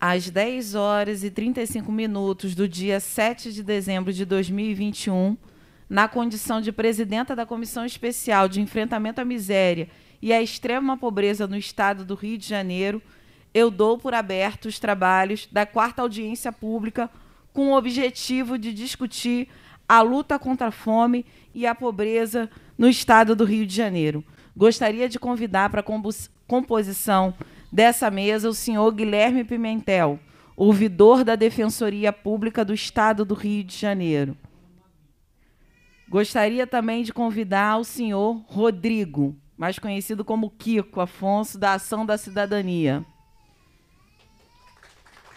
às 10 horas e 35 minutos do dia 7 de dezembro de 2021, na condição de presidenta da Comissão Especial de Enfrentamento à Miséria e à Extrema Pobreza no Estado do Rio de Janeiro, eu dou por aberto os trabalhos da quarta audiência pública com o objetivo de discutir a luta contra a fome e a pobreza no Estado do Rio de Janeiro. Gostaria de convidar para a composição dessa mesa o senhor Guilherme Pimentel, ouvidor da Defensoria Pública do Estado do Rio de Janeiro. Gostaria também de convidar o senhor Rodrigo, mais conhecido como Kiko Afonso, da Ação da Cidadania.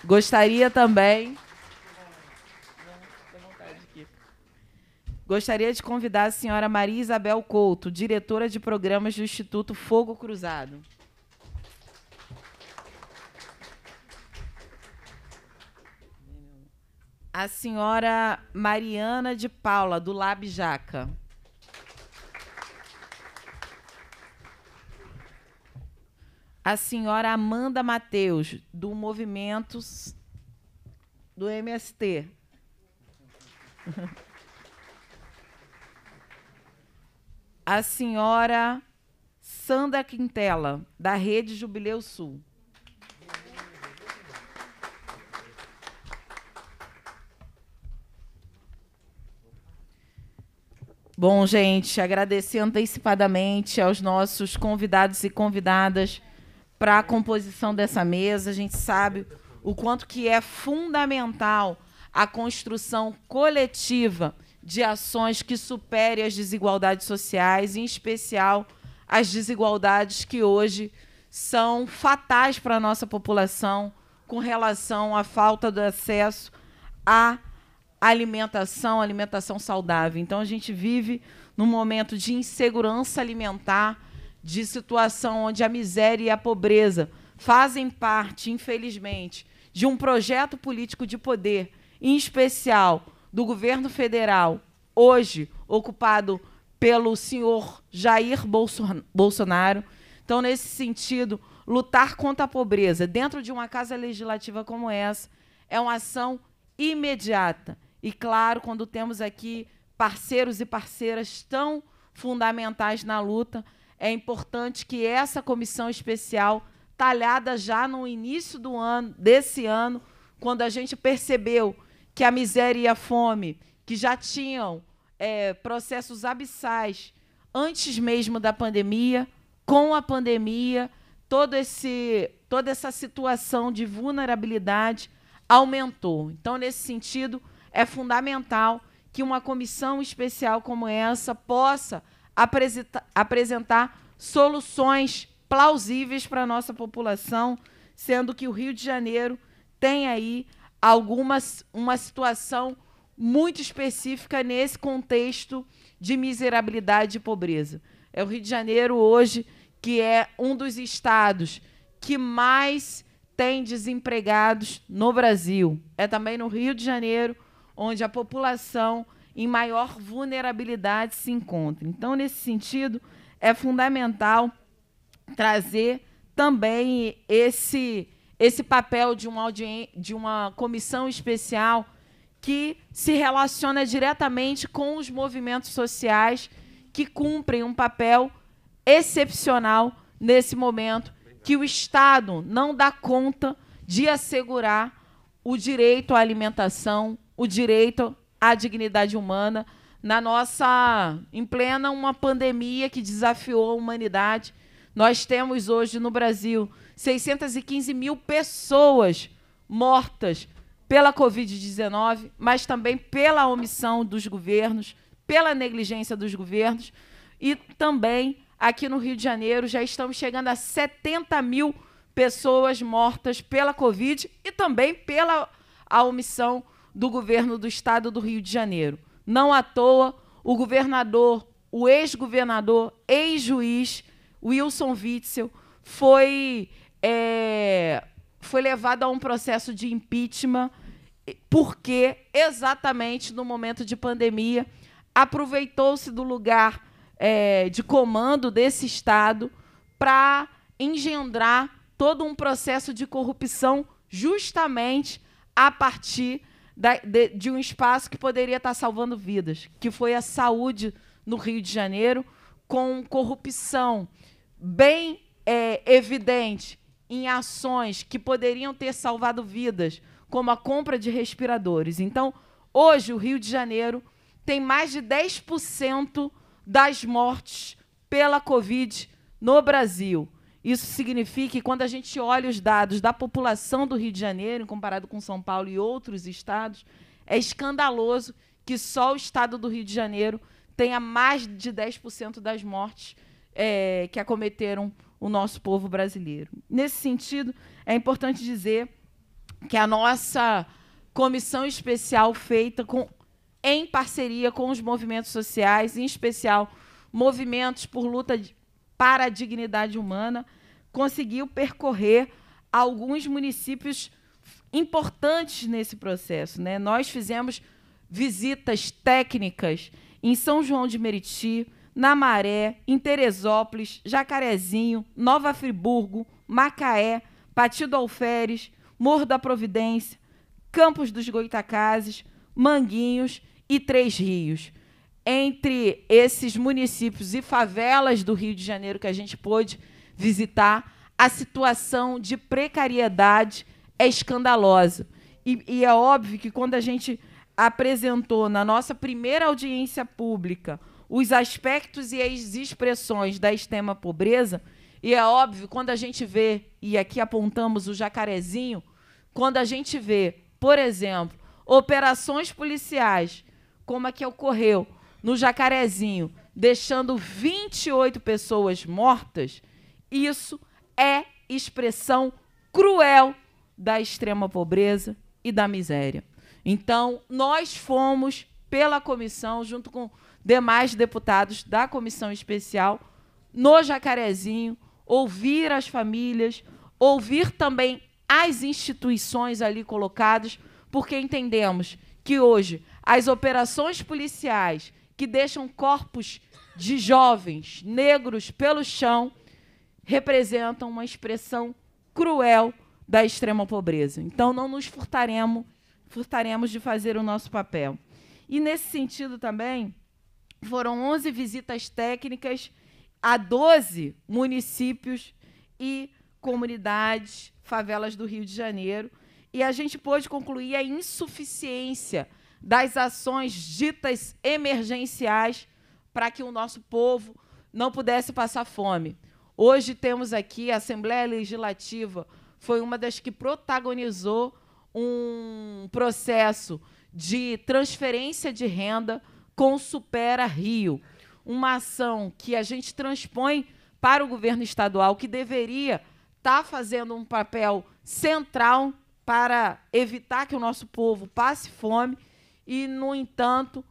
Gostaria também. Gostaria de convidar a senhora Maria Isabel Couto, diretora de programas do Instituto Fogo Cruzado. a senhora Mariana de Paula, do Lab Jaca. A senhora Amanda Mateus, do Movimentos do MST. A senhora Sandra Quintela, da Rede Jubileu Sul. Bom, gente, agradecer antecipadamente aos nossos convidados e convidadas para a composição dessa mesa. A gente sabe o quanto que é fundamental a construção coletiva de ações que supere as desigualdades sociais, em especial as desigualdades que hoje são fatais para a nossa população com relação à falta do acesso a alimentação, alimentação saudável. Então a gente vive num momento de insegurança alimentar, de situação onde a miséria e a pobreza fazem parte, infelizmente, de um projeto político de poder, em especial do governo federal, hoje ocupado pelo senhor Jair Bolsonaro. Então, nesse sentido, lutar contra a pobreza dentro de uma casa legislativa como essa é uma ação imediata e claro, quando temos aqui parceiros e parceiras tão fundamentais na luta, é importante que essa comissão especial, talhada já no início do ano, desse ano, quando a gente percebeu que a miséria e a fome, que já tinham é, processos abissais antes mesmo da pandemia, com a pandemia, todo esse, toda essa situação de vulnerabilidade aumentou. Então, nesse sentido, é fundamental que uma comissão especial como essa possa apresentar soluções plausíveis para a nossa população, sendo que o Rio de Janeiro tem aí algumas uma situação muito específica nesse contexto de miserabilidade e pobreza. É o Rio de Janeiro hoje que é um dos estados que mais tem desempregados no Brasil. É também no Rio de Janeiro onde a população em maior vulnerabilidade se encontra. Então, nesse sentido, é fundamental trazer também esse esse papel de uma, de uma comissão especial que se relaciona diretamente com os movimentos sociais que cumprem um papel excepcional nesse momento, que o Estado não dá conta de assegurar o direito à alimentação o direito à dignidade humana na nossa em plena uma pandemia que desafiou a humanidade. Nós temos hoje no Brasil 615 mil pessoas mortas pela Covid-19, mas também pela omissão dos governos, pela negligência dos governos. E também aqui no Rio de Janeiro já estamos chegando a 70 mil pessoas mortas pela Covid e também pela a omissão do governo do estado do Rio de Janeiro. Não à toa, o governador, o ex-governador, ex-juiz Wilson Witzel foi, é, foi levado a um processo de impeachment porque, exatamente no momento de pandemia, aproveitou-se do lugar é, de comando desse Estado para engendrar todo um processo de corrupção justamente a partir da, de, de, um espaço que poderia estar salvando vidas, que foi a saúde no Rio de Janeiro, com corrupção bem é, evidente em ações que poderiam ter salvado vidas, como a compra de respiradores. Então, hoje, o Rio de Janeiro tem mais de 10% das mortes pela Covid no Brasil. Isso significa que quando a gente olha os dados da população do Rio de Janeiro, comparado com São Paulo e outros estados, é escandaloso que só o estado do Rio de Janeiro tenha mais de 10% das mortes é, que acometeram o nosso povo brasileiro. Nesse sentido, é importante dizer que a nossa comissão especial feita com, em parceria com os movimentos sociais, em especial movimentos por luta de, para a dignidade humana, conseguiu percorrer alguns municípios importantes nesse processo. Né? Nós fizemos visitas técnicas em São João de Meriti, na Maré, em Teresópolis, Jacarezinho, Nova Friburgo, Macaé, Patido Alferes, Morro da Providência, Campos dos Goitacazes, Manguinhos e Três Rios entre esses municípios e favelas do Rio de Janeiro que a gente pôde visitar, a situação de precariedade é escandalosa. E, e, é óbvio que quando a gente apresentou na nossa primeira audiência pública os aspectos e as expressões da extrema pobreza, e é óbvio quando a gente vê, e aqui apontamos o jacarezinho, quando a gente vê, por exemplo, operações policiais, como a que ocorreu no Jacarezinho, deixando 28 pessoas mortas, isso é expressão cruel da extrema pobreza e da miséria. Então, nós fomos pela comissão, junto com demais deputados da comissão especial, no Jacarezinho, ouvir as famílias, ouvir também as instituições ali colocadas, porque entendemos que hoje as operações policiais que deixam corpos de jovens negros pelo chão representam uma expressão cruel da extrema pobreza. Então não nos furtaremos, furtaremos de fazer o nosso papel. E nesse sentido também foram 11 visitas técnicas a 12 municípios e comunidades, favelas do Rio de Janeiro, e a gente pôde concluir a insuficiência das ações ditas emergenciais para que o nosso povo não pudesse passar fome. Hoje temos aqui a Assembleia Legislativa, foi uma das que protagonizou um processo de transferência de renda com Supera Rio, uma ação que a gente transpõe para o governo estadual, que deveria estar tá fazendo um papel central para evitar que o nosso povo passe fome e, no entanto,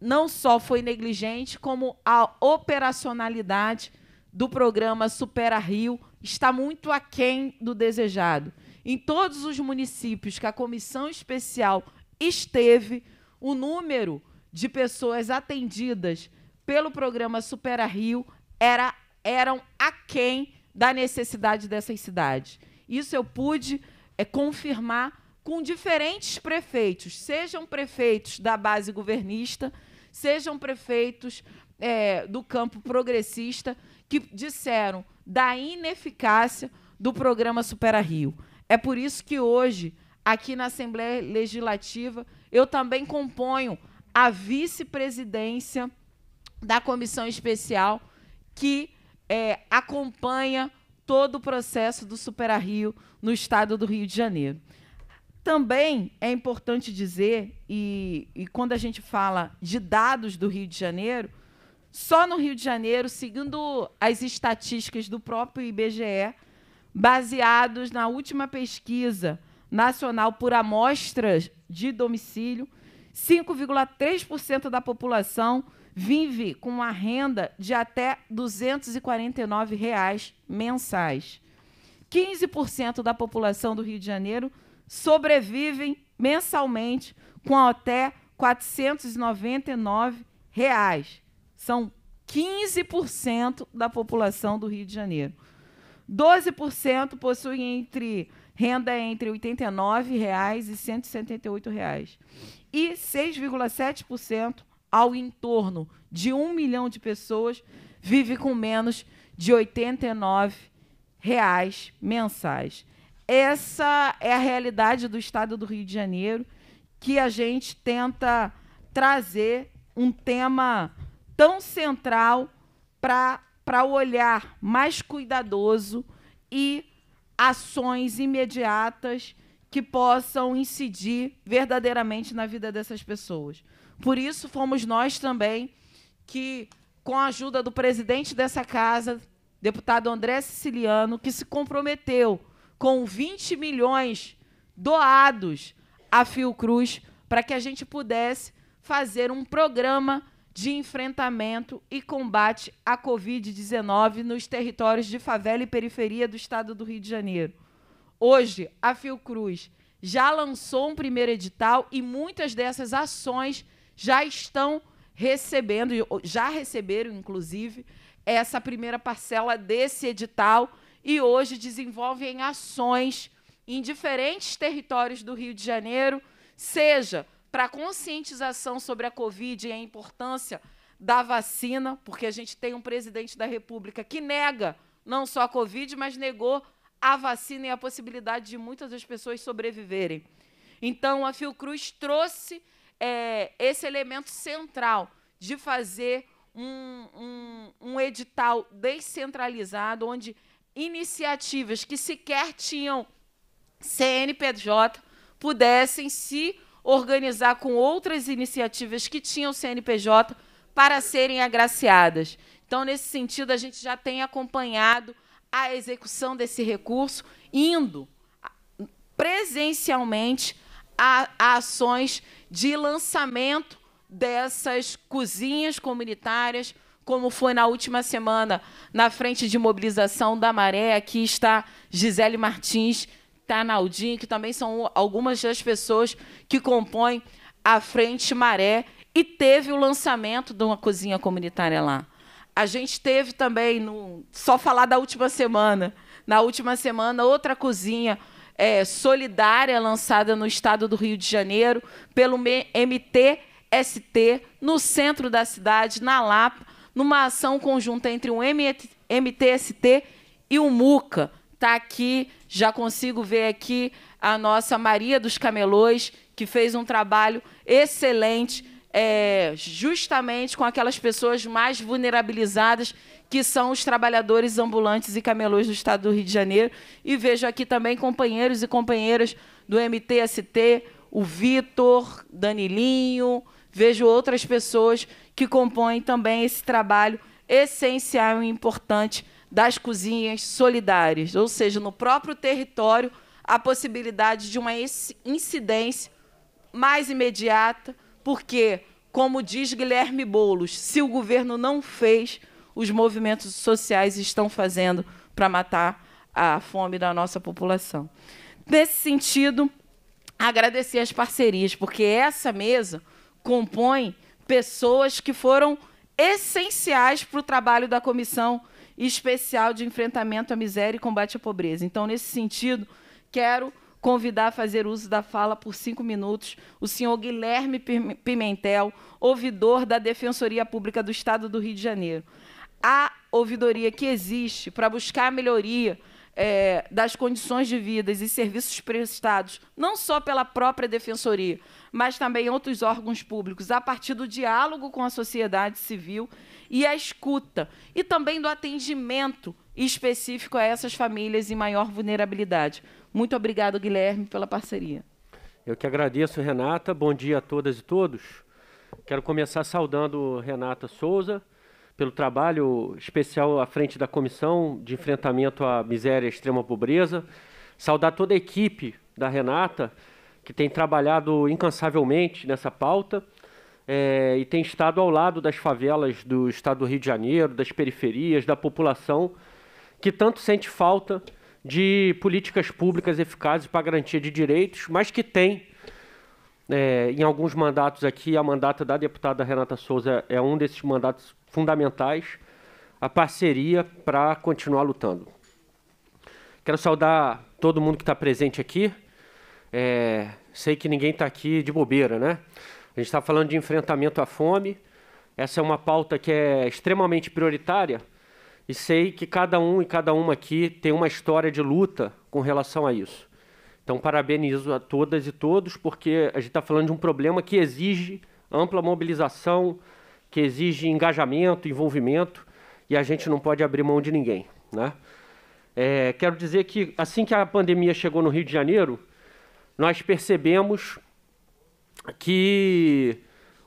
não só foi negligente, como a operacionalidade do programa Supera Rio está muito aquém do desejado. Em todos os municípios que a comissão especial esteve, o número de pessoas atendidas pelo programa Supera Rio era, eram aquém da necessidade dessas cidades. Isso eu pude é, confirmar com diferentes prefeitos, sejam prefeitos da base governista, sejam prefeitos é, do campo progressista, que disseram da ineficácia do programa Supera Rio. É por isso que hoje, aqui na Assembleia Legislativa, eu também componho a vice-presidência da comissão especial que é, acompanha todo o processo do Supera Rio no estado do Rio de Janeiro. Também é importante dizer, e, e, quando a gente fala de dados do Rio de Janeiro, só no Rio de Janeiro, seguindo as estatísticas do próprio IBGE, baseados na última pesquisa nacional por amostras de domicílio, 5,3% da população vive com uma renda de até R$ 249 mensais. 15% da população do Rio de Janeiro sobrevivem mensalmente com até 499 reais. São 15% da população do Rio de Janeiro. 12% possuem entre renda entre R$ 89 reais e R$ 178. Reais. E 6,7% ao entorno de um milhão de pessoas vive com menos de R$ 89 reais mensais. Essa é a realidade do estado do Rio de Janeiro, que a gente tenta trazer um tema tão central para o olhar mais cuidadoso e ações imediatas que possam incidir verdadeiramente na vida dessas pessoas. Por isso, fomos nós também que, com a ajuda do presidente dessa casa, deputado André Siciliano, que se comprometeu com 20 milhões doados à Fiocruz para que a gente pudesse fazer um programa de enfrentamento e combate à Covid-19 nos territórios de favela e periferia do estado do Rio de Janeiro. Hoje, a Fiocruz já lançou um primeiro edital e muitas dessas ações já estão recebendo, já receberam, inclusive, essa primeira parcela desse edital e hoje desenvolvem ações em diferentes territórios do Rio de Janeiro, seja para conscientização sobre a Covid e a importância da vacina, porque a gente tem um presidente da República que nega não só a Covid, mas negou a vacina e a possibilidade de muitas das pessoas sobreviverem. Então, a Fiocruz trouxe é, esse elemento central de fazer um, um, um edital descentralizado, onde iniciativas que sequer tinham CNPJ pudessem se organizar com outras iniciativas que tinham CNPJ para serem agraciadas. Então, nesse sentido, a gente já tem acompanhado a execução desse recurso, indo presencialmente a, a ações de lançamento dessas cozinhas comunitárias, como foi na última semana, na frente de mobilização da Maré, aqui está Gisele Martins, Tanaldinho, que também são algumas das pessoas que compõem a Frente Maré, e teve o lançamento de uma cozinha comunitária lá. A gente teve também, no, só falar da última semana, na última semana, outra cozinha é, solidária lançada no estado do Rio de Janeiro pelo MTST, no centro da cidade, na Lapa numa ação conjunta entre o MTST e o MUCA. Está aqui, já consigo ver aqui a nossa Maria dos Camelões, que fez um trabalho excelente, é, justamente com aquelas pessoas mais vulnerabilizadas, que são os trabalhadores ambulantes e camelões do estado do Rio de Janeiro. E vejo aqui também companheiros e companheiras do MTST, o Vitor, Danilinho, vejo outras pessoas que compõem também esse trabalho essencial e importante das cozinhas solidárias, ou seja, no próprio território, a possibilidade de uma incidência mais imediata, porque, como diz Guilherme Bolos, se o governo não fez, os movimentos sociais estão fazendo para matar a fome da nossa população. Nesse sentido, agradecer as parcerias, porque essa mesa compõe pessoas que foram essenciais para o trabalho da Comissão Especial de Enfrentamento à Miséria e Combate à Pobreza. Então, nesse sentido, quero convidar a fazer uso da fala por cinco minutos o senhor Guilherme Pimentel, ouvidor da Defensoria Pública do Estado do Rio de Janeiro. A ouvidoria que existe para buscar a melhoria é, das condições de vidas e serviços prestados, não só pela própria Defensoria, mas também outros órgãos públicos, a partir do diálogo com a sociedade civil e a escuta, e também do atendimento específico a essas famílias em maior vulnerabilidade. Muito obrigado, Guilherme, pela parceria. Eu que agradeço, Renata. Bom dia a todas e todos. Quero começar saudando Renata Souza pelo trabalho especial à frente da Comissão de Enfrentamento à Miséria e Extrema Pobreza. Saudar toda a equipe da Renata, que tem trabalhado incansavelmente nessa pauta é, e tem estado ao lado das favelas do estado do Rio de Janeiro, das periferias, da população que tanto sente falta de políticas públicas eficazes para garantia de direitos, mas que tem. É, em alguns mandatos aqui, a mandata da deputada Renata Souza é um desses mandatos fundamentais, a parceria para continuar lutando. Quero saudar todo mundo que está presente aqui, é, sei que ninguém está aqui de bobeira, né? A gente está falando de enfrentamento à fome. Essa é uma pauta que é extremamente prioritária e sei que cada um e cada uma aqui tem uma história de luta com relação a isso. Então, parabenizo a todas e todos, porque a gente está falando de um problema que exige ampla mobilização, que exige engajamento, envolvimento, e a gente não pode abrir mão de ninguém. Né? É, quero dizer que, assim que a pandemia chegou no Rio de Janeiro, nós percebemos que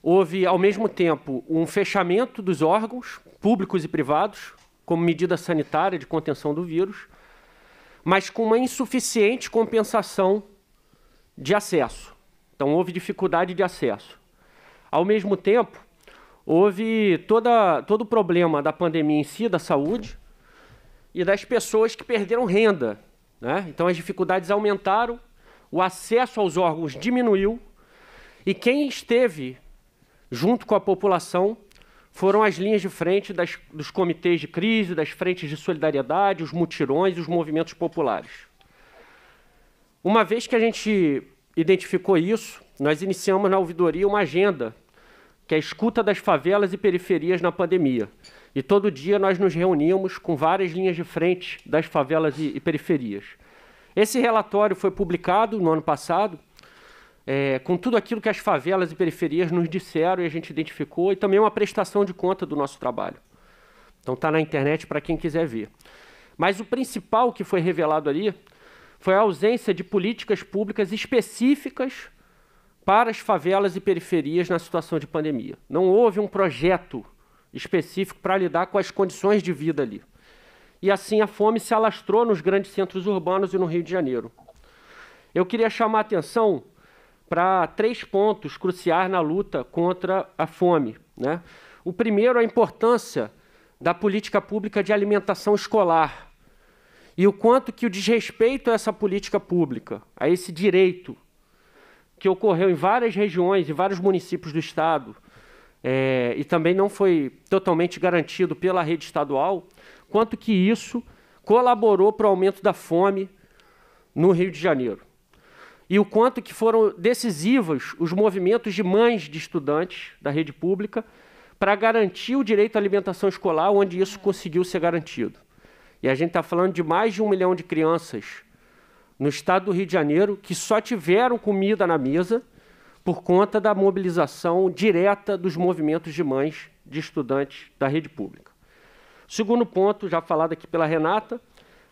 houve, ao mesmo tempo, um fechamento dos órgãos públicos e privados, como medida sanitária de contenção do vírus, mas com uma insuficiente compensação de acesso. Então, houve dificuldade de acesso. Ao mesmo tempo, houve toda, todo o problema da pandemia em si, da saúde, e das pessoas que perderam renda. Né? Então, as dificuldades aumentaram o acesso aos órgãos diminuiu e quem esteve junto com a população foram as linhas de frente das, dos comitês de crise, das frentes de solidariedade, os mutirões e os movimentos populares. Uma vez que a gente identificou isso, nós iniciamos na ouvidoria uma agenda, que é a escuta das favelas e periferias na pandemia. E todo dia nós nos reuníamos com várias linhas de frente das favelas e, e periferias. Esse relatório foi publicado no ano passado, é, com tudo aquilo que as favelas e periferias nos disseram e a gente identificou, e também uma prestação de conta do nosso trabalho. Então está na internet para quem quiser ver. Mas o principal que foi revelado ali foi a ausência de políticas públicas específicas para as favelas e periferias na situação de pandemia. Não houve um projeto específico para lidar com as condições de vida ali e assim a fome se alastrou nos grandes centros urbanos e no Rio de Janeiro. Eu queria chamar a atenção para três pontos cruciais na luta contra a fome. Né? O primeiro, a importância da política pública de alimentação escolar e o quanto que o desrespeito a essa política pública, a esse direito que ocorreu em várias regiões, em vários municípios do estado, é, e também não foi totalmente garantido pela rede estadual, quanto que isso colaborou para o aumento da fome no Rio de Janeiro. E o quanto que foram decisivos os movimentos de mães de estudantes da rede pública para garantir o direito à alimentação escolar, onde isso conseguiu ser garantido. E a gente está falando de mais de um milhão de crianças no estado do Rio de Janeiro que só tiveram comida na mesa por conta da mobilização direta dos movimentos de mães de estudantes da rede pública. Segundo ponto, já falado aqui pela Renata,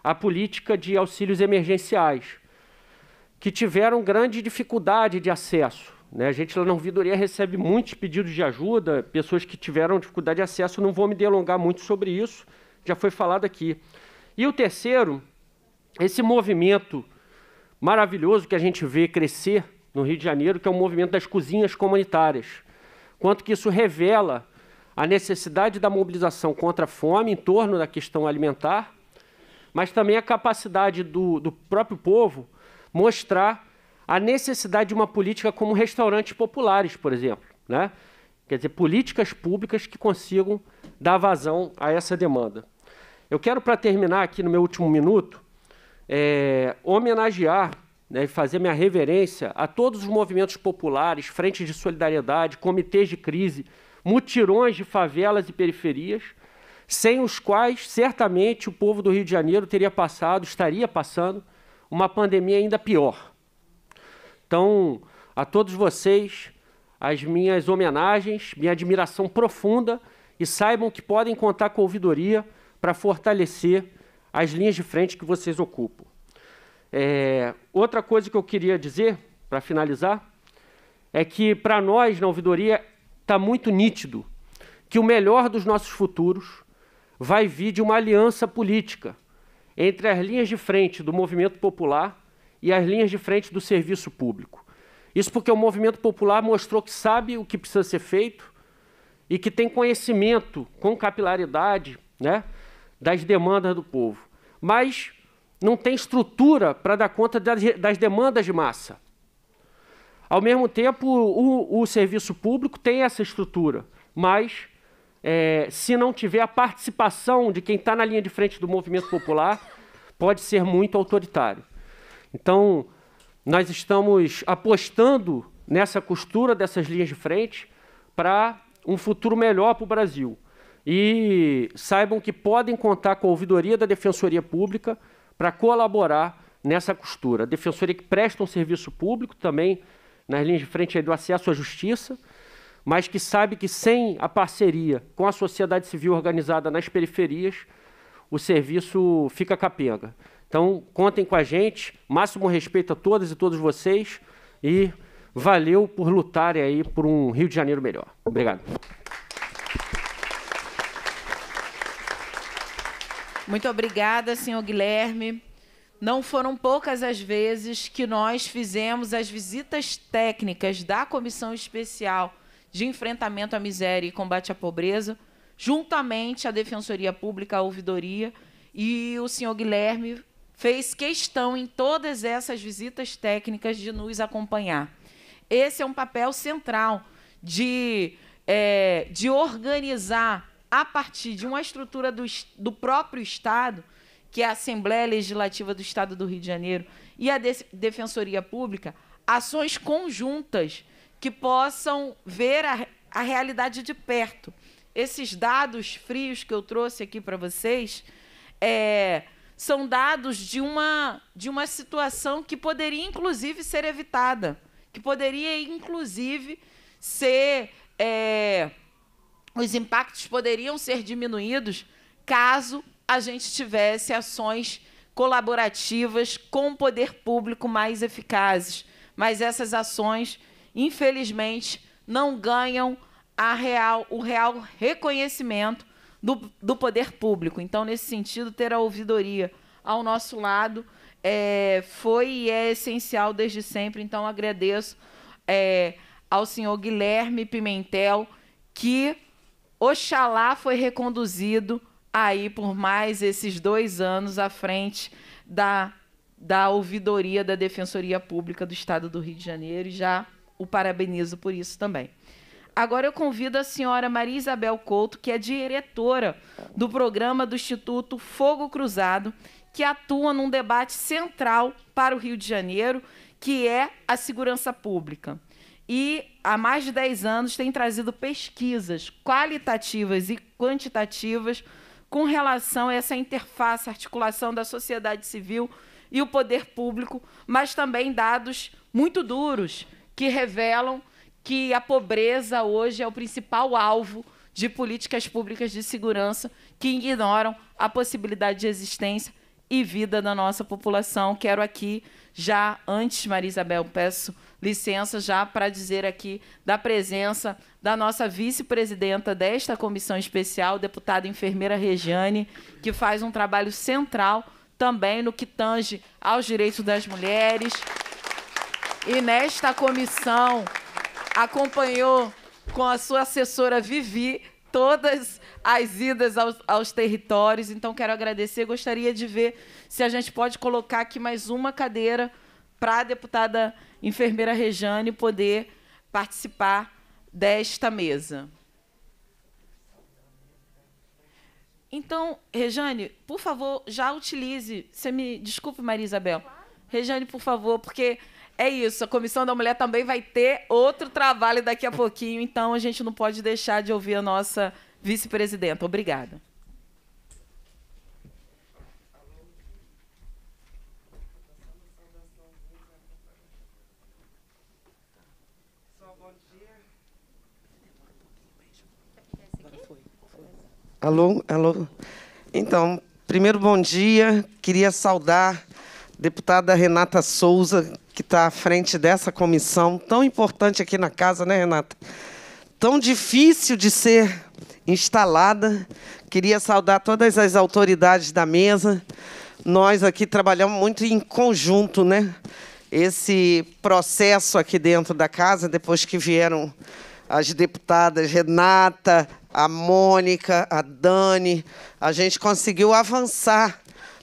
a política de auxílios emergenciais, que tiveram grande dificuldade de acesso. Né? A gente lá na ouvidoria recebe muitos pedidos de ajuda, pessoas que tiveram dificuldade de acesso, não vou me delongar muito sobre isso, já foi falado aqui. E o terceiro, esse movimento maravilhoso que a gente vê crescer no Rio de Janeiro, que é o movimento das cozinhas comunitárias. Quanto que isso revela a necessidade da mobilização contra a fome em torno da questão alimentar, mas também a capacidade do, do próprio povo mostrar a necessidade de uma política como restaurantes populares, por exemplo. Né? Quer dizer, políticas públicas que consigam dar vazão a essa demanda. Eu quero, para terminar aqui no meu último minuto, é, homenagear né, e fazer minha reverência a todos os movimentos populares, frentes de solidariedade, comitês de crise mutirões de favelas e periferias, sem os quais certamente o povo do Rio de Janeiro teria passado, estaria passando, uma pandemia ainda pior. Então, a todos vocês, as minhas homenagens, minha admiração profunda e saibam que podem contar com a ouvidoria para fortalecer as linhas de frente que vocês ocupam. É, outra coisa que eu queria dizer, para finalizar, é que para nós na ouvidoria está muito nítido que o melhor dos nossos futuros vai vir de uma aliança política entre as linhas de frente do movimento popular e as linhas de frente do serviço público. Isso porque o movimento popular mostrou que sabe o que precisa ser feito e que tem conhecimento com capilaridade né, das demandas do povo. Mas não tem estrutura para dar conta das, das demandas de massa. Ao mesmo tempo, o, o serviço público tem essa estrutura, mas é, se não tiver a participação de quem está na linha de frente do movimento popular, pode ser muito autoritário. Então, nós estamos apostando nessa costura dessas linhas de frente para um futuro melhor para o Brasil. E saibam que podem contar com a ouvidoria da Defensoria Pública para colaborar nessa costura. A Defensoria que presta um serviço público também nas linhas de frente do acesso à justiça, mas que sabe que sem a parceria com a sociedade civil organizada nas periferias, o serviço fica capenga. Então, contem com a gente, máximo respeito a todas e todos vocês e valeu por lutarem aí por um Rio de Janeiro melhor. Obrigado. Muito obrigada, senhor Guilherme. Não foram poucas as vezes que nós fizemos as visitas técnicas da Comissão Especial de Enfrentamento à Miséria e Combate à Pobreza, juntamente à Defensoria Pública, à Ouvidoria, e o senhor Guilherme fez questão em todas essas visitas técnicas de nos acompanhar. Esse é um papel central de, é, de organizar, a partir de uma estrutura do, do próprio Estado, que é a Assembleia Legislativa do Estado do Rio de Janeiro, e a Defensoria Pública, ações conjuntas que possam ver a, a realidade de perto. Esses dados frios que eu trouxe aqui para vocês é, são dados de uma, de uma situação que poderia, inclusive, ser evitada, que poderia, inclusive, ser. É, os impactos poderiam ser diminuídos caso a gente tivesse ações colaborativas com o poder público mais eficazes. Mas essas ações, infelizmente, não ganham real, o real reconhecimento do, do, poder público. Então, nesse sentido, ter a ouvidoria ao nosso lado é, foi e é essencial desde sempre. Então, agradeço é, ao senhor Guilherme Pimentel, que, oxalá, foi reconduzido aí por mais esses dois anos à frente da, da ouvidoria da Defensoria Pública do Estado do Rio de Janeiro e já o parabenizo por isso também. Agora eu convido a senhora Maria Isabel Couto, que é diretora do programa do Instituto Fogo Cruzado, que atua num debate central para o Rio de Janeiro, que é a segurança pública. E há mais de 10 anos tem trazido pesquisas qualitativas e quantitativas com relação a essa interface, articulação da sociedade civil e o poder público, mas também dados muito duros que revelam que a pobreza hoje é o principal alvo de políticas públicas de segurança que ignoram a possibilidade de existência e vida da nossa população. Quero aqui, já antes, Maria Isabel, peço licença já para dizer aqui da presença da nossa vice-presidenta desta comissão especial, deputada enfermeira Regiane, que faz um trabalho central também no que tange aos direitos das mulheres. E nesta comissão acompanhou com a sua assessora Vivi todas as idas aos, aos, territórios. Então, quero agradecer. Gostaria de ver se a gente pode colocar aqui mais uma cadeira para a deputada enfermeira Rejane poder participar desta mesa. Então, Rejane, por favor, já utilize. Você me desculpe, Maria Isabel. Rejane, por favor, porque é isso. A Comissão da Mulher também vai ter outro trabalho daqui a pouquinho, então a gente não pode deixar de ouvir a nossa vice-presidenta. Obrigada. Alô, alô. Então, primeiro bom dia. Queria saudar a deputada Renata Souza, que está à frente dessa comissão tão importante aqui na casa, né, Renata? Tão difícil de ser instalada. Queria saudar todas as autoridades da mesa. Nós aqui trabalhamos muito em conjunto, né? Esse processo aqui dentro da casa, depois que vieram as deputadas Renata, a Mônica, a Dani, a gente conseguiu avançar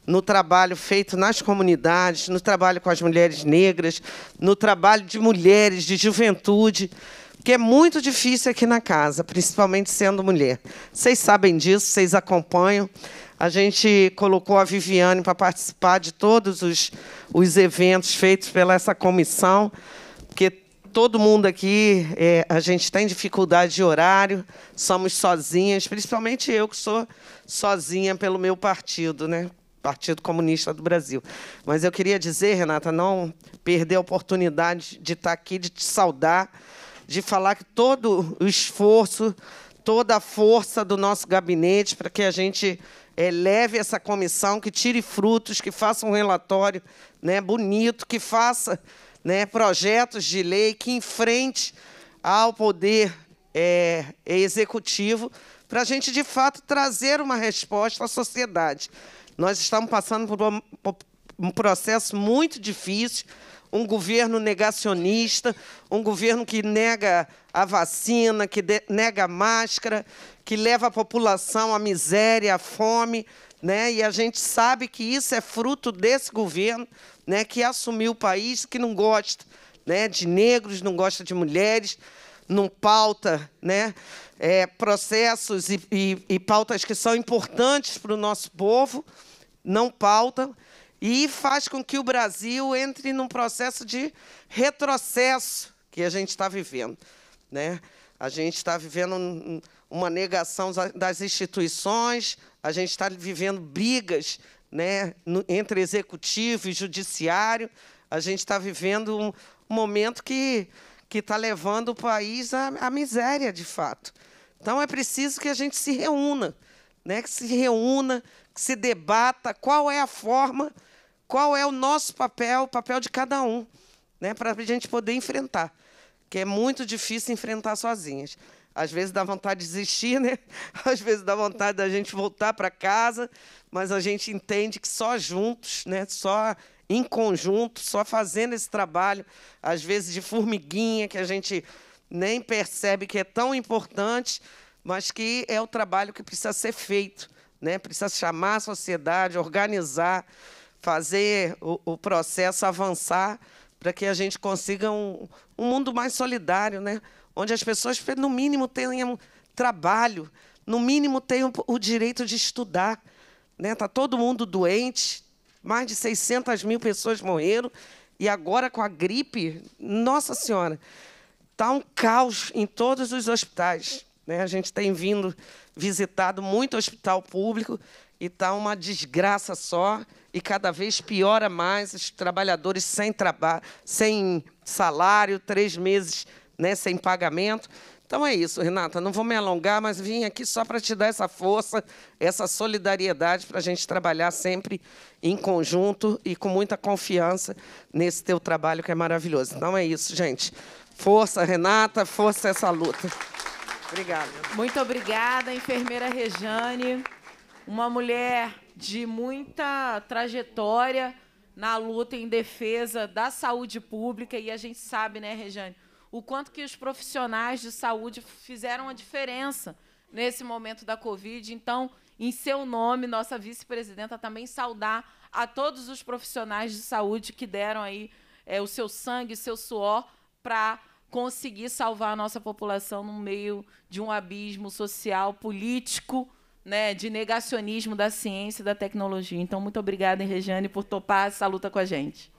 no trabalho feito nas comunidades, no trabalho com as mulheres negras, no trabalho de mulheres, de juventude, que é muito difícil aqui na casa, principalmente sendo mulher. Vocês sabem disso, vocês acompanham. A gente colocou a Viviane para participar de todos os, os eventos feitos pela essa comissão, porque todo mundo aqui, é, a gente tem dificuldade de horário, somos sozinhas, principalmente eu que sou sozinha pelo meu partido, né? Partido Comunista do Brasil. Mas eu queria dizer, Renata, não perder a oportunidade de estar aqui, de te saudar, de falar que todo o esforço, toda a força do nosso gabinete para que a gente é, leve essa comissão, que tire frutos, que faça um relatório né, bonito, que faça né, projetos de lei que enfrente ao poder é, executivo para a gente, de fato, trazer uma resposta à sociedade. Nós estamos passando por um processo muito difícil, um governo negacionista, um governo que nega a vacina, que nega a máscara, que leva a população à miséria, à fome, né? E a gente sabe que isso é fruto desse governo, né, que assumiu o país que não gosta né, de negros, não gosta de mulheres, não pauta né, é, processos e, e, e pautas que são importantes para o nosso povo, não pauta, e faz com que o Brasil entre num processo de retrocesso que a gente está vivendo. Né? A gente está vivendo uma negação das instituições, a gente está vivendo brigas né, no, entre executivo e judiciário. A gente está vivendo um, momento que está levando o país à, à miséria, de fato. Então é preciso que a gente se reúna, né, que se reúna, que se debata qual é a forma, qual é o nosso papel, o papel de cada um, né, para a gente poder enfrentar, que é muito difícil enfrentar sozinhas. Às vezes dá vontade de desistir, né? Às vezes dá vontade da gente voltar para casa, mas a gente entende que só juntos, né, só em conjunto, só fazendo esse trabalho, às vezes de formiguinha, que a gente nem percebe que é tão importante, mas que é o trabalho que precisa ser feito. Né? Precisa chamar a sociedade, organizar, fazer o, o processo avançar para que a gente consiga um, um mundo mais solidário, né? onde as pessoas, no mínimo, tenham trabalho, no mínimo, tenham o direito de estudar né? Tá todo mundo doente, mais de 600 mil pessoas morreram e agora com a gripe, nossa senhora, tá um caos em todos os hospitais. Né? A gente tem vindo visitado muito hospital público e tá uma desgraça só e cada vez piora mais os trabalhadores sem trabalho, sem salário, três meses né, sem pagamento. Então é isso, Renata. Não vou me alongar, mas vim aqui só para te dar essa força, essa solidariedade para a gente trabalhar sempre em conjunto e com muita confiança nesse teu trabalho que é maravilhoso. Então é isso, gente. Força, Renata, força essa luta. Obrigada. Muito obrigada, enfermeira Rejane, uma mulher de muita trajetória na luta em defesa da saúde pública e a gente sabe, né, Rejane? o quanto que os profissionais de saúde fizeram a diferença nesse momento da Covid. Então, em seu nome, nossa vice-presidenta também saudar a todos os profissionais de saúde que deram aí é, o seu sangue, o seu suor para conseguir salvar a nossa população no meio de um abismo social, político, né, de negacionismo da ciência e da tecnologia. Então, muito obrigada, Regiane, por topar essa luta com a gente.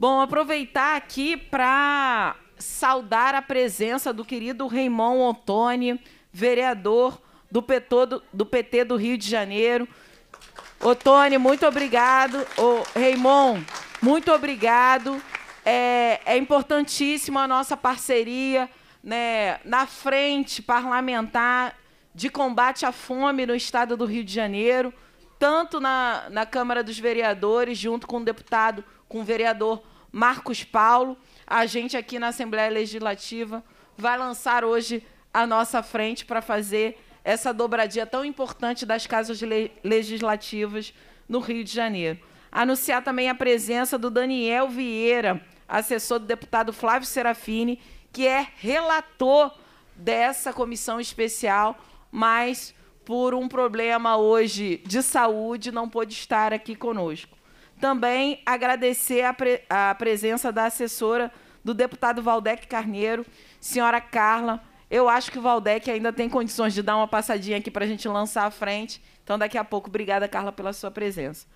Bom, aproveitar aqui para saudar a presença do querido Raimon Ottoni, vereador do PT do, Rio de Janeiro. Ottoni, muito obrigado. Ô, Raimon, muito obrigado. É, é importantíssima a nossa parceria né, na frente parlamentar de combate à fome no estado do Rio de Janeiro, tanto na, na Câmara dos Vereadores, junto com o deputado, com o vereador Marcos Paulo. A gente aqui na Assembleia Legislativa vai lançar hoje a nossa frente para fazer essa dobradia tão importante das casas le legislativas no Rio de Janeiro. Anunciar também a presença do Daniel Vieira, assessor do deputado Flávio Serafini, que é relator dessa comissão especial, mas por um problema hoje de saúde não pôde estar aqui conosco. Também agradecer a, pre a presença da assessora do deputado Valdec Carneiro, senhora Carla. Eu acho que o Valdec ainda tem condições de dar uma passadinha aqui para a gente lançar à frente. Então, daqui a pouco, obrigada, Carla, pela sua presença.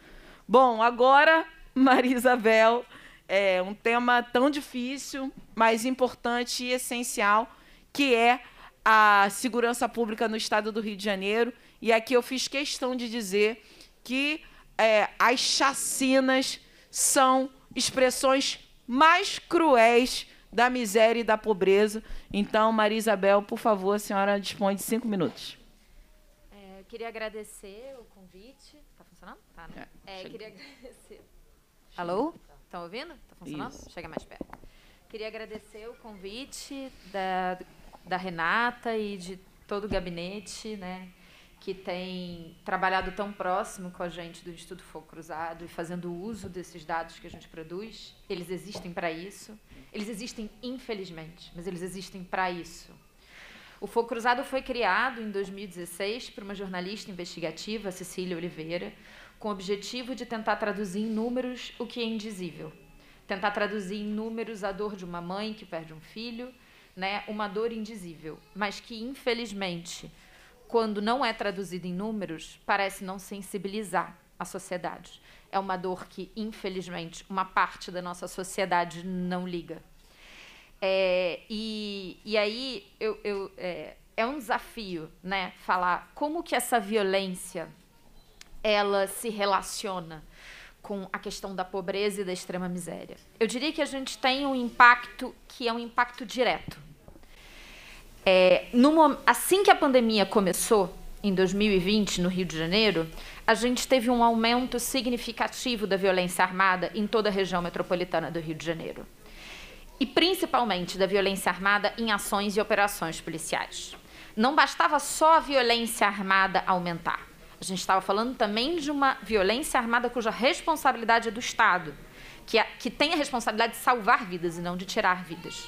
Bom, agora, Maria Isabel, é um tema tão difícil, mas importante e essencial, que é a segurança pública no estado do Rio de Janeiro. E aqui eu fiz questão de dizer que é, as chacinas são expressões mais cruéis da miséria e da pobreza. Então, Maria Isabel, por favor, a senhora dispõe de cinco minutos. É, eu queria agradecer o convite. Está funcionando? Tá, né? É, é queria agradecer. Alô? Estão tá ouvindo? Está funcionando? Isso. Chega mais perto. Queria agradecer o convite da, da Renata e de todo o gabinete, né? que tem trabalhado tão próximo com a gente do Instituto Fogo Cruzado e fazendo uso desses dados que a gente produz. Eles existem para isso. Eles existem, infelizmente, mas eles existem para isso. O Fogo Cruzado foi criado em 2016 por uma jornalista investigativa, Cecília Oliveira, com o objetivo de tentar traduzir em números o que é indizível. Tentar traduzir em números a dor de uma mãe que perde um filho, né, uma dor indizível, mas que, infelizmente, quando não é traduzido em números, parece não sensibilizar a sociedade. É uma dor que, infelizmente, uma parte da nossa sociedade não liga. É, e, e aí eu, eu é, é um desafio, né? Falar como que essa violência ela se relaciona com a questão da pobreza e da extrema miséria. Eu diria que a gente tem um impacto que é um impacto direto, é, assim que a pandemia começou, em 2020, no Rio de Janeiro, a gente teve um aumento significativo da violência armada em toda a região metropolitana do Rio de Janeiro. E principalmente da violência armada em ações e operações policiais. Não bastava só a violência armada aumentar. A gente estava falando também de uma violência armada cuja responsabilidade é do Estado, que, é, que tem a responsabilidade de salvar vidas e não de tirar vidas.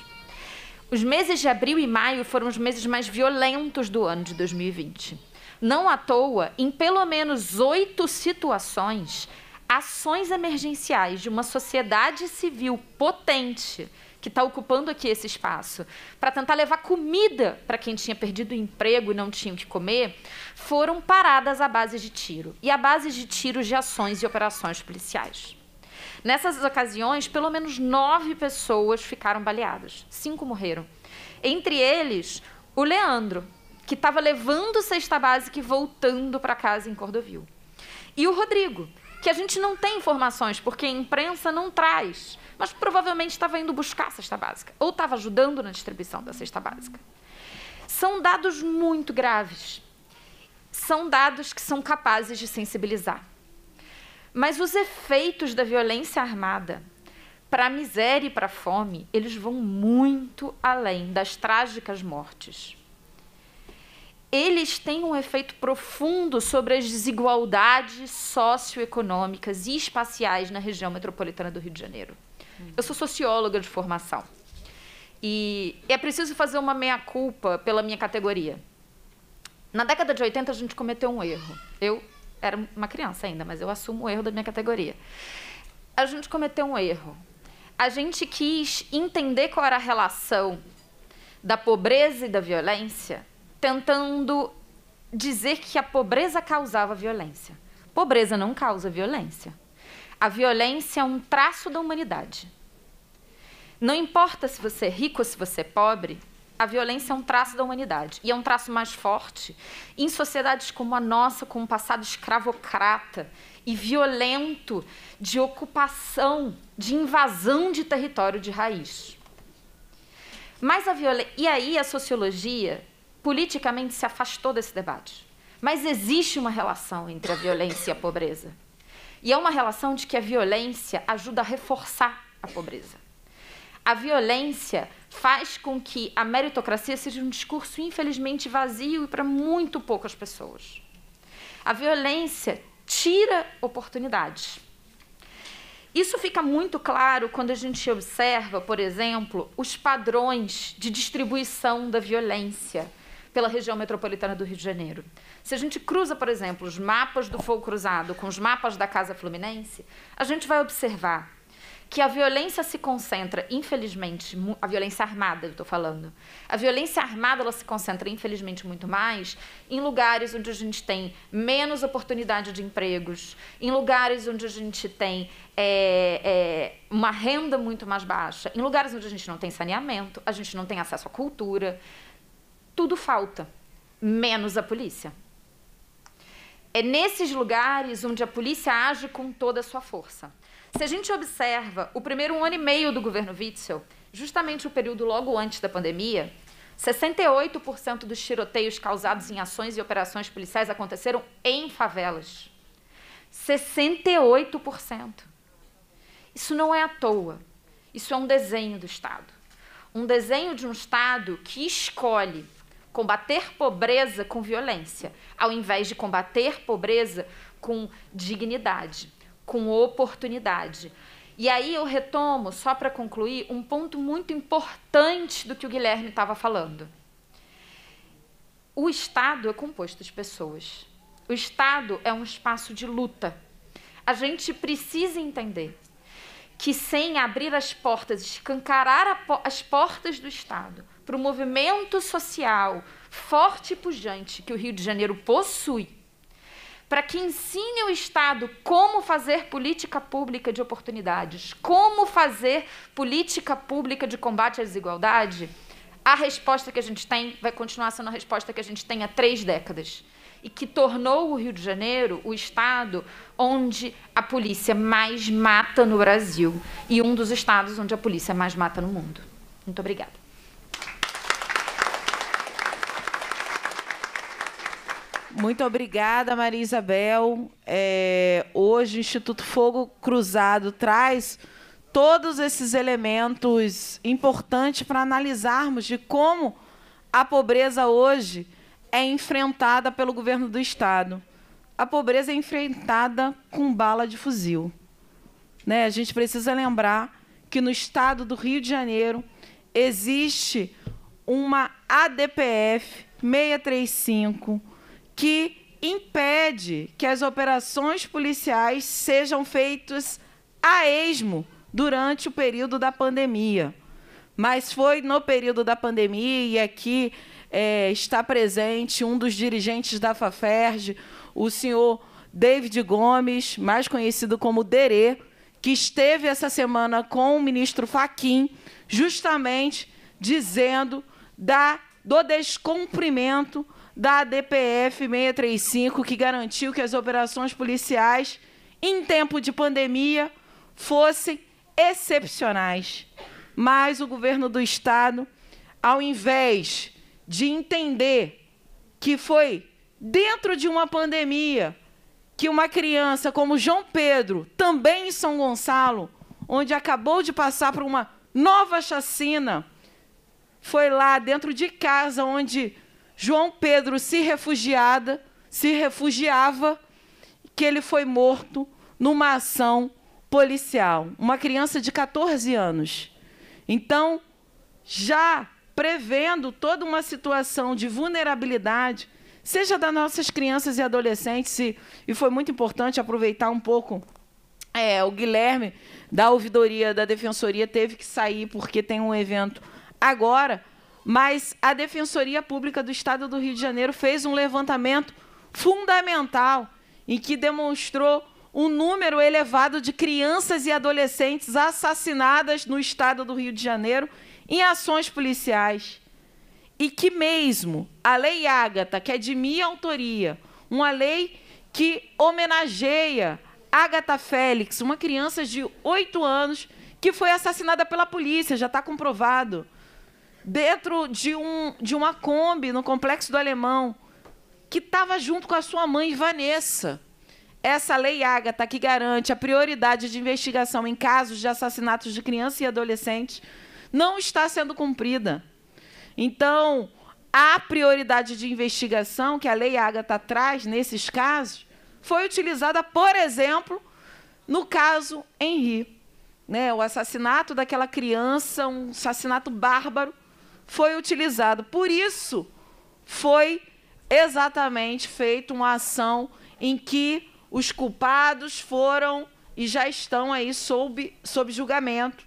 Os meses de abril e maio foram os meses mais violentos do ano de 2020. Não à toa, em pelo menos oito situações, ações emergenciais de uma sociedade civil potente que está ocupando aqui esse espaço, para tentar levar comida para quem tinha perdido o emprego e não tinha o que comer, foram paradas à base de tiro e à base de tiros de ações e operações policiais. Nessas ocasiões, pelo menos nove pessoas ficaram baleadas, cinco morreram. Entre eles, o Leandro, que estava levando cesta básica e voltando para casa em Cordovil. E o Rodrigo, que a gente não tem informações porque a imprensa não traz, mas provavelmente estava indo buscar a cesta básica ou estava ajudando na distribuição da cesta básica. São dados muito graves. São dados que são capazes de sensibilizar. Mas os efeitos da violência armada para a miséria e para a fome, eles vão muito além das trágicas mortes. Eles têm um efeito profundo sobre as desigualdades socioeconômicas e espaciais na região metropolitana do Rio de Janeiro. Eu sou socióloga de formação. E é preciso fazer uma meia-culpa pela minha categoria. Na década de 80, a gente cometeu um erro. Eu era uma criança ainda, mas eu assumo o erro da minha categoria. A gente cometeu um erro. A gente quis entender qual era a relação da pobreza e da violência, tentando dizer que a pobreza causava violência. Pobreza não causa violência. A violência é um traço da humanidade. Não importa se você é rico ou se você é pobre, a violência é um traço da humanidade e é um traço mais forte em sociedades como a nossa, com um passado escravocrata e violento de ocupação, de invasão de território de raiz. Mas a violência e aí a sociologia politicamente se afastou desse debate. Mas existe uma relação entre a violência e a pobreza. E é uma relação de que a violência ajuda a reforçar a pobreza. A violência faz com que a meritocracia seja um discurso infelizmente vazio e para muito poucas pessoas. A violência tira oportunidades. Isso fica muito claro quando a gente observa, por exemplo, os padrões de distribuição da violência pela região metropolitana do Rio de Janeiro. Se a gente cruza, por exemplo, os mapas do Fogo Cruzado com os mapas da Casa Fluminense, a gente vai observar que a violência se concentra, infelizmente, a violência armada, eu estou falando. A violência armada ela se concentra, infelizmente, muito mais em lugares onde a gente tem menos oportunidade de empregos, em lugares onde a gente tem é, é, uma renda muito mais baixa, em lugares onde a gente não tem saneamento, a gente não tem acesso à cultura. Tudo falta, menos a polícia. É nesses lugares onde a polícia age com toda a sua força se a gente observa o primeiro ano e meio do governo Witzel, justamente o período logo antes da pandemia, 68% dos tiroteios causados em ações e operações policiais aconteceram em favelas. 68%. Isso não é à toa. Isso é um desenho do Estado. Um desenho de um Estado que escolhe combater pobreza com violência, ao invés de combater pobreza com dignidade com oportunidade. E aí eu retomo, só para concluir, um ponto muito importante do que o Guilherme estava falando. O Estado é composto de pessoas. O Estado é um espaço de luta. A gente precisa entender que, sem abrir as portas, escancarar as portas do Estado para o movimento social forte e pujante que o Rio de Janeiro possui, para que ensine o Estado como fazer política pública de oportunidades, como fazer política pública de combate à desigualdade, a resposta que a gente tem vai continuar sendo a resposta que a gente tem há três décadas e que tornou o Rio de Janeiro o estado onde a polícia mais mata no Brasil e um dos estados onde a polícia mais mata no mundo. Muito obrigada. Muito obrigada, Maria Isabel. É, hoje o Instituto Fogo Cruzado traz todos esses elementos importantes para analisarmos de como a pobreza hoje é enfrentada pelo governo do Estado. A pobreza é enfrentada com bala de fuzil. Né? A gente precisa lembrar que no estado do Rio de Janeiro existe uma ADPF 635 que impede que as operações policiais sejam feitas a esmo durante o período da pandemia. Mas foi no período da pandemia, e aqui é, está presente um dos dirigentes da FAFERJ, o senhor David Gomes, mais conhecido como Derê, que esteve essa semana com o ministro Faquim, justamente dizendo da, do descumprimento da DPF 635, que garantiu que as operações policiais em tempo de pandemia fossem excepcionais. Mas o governo do estado, ao invés de entender que foi dentro de uma pandemia que uma criança como João Pedro, também em São Gonçalo, onde acabou de passar por uma nova chacina, foi lá dentro de casa onde João Pedro se refugiada, se refugiava, que ele foi morto numa ação policial, uma criança de 14 anos. Então, já prevendo toda uma situação de vulnerabilidade, seja das nossas crianças e adolescentes, e, e foi muito importante aproveitar um pouco é, o Guilherme da ouvidoria da defensoria teve que sair porque tem um evento agora mas a Defensoria Pública do Estado do Rio de Janeiro fez um levantamento fundamental em que demonstrou um número elevado de crianças e adolescentes assassinadas no estado do Rio de Janeiro em ações policiais. E que mesmo a Lei Ágata, que é de minha autoria, uma lei que homenageia Agatha Félix, uma criança de 8 anos que foi assassinada pela polícia, já está comprovado dentro de, um, de uma Kombi no Complexo do Alemão, que estava junto com a sua mãe, Vanessa. Essa lei Ágata que garante a prioridade de investigação em casos de assassinatos de criança e adolescente não está sendo cumprida. Então, a prioridade de investigação que a lei Ágata traz nesses casos foi utilizada, por exemplo, no caso Henri. Né, o assassinato daquela criança, um assassinato bárbaro, foi utilizado. Por isso, foi exatamente feita uma ação em que os culpados foram e já estão aí sob, sob julgamento.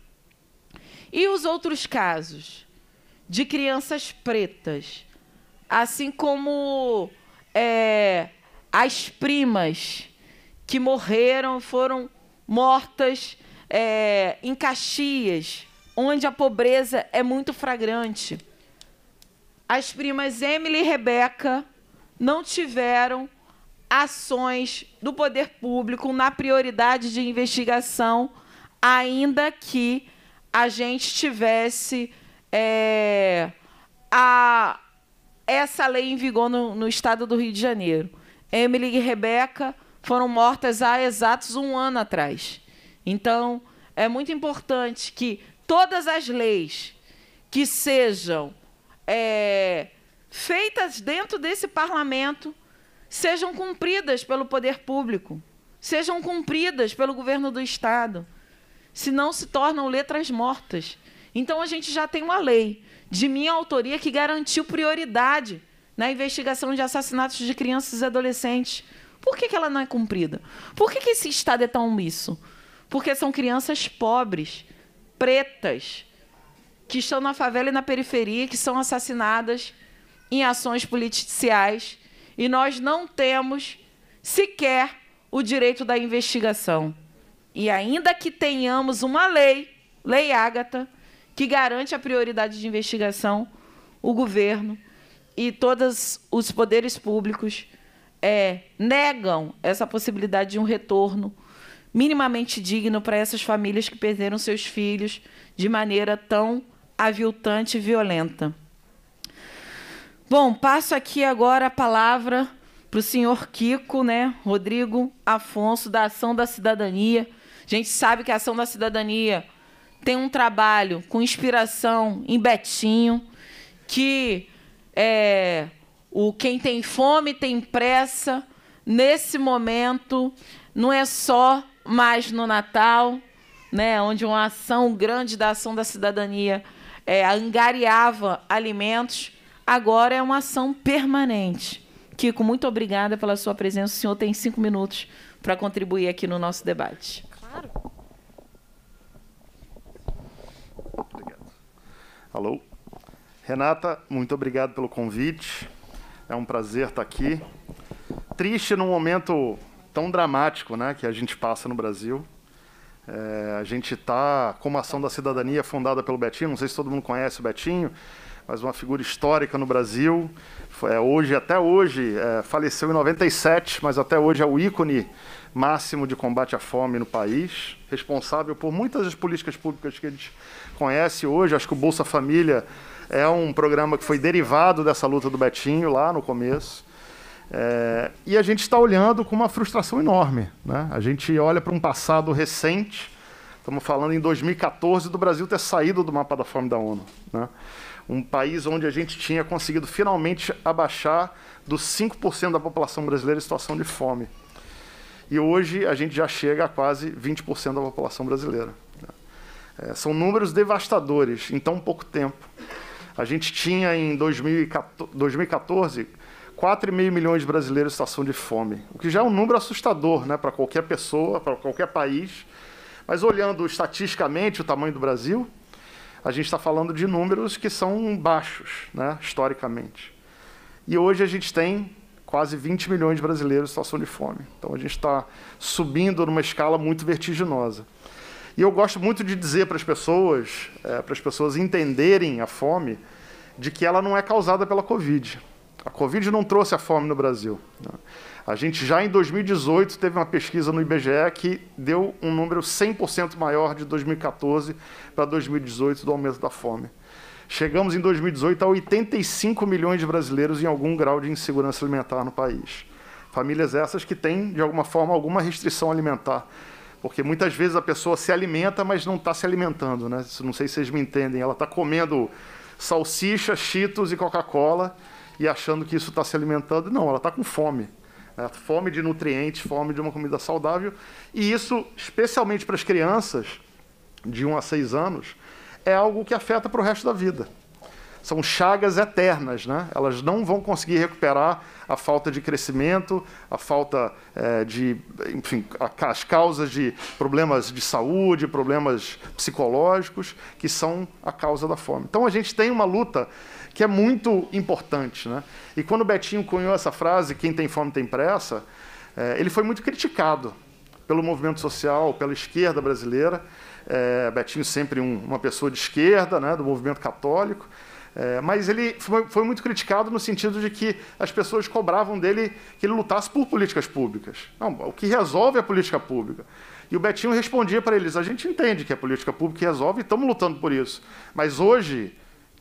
E os outros casos de crianças pretas, assim como é, as primas que morreram, foram mortas é, em Caxias, onde a pobreza é muito fragrante. As primas Emily e Rebeca não tiveram ações do poder público na prioridade de investigação, ainda que a gente tivesse é, a, essa lei em vigor no, no estado do Rio de Janeiro. Emily e Rebeca foram mortas há exatos um ano atrás. Então, é muito importante que todas as leis que sejam é, feitas dentro desse parlamento sejam cumpridas pelo poder público, sejam cumpridas pelo governo do Estado, senão se tornam letras mortas. Então a gente já tem uma lei de minha autoria que garantiu prioridade na investigação de assassinatos de crianças e adolescentes. Por que, que ela não é cumprida? Por que, que esse Estado é tão omisso? Porque são crianças pobres pretas que estão na favela e na periferia, que são assassinadas em ações policiais, e nós não temos sequer o direito da investigação. E ainda que tenhamos uma lei, Lei Ágata, que garante a prioridade de investigação, o governo e todos os poderes públicos é, negam essa possibilidade de um retorno minimamente digno para essas famílias que perderam seus filhos de maneira tão aviltante e violenta. Bom, passo aqui agora a palavra para o senhor Kiko, né? Rodrigo Afonso, da Ação da Cidadania. A gente sabe que a Ação da Cidadania tem um trabalho com inspiração em Betinho, que é, o quem tem fome tem pressa. Nesse momento, não é só mas no Natal, né, onde uma ação grande da ação da cidadania é, angariava alimentos, agora é uma ação permanente. Kiko, muito obrigada pela sua presença. O senhor tem cinco minutos para contribuir aqui no nosso debate. Claro. Obrigado. Alô? Renata, muito obrigado pelo convite. É um prazer estar aqui. Triste num momento tão dramático né, que a gente passa no Brasil. É, a gente está com uma ação da cidadania fundada pelo Betinho, não sei se todo mundo conhece o Betinho, mas uma figura histórica no Brasil. É, hoje, até hoje, é, faleceu em 97, mas até hoje é o ícone máximo de combate à fome no país, responsável por muitas das políticas públicas que a gente conhece hoje. Acho que o Bolsa Família é um programa que foi derivado dessa luta do Betinho lá no começo. É, e a gente está olhando com uma frustração enorme. Né? A gente olha para um passado recente, estamos falando em 2014 do Brasil ter saído do mapa da fome da ONU. Né? Um país onde a gente tinha conseguido finalmente abaixar dos 5% da população brasileira em situação de fome. E hoje a gente já chega a quase 20% da população brasileira. Né? É, são números devastadores em tão pouco tempo. A gente tinha em 2014 4,5 milhões de brasileiros em situação de fome, o que já é um número assustador né, para qualquer pessoa, para qualquer país. Mas olhando estatisticamente o tamanho do Brasil, a gente está falando de números que são baixos, né, historicamente. E hoje a gente tem quase 20 milhões de brasileiros em situação de fome. Então a gente está subindo numa escala muito vertiginosa. E eu gosto muito de dizer para as pessoas, é, para as pessoas entenderem a fome, de que ela não é causada pela Covid. A Covid não trouxe a fome no Brasil. Né? A gente já em 2018 teve uma pesquisa no IBGE que deu um número 100% maior de 2014 para 2018 do aumento da fome. Chegamos em 2018 a 85 milhões de brasileiros em algum grau de insegurança alimentar no país. Famílias essas que têm, de alguma forma, alguma restrição alimentar. Porque muitas vezes a pessoa se alimenta, mas não está se alimentando. Né? Não sei se vocês me entendem. Ela está comendo salsicha, cheetos e Coca-Cola e achando que isso está se alimentando. Não, ela está com fome. Né? Fome de nutrientes, fome de uma comida saudável. E isso, especialmente para as crianças de 1 a 6 anos, é algo que afeta para o resto da vida. São chagas eternas, né? Elas não vão conseguir recuperar a falta de crescimento, a falta é, de, enfim, as causas de problemas de saúde, problemas psicológicos, que são a causa da fome. Então a gente tem uma luta que é muito importante. Né? E quando o Betinho cunhou essa frase, quem tem fome tem pressa, é, ele foi muito criticado pelo movimento social, pela esquerda brasileira. É, Betinho sempre um, uma pessoa de esquerda, né, do movimento católico. É, mas ele foi, foi, muito criticado no sentido de que as pessoas cobravam dele que ele lutasse por políticas públicas. Não, o que resolve é a política pública. E o Betinho respondia para eles: a gente entende que a é política pública resolve e estamos lutando por isso. Mas hoje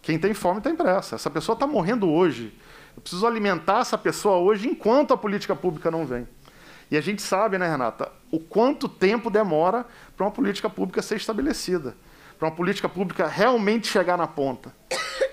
quem tem fome tem pressa. Essa pessoa está morrendo hoje. Eu preciso alimentar essa pessoa hoje enquanto a política pública não vem. E a gente sabe, né, Renata, o quanto tempo demora para uma política pública ser estabelecida, para uma política pública realmente chegar na ponta.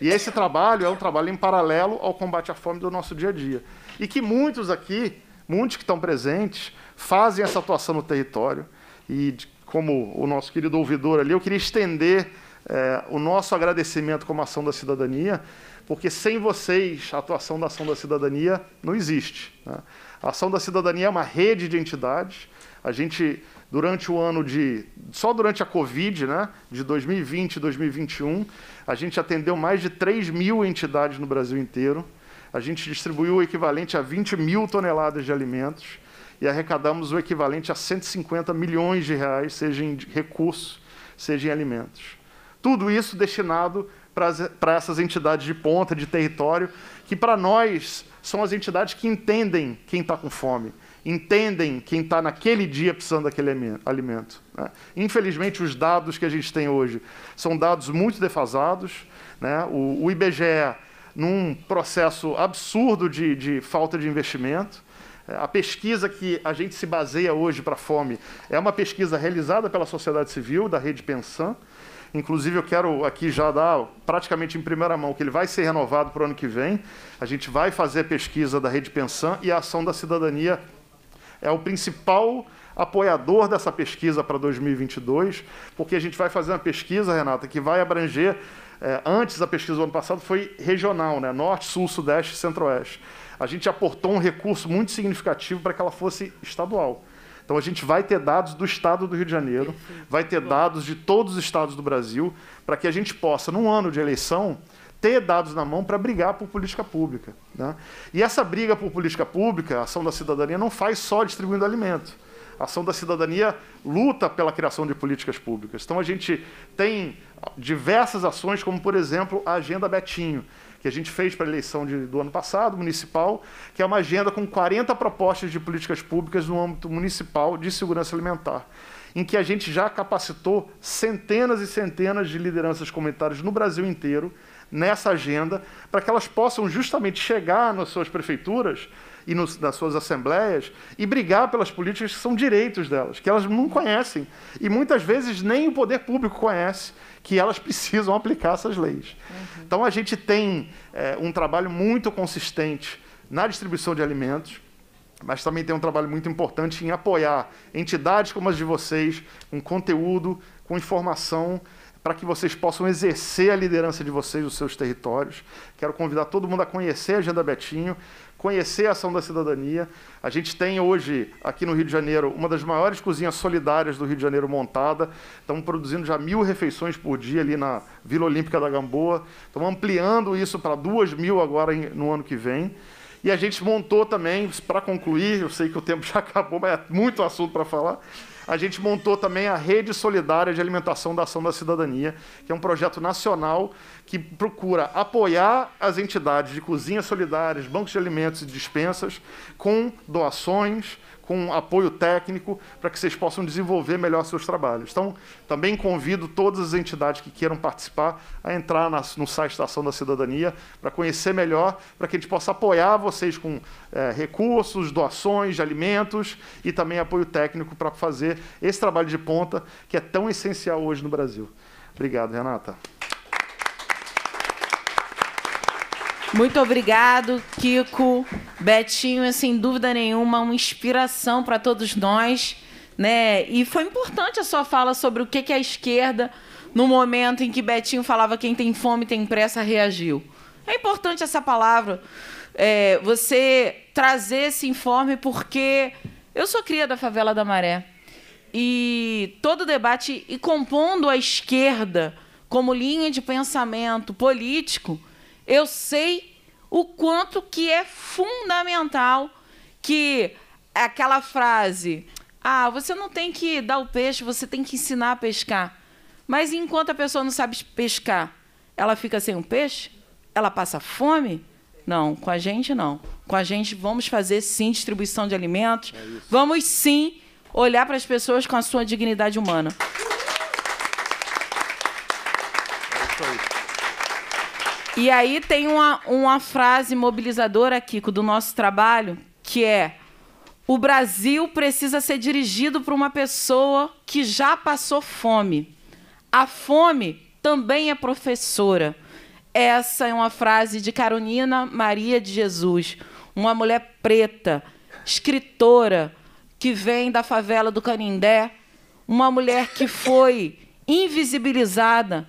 E esse trabalho é um trabalho em paralelo ao combate à fome do nosso dia a dia. E que muitos aqui, muitos que estão presentes, fazem essa atuação no território. E como o nosso querido ouvidor ali, eu queria estender é, o nosso agradecimento como Ação da Cidadania, porque sem vocês a atuação da Ação da Cidadania não existe. Né? A Ação da Cidadania é uma rede de entidades. A gente, durante o ano de. só durante a Covid, né, de 2020 e 2021, a gente atendeu mais de 3 mil entidades no Brasil inteiro. A gente distribuiu o equivalente a 20 mil toneladas de alimentos e arrecadamos o equivalente a 150 milhões de reais, seja em recursos, seja em alimentos. Tudo isso destinado para essas entidades de ponta, de território, que para nós são as entidades que entendem quem está com fome, entendem quem está naquele dia precisando daquele alimento. Né? Infelizmente, os dados que a gente tem hoje são dados muito defasados. Né? O, o, IBGE, num processo absurdo de, de falta de investimento, é, a pesquisa que a gente se baseia hoje para a fome é uma pesquisa realizada pela sociedade civil, da Rede Pensan, Inclusive, eu quero aqui já dar praticamente em primeira mão que ele vai ser renovado para o ano que vem. A gente vai fazer a pesquisa da Rede pensão e a Ação da Cidadania é o principal apoiador dessa pesquisa para 2022, porque a gente vai fazer uma pesquisa, Renata, que vai abranger. É, antes a pesquisa do ano passado foi regional, né? Norte, Sul, Sudeste e Centro-Oeste. A gente aportou um recurso muito significativo para que ela fosse estadual. Então a gente vai ter dados do estado do Rio de Janeiro, Perfeito. vai ter Bom. dados de todos os estados do Brasil, para que a gente possa, num ano de eleição, ter dados na mão para brigar por política pública. Né? E essa briga por política pública, a ação da cidadania, não faz só distribuindo alimento. A ação da cidadania luta pela criação de políticas públicas. Então a gente tem diversas ações, como por exemplo a Agenda Betinho, que a gente fez para a eleição de, do ano passado, municipal, que é uma agenda com 40 propostas de políticas públicas no âmbito municipal de segurança alimentar, em que a gente já capacitou centenas e centenas de lideranças comunitárias no Brasil inteiro nessa agenda, para que elas possam justamente chegar nas suas prefeituras e nos, nas suas assembleias e brigar pelas políticas que são direitos delas, que elas não conhecem. E muitas vezes nem o poder público conhece que elas precisam aplicar essas leis. Uhum. Então a gente tem é, um trabalho muito consistente na distribuição de alimentos, mas também tem um trabalho muito importante em apoiar entidades como as de vocês, com conteúdo, com informação, para que vocês possam exercer a liderança de vocês nos seus territórios. Quero convidar todo mundo a conhecer a Agenda Betinho conhecer a ação da cidadania. A gente tem hoje, aqui no Rio de Janeiro, uma das maiores cozinhas solidárias do Rio de Janeiro montada. Estamos produzindo já mil refeições por dia ali na Vila Olímpica da Gamboa. Estamos ampliando isso para duas mil agora no ano que vem. E a gente montou também, para concluir, eu sei que o tempo já acabou, mas é muito assunto para falar a gente montou também a Rede Solidária de Alimentação da Ação da Cidadania, que é um projeto nacional que procura apoiar as entidades de cozinhas solidárias, bancos de alimentos e dispensas com doações, com apoio técnico para que vocês possam desenvolver melhor seus trabalhos. Então, também convido todas as entidades que queiram participar a entrar na, no site da Ação da Cidadania para conhecer melhor, para que a gente possa apoiar vocês com é, recursos, doações de alimentos e também apoio técnico para fazer esse trabalho de ponta que é tão essencial hoje no Brasil. Obrigado, Renata. Muito obrigado, Kiko. Betinho sem dúvida nenhuma uma inspiração para todos nós, né? E foi importante a sua fala sobre o que é a esquerda no momento em que Betinho falava quem tem fome tem pressa reagiu. É importante essa palavra, é, você trazer esse informe porque eu sou cria da favela da Maré e todo o debate e compondo a esquerda como linha de pensamento político eu sei o quanto que é fundamental que aquela frase, ah, você não tem que dar o peixe, você tem que ensinar a pescar. Mas enquanto a pessoa não sabe pescar, ela fica sem um peixe? Ela passa fome? Não, com a gente não. Com a gente vamos fazer sim distribuição de alimentos. É vamos sim olhar para as pessoas com a sua dignidade humana. É isso aí. E aí tem uma, uma frase mobilizadora, Kiko, do nosso trabalho, que é o Brasil precisa ser dirigido por uma pessoa que já passou fome. A fome também é professora. Essa é uma frase de Carolina Maria de Jesus, uma mulher preta, escritora, que vem da favela do Canindé, uma mulher que foi invisibilizada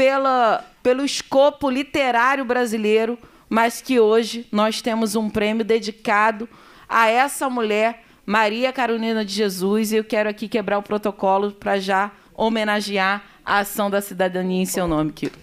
pela, pelo escopo literário brasileiro, mas que hoje nós temos um prêmio dedicado a essa mulher, Maria Carolina de Jesus, e eu quero aqui quebrar o protocolo para já homenagear a ação da cidadania em seu nome, Kiko.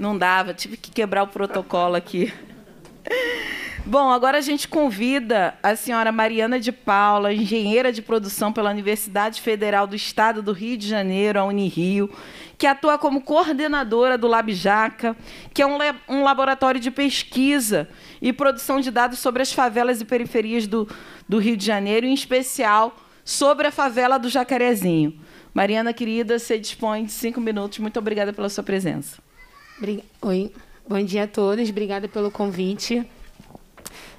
Não dava, tive que quebrar o protocolo aqui. Bom, agora a gente convida a senhora Mariana de Paula, engenheira de produção pela Universidade Federal do Estado do Rio de Janeiro, a Unirio, que atua como coordenadora do LabJaca, que é um, um laboratório de pesquisa e produção de dados sobre as favelas e periferias do, do Rio de Janeiro, em especial sobre a favela do Jacarezinho. Mariana, querida, você dispõe de cinco minutos. Muito obrigada pela sua presença. Oi, bom dia a todos. Obrigada pelo convite.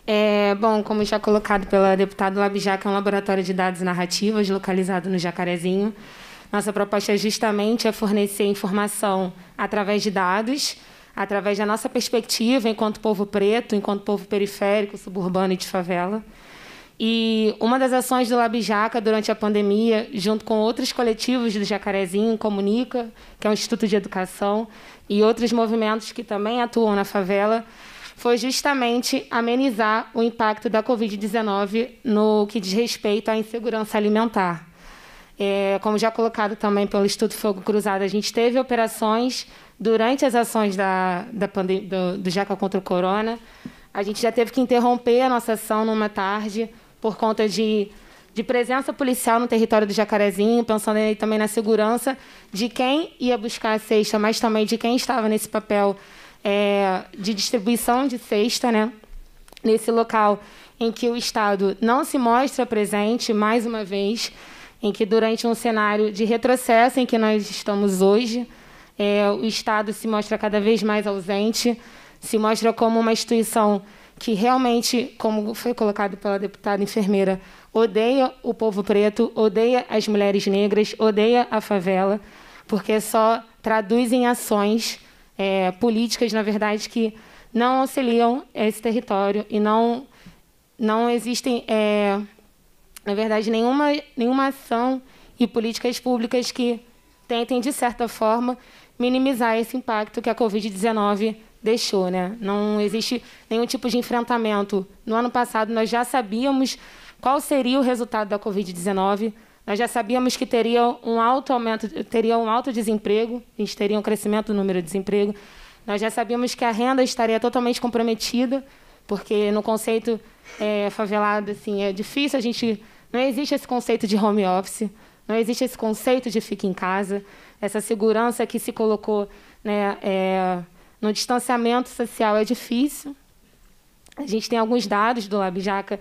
É, bom, como já colocado pela deputada Labjac, é um laboratório de dados narrativas localizado no Jacarezinho. Nossa proposta é justamente é fornecer informação através de dados, através da nossa perspectiva enquanto povo preto, enquanto povo periférico, suburbano e de favela. E uma das ações do Labijaca durante a pandemia, junto com outros coletivos do Jacarezinho, Comunica, que é um instituto de educação, e outros movimentos que também atuam na favela, foi justamente amenizar o impacto da Covid-19 no que diz respeito à insegurança alimentar. É, como já colocado também pelo Instituto Fogo Cruzado, a gente teve operações durante as ações da, da do, do Jaca contra o Corona. A gente já teve que interromper a nossa ação numa tarde por conta de, de presença policial no território do Jacarezinho, pensando aí também na segurança de quem ia buscar a cesta, mas também de quem estava nesse papel é, de distribuição de cesta, né? nesse local em que o Estado não se mostra presente, mais uma vez, em que durante um cenário de retrocesso em que nós estamos hoje, é, o Estado se mostra cada vez mais ausente, se mostra como uma instituição que realmente, como foi colocado pela deputada enfermeira, odeia o povo preto, odeia as mulheres negras, odeia a favela, porque só traduz em ações é, políticas, na verdade, que não auxiliam esse território e não, não existem, é, na verdade, nenhuma, nenhuma ação e políticas públicas que tentem, de certa forma, minimizar esse impacto que a Covid-19 deixou, né? Não existe nenhum tipo de enfrentamento. No ano passado, nós já sabíamos qual seria o resultado da Covid-19. Nós já sabíamos que teria um alto aumento, teria um alto desemprego, a gente teria um crescimento do número de desemprego. Nós já sabíamos que a renda estaria totalmente comprometida, porque no conceito é, favelado, assim, é difícil a gente. Não existe esse conceito de home office, não existe esse conceito de fique em casa, essa segurança que se colocou, né? É, no distanciamento social é difícil. A gente tem alguns dados do Labjaca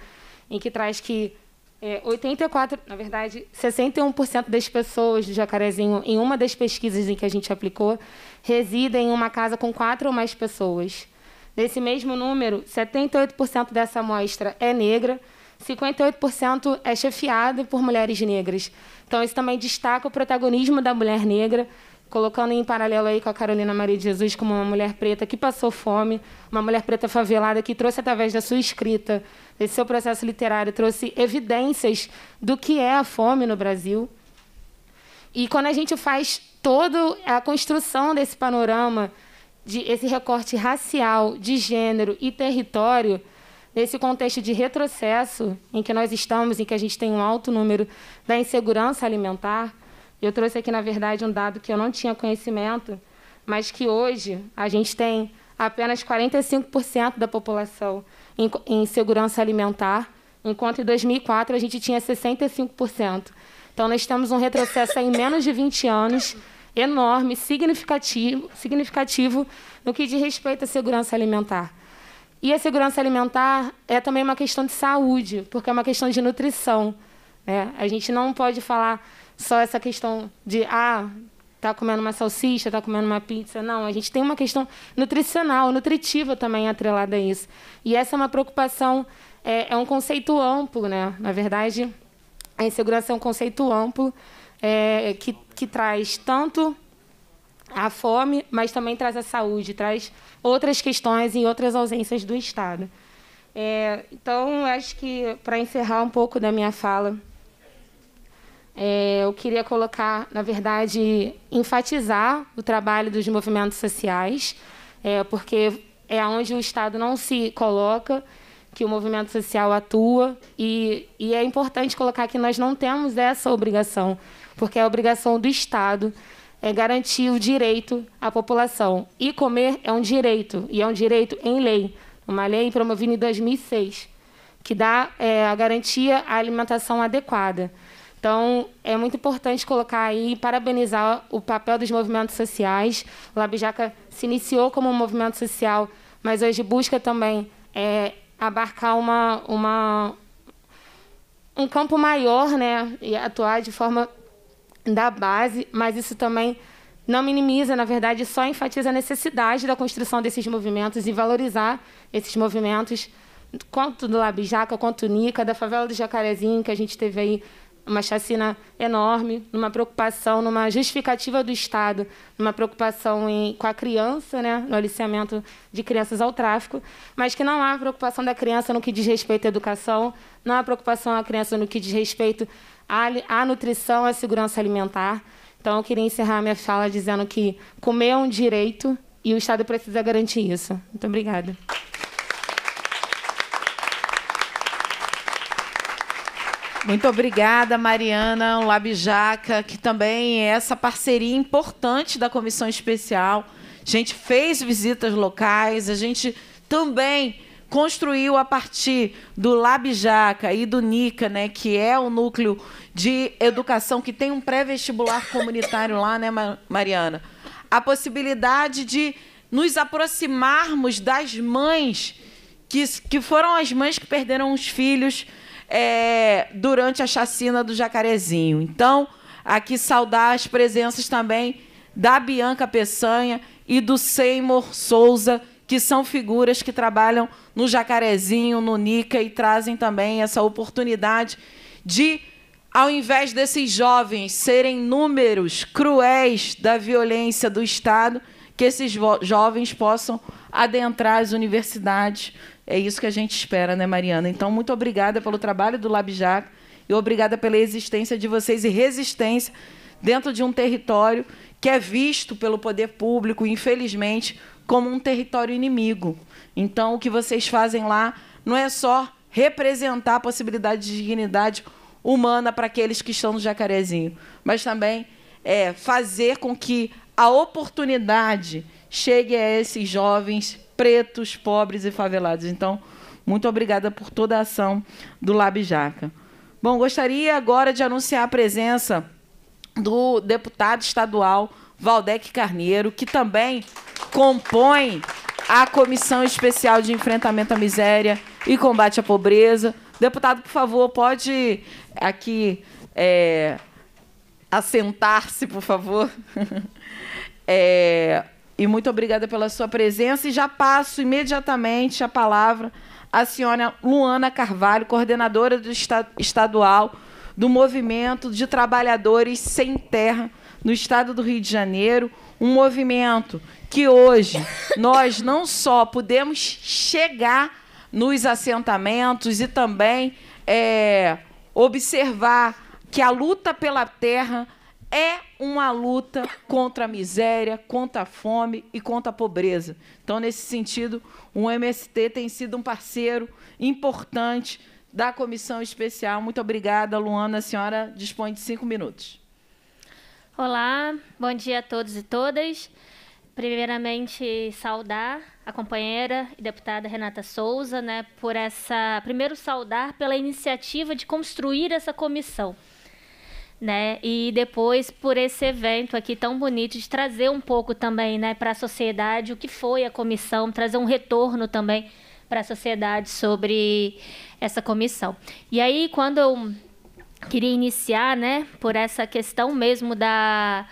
em que traz que é, 84, na verdade, 61% das pessoas do Jacarezinho, em uma das pesquisas em que a gente aplicou, residem em uma casa com quatro ou mais pessoas. Desse mesmo número, 78% dessa amostra é negra, 58% é chefiada por mulheres negras. Então, isso também destaca o protagonismo da mulher negra colocando em paralelo aí com a Carolina Maria de Jesus como uma mulher preta que passou fome, uma mulher preta favelada que trouxe através da sua escrita, desse seu processo literário, trouxe evidências do que é a fome no Brasil. E quando a gente faz toda a construção desse panorama, de esse recorte racial, de gênero e território, nesse contexto de retrocesso em que nós estamos, em que a gente tem um alto número da insegurança alimentar, eu trouxe aqui, na verdade, um dado que eu não tinha conhecimento, mas que hoje a gente tem apenas 45% da população em, em segurança alimentar, enquanto em 2004 a gente tinha 65%. Então, nós temos um retrocesso em menos de 20 anos enorme, significativo, significativo no que diz respeito à segurança alimentar. E a segurança alimentar é também uma questão de saúde, porque é uma questão de nutrição. Né? A gente não pode falar só essa questão de, ah, tá comendo uma salsicha, tá comendo uma pizza. Não, a gente tem uma questão nutricional, nutritiva também atrelada a isso. E essa é uma preocupação, é, é um conceito amplo, né? Na verdade, a insegurança é um conceito amplo é, que, que traz tanto a fome, mas também traz a saúde, traz outras questões e outras ausências do Estado. É, então, acho que para encerrar um pouco da minha fala, é, eu queria colocar, na verdade, enfatizar o trabalho dos movimentos sociais, é, porque é onde o Estado não se coloca, que o movimento social atua, e, e é importante colocar que nós não temos essa obrigação, porque é a obrigação do Estado é garantir o direito à população. E comer é um direito, e é um direito em lei, uma lei promovida em 2006, que dá é, a garantia à alimentação adequada. Então, é muito importante colocar aí e parabenizar o papel dos movimentos sociais. O Labijaca se iniciou como um movimento social, mas hoje busca também é, abarcar uma, uma, um campo maior né, e atuar de forma da base, mas isso também não minimiza, na verdade, só enfatiza a necessidade da construção desses movimentos e valorizar esses movimentos, quanto do Labijaca, quanto do Nica, da favela do Jacarezinho, que a gente teve aí uma chacina enorme, numa preocupação, numa justificativa do Estado, numa preocupação em, com a criança, né, no aliciamento de crianças ao tráfico, mas que não há preocupação da criança no que diz respeito à educação, não há preocupação da criança no que diz respeito à, à nutrição, à segurança alimentar. Então, eu queria encerrar minha fala dizendo que comer é um direito e o Estado precisa garantir isso. Muito obrigada. Muito obrigada, Mariana Labijaca, que também é essa parceria importante da comissão especial. A gente fez visitas locais, a gente também construiu a partir do Labijaca e do NICA, né, que é o núcleo de educação que tem um pré-vestibular comunitário lá, né, Mariana? A possibilidade de nos aproximarmos das mães que, que foram as mães que perderam os filhos é, durante a chacina do Jacarezinho. Então, aqui saudar as presenças também da Bianca Peçanha e do Seymour Souza, que são figuras que trabalham no Jacarezinho, no Nica e trazem também essa oportunidade de, ao invés desses jovens serem números cruéis da violência do Estado, que esses jovens possam adentrar as universidades é isso que a gente espera, né, Mariana? Então, muito obrigada pelo trabalho do LabJac e obrigada pela existência de vocês e resistência dentro de um território que é visto pelo poder público, infelizmente, como um território inimigo. Então, o que vocês fazem lá não é só representar a possibilidade de dignidade humana para aqueles que estão no Jacarezinho, mas também é, fazer com que a oportunidade chegue a esses jovens pretos, pobres e favelados. Então, muito obrigada por toda a ação do Labijaca. Bom, gostaria agora de anunciar a presença do deputado estadual Valdec Carneiro, que também compõe a Comissão Especial de Enfrentamento à Miséria e Combate à Pobreza. Deputado, por favor, pode aqui é, assentar-se, por favor. É, e muito obrigada pela sua presença. E já passo imediatamente a palavra à senhora Luana Carvalho, coordenadora do estado estadual do Movimento de Trabalhadores Sem Terra no estado do Rio de Janeiro. Um movimento que hoje nós não só podemos chegar nos assentamentos e também é, observar que a luta pela terra é uma luta contra a miséria, contra a fome e contra a pobreza. Então, nesse sentido, o MST tem sido um parceiro importante da comissão especial. Muito obrigada, Luana. A senhora dispõe de cinco minutos. Olá, bom dia a todos e todas. Primeiramente, saudar a companheira e deputada Renata Souza, né, por essa. Primeiro, saudar pela iniciativa de construir essa comissão né? E depois por esse evento aqui tão bonito de trazer um pouco também, né, para a sociedade o que foi a comissão, trazer um retorno também para a sociedade sobre essa comissão. E aí quando eu queria iniciar, né, por essa questão mesmo da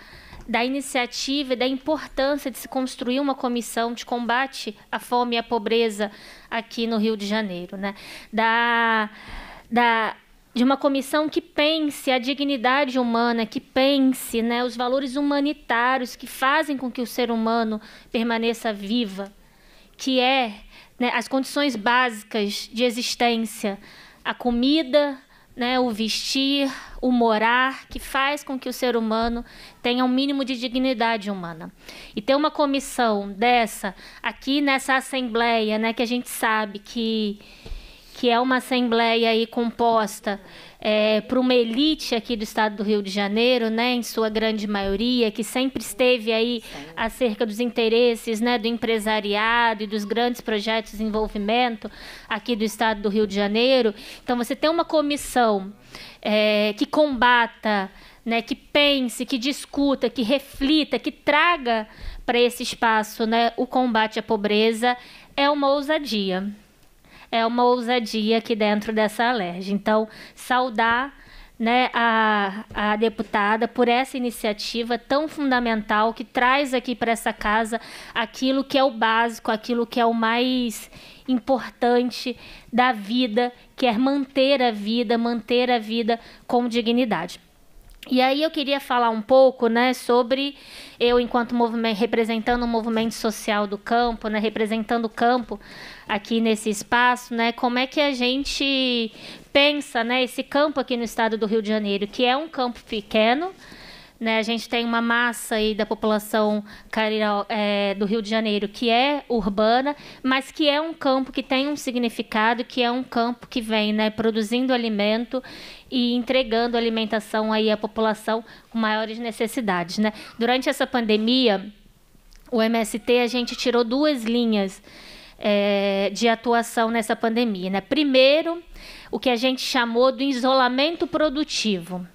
da iniciativa e da importância de se construir uma comissão de combate à fome e à pobreza aqui no Rio de Janeiro, né? Da da de uma comissão que pense a dignidade humana, que pense né, os valores humanitários que fazem com que o ser humano permaneça viva, que é né, as condições básicas de existência, a comida, né, o vestir, o morar, que faz com que o ser humano tenha um mínimo de dignidade humana. E ter uma comissão dessa aqui nessa assembleia, né, que a gente sabe que que é uma assembleia aí composta é, para uma elite aqui do estado do Rio de Janeiro, né, em sua grande maioria, que sempre esteve aí acerca dos interesses né, do empresariado e dos grandes projetos de desenvolvimento aqui do estado do Rio de Janeiro. Então, você tem uma comissão é, que combata, né, que pense, que discuta, que reflita, que traga para esse espaço né, o combate à pobreza, é uma ousadia é uma ousadia aqui dentro dessa alergia. Então, saudar né, a, a deputada por essa iniciativa tão fundamental que traz aqui para essa casa aquilo que é o básico, aquilo que é o mais importante da vida, que é manter a vida, manter a vida com dignidade. E aí eu queria falar um pouco, né, sobre eu enquanto representando o movimento social do campo, né, representando o campo aqui nesse espaço, né, como é que a gente pensa, né, esse campo aqui no estado do Rio de Janeiro, que é um campo pequeno, né, a gente tem uma massa aí da população é, do Rio de Janeiro que é urbana, mas que é um campo que tem um significado, que é um campo que vem né, produzindo alimento e entregando alimentação aí à população com maiores necessidades. Né? Durante essa pandemia, o MST a gente tirou duas linhas é, de atuação nessa pandemia. Né? Primeiro, o que a gente chamou do isolamento produtivo.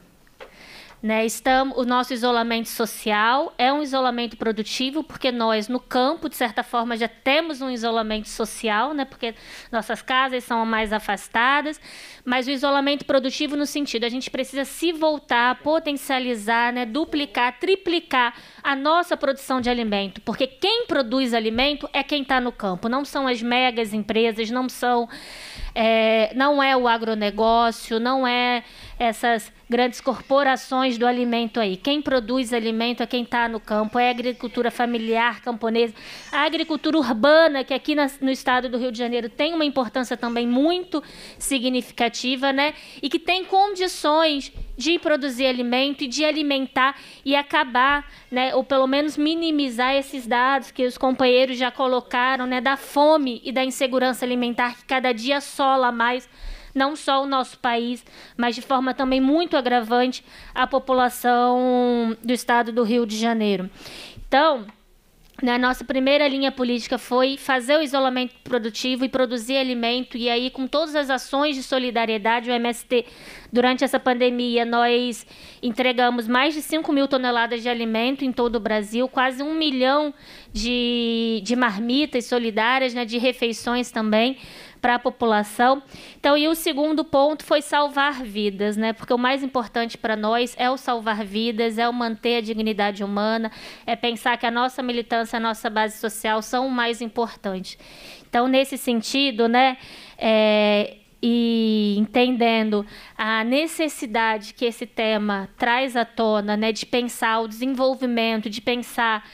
Né? Estamos, o nosso isolamento social é um isolamento produtivo, porque nós, no campo, de certa forma, já temos um isolamento social, né? porque nossas casas são mais afastadas, mas o isolamento produtivo no sentido, a gente precisa se voltar, potencializar, né? duplicar, triplicar a nossa produção de alimento, porque quem produz alimento é quem está no campo, não são as megas empresas, não são... É, não é o agronegócio, não é essas grandes corporações do alimento aí. Quem produz alimento é quem está no campo, é a agricultura familiar camponesa, a agricultura urbana, que aqui na, no estado do Rio de Janeiro tem uma importância também muito significativa, né? E que tem condições de produzir alimento e de alimentar e acabar, né, ou pelo menos minimizar esses dados que os companheiros já colocaram, né, da fome e da insegurança alimentar que cada dia assola mais não só o nosso país, mas de forma também muito agravante a população do estado do Rio de Janeiro. Então, na né, nossa primeira linha política foi fazer o isolamento produtivo e produzir alimento. E aí, com todas as ações de solidariedade, o MST, durante essa pandemia, nós entregamos mais de 5 mil toneladas de alimento em todo o Brasil, quase um milhão de, de marmitas solidárias, né, de refeições também para a população. Então, e o segundo ponto foi salvar vidas, né? Porque o mais importante para nós é o salvar vidas, é o manter a dignidade humana, é pensar que a nossa militância, a nossa base social são o mais importante. Então, nesse sentido, né? É, e entendendo a necessidade que esse tema traz à tona, né, de pensar o desenvolvimento, de pensar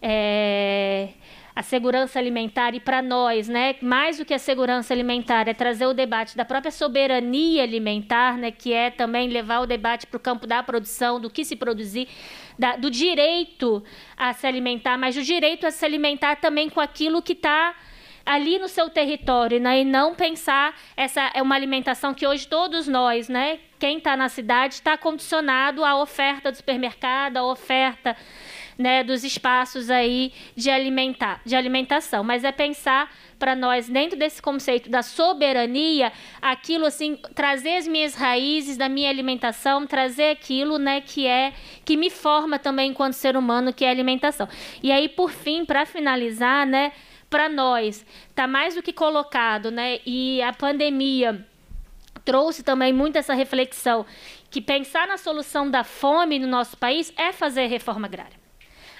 é, a segurança alimentar e para nós, né, mais do que a segurança alimentar, é trazer o debate da própria soberania alimentar, né, que é também levar o debate para o campo da produção, do que se produzir, da, do direito a se alimentar, mas do direito a se alimentar também com aquilo que está ali no seu território, né? E não pensar essa é uma alimentação que hoje todos nós, né? Quem está na cidade está condicionado à oferta do supermercado, à oferta né, dos espaços aí de, alimentar, de alimentação, mas é pensar para nós dentro desse conceito da soberania, aquilo assim, trazer as minhas raízes da minha alimentação, trazer aquilo, né, que é que me forma também enquanto ser humano, que é a alimentação. E aí por fim, para finalizar, né, para nós, tá mais do que colocado, né? E a pandemia trouxe também muito essa reflexão que pensar na solução da fome no nosso país é fazer reforma agrária.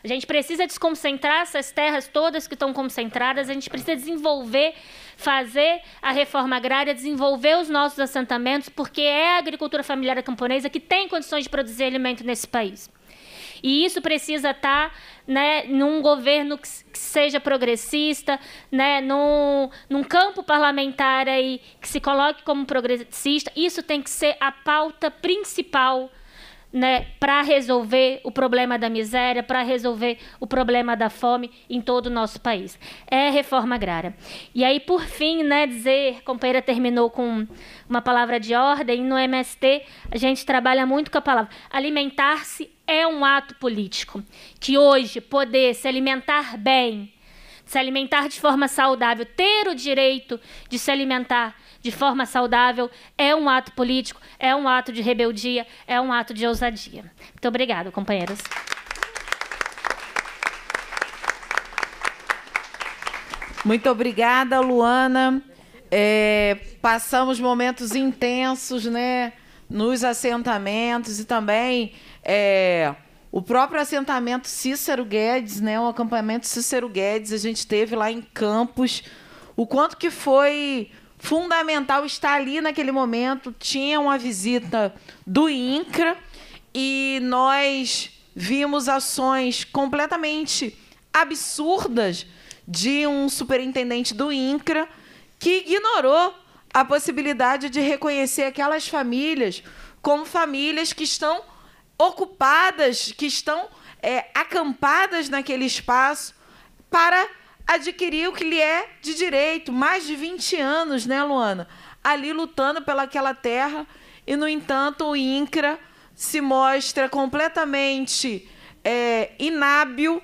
A gente precisa desconcentrar essas terras todas que estão concentradas, a gente precisa desenvolver, fazer a reforma agrária, desenvolver os nossos assentamentos, porque é a agricultura familiar camponesa que tem condições de produzir alimento nesse país. E isso precisa estar tá, né, num governo que, seja progressista, né, num, num campo parlamentar aí que se coloque como progressista. Isso tem que ser a pauta principal né, para resolver o problema da miséria, para resolver o problema da fome em todo o nosso país. É reforma agrária. E aí, por fim, né, dizer, a companheira terminou com uma palavra de ordem, no MST a gente trabalha muito com a palavra alimentar-se é um ato político. Que hoje poder se alimentar bem, se alimentar de forma saudável, ter o direito de se alimentar de forma saudável é um ato político, é um ato de rebeldia, é um ato de ousadia. Muito obrigado, companheiros. Muito obrigada, Luana. É, passamos momentos intensos, né? Nos assentamentos e também é, o próprio assentamento Cícero Guedes, né? O acampamento Cícero Guedes, a gente teve lá em Campos. O quanto que foi fundamental estar ali naquele momento. Tinha uma visita do INCRA e nós vimos ações completamente absurdas de um superintendente do INCRA que ignorou a possibilidade de reconhecer aquelas famílias como famílias que estão ocupadas, que estão é, acampadas naquele espaço para adquirir o que lhe é de direito, mais de 20 anos, né, Luana? Ali lutando pelaquela terra, e no entanto o INCRA se mostra completamente é, inábil,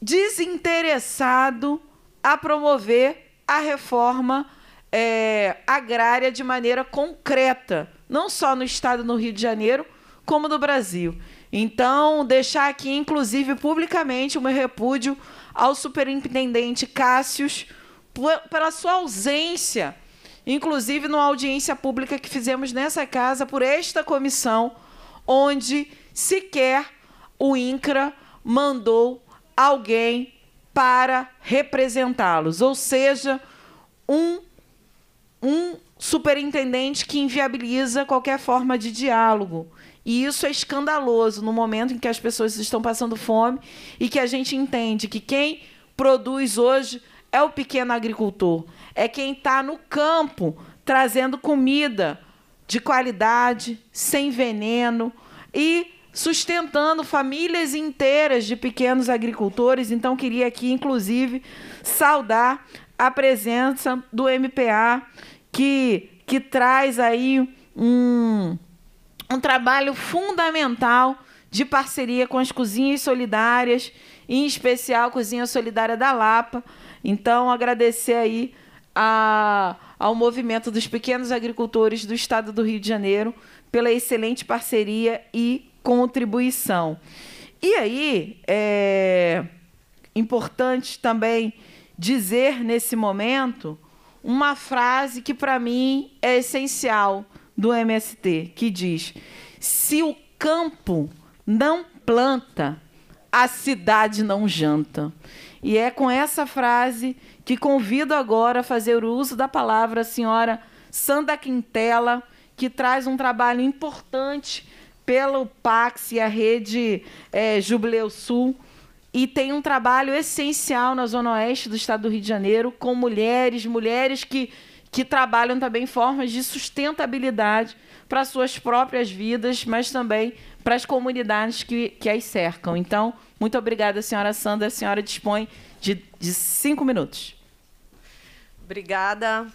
desinteressado a promover a reforma é, agrária de maneira concreta, não só no estado do Rio de Janeiro, como no Brasil. Então, deixar aqui, inclusive, publicamente, o meu repúdio ao superintendente Cássius pela sua ausência, inclusive numa audiência pública que fizemos nessa casa por esta comissão, onde sequer o INCRA mandou alguém para representá-los, ou seja, um, um superintendente que inviabiliza qualquer forma de diálogo, e isso é escandaloso no momento em que as pessoas estão passando fome e que a gente entende que quem produz hoje é o pequeno agricultor, é quem está no campo trazendo comida de qualidade, sem veneno e sustentando famílias inteiras de pequenos agricultores. Então, queria aqui, inclusive, saudar a presença do MPA, que, que traz aí um um trabalho fundamental de parceria com as cozinhas solidárias, em especial a Cozinha Solidária da Lapa. Então, agradecer aí a, ao movimento dos pequenos agricultores do estado do Rio de Janeiro pela excelente parceria e contribuição. E aí, é importante também dizer nesse momento uma frase que para mim é essencial do MST, que diz: se o campo não planta, a cidade não janta. E é com essa frase que convido agora a fazer o uso da palavra a senhora Sandra Quintela, que traz um trabalho importante pelo Pax e a rede é, Jubileu Sul, e tem um trabalho essencial na Zona Oeste do Estado do Rio de Janeiro com mulheres, mulheres que que trabalham também formas de sustentabilidade para suas próprias vidas, mas também para as comunidades que, que as cercam. Então, muito obrigada, senhora Sandra. A senhora dispõe de, de cinco minutos. Obrigada.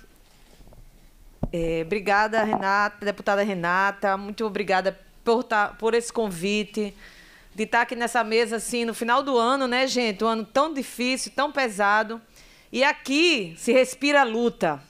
É, obrigada, Renata, deputada Renata. Muito obrigada por, tá, por esse convite de estar tá aqui nessa mesa assim no final do ano, né, gente? Um ano tão difícil, tão pesado. E aqui se respira luta.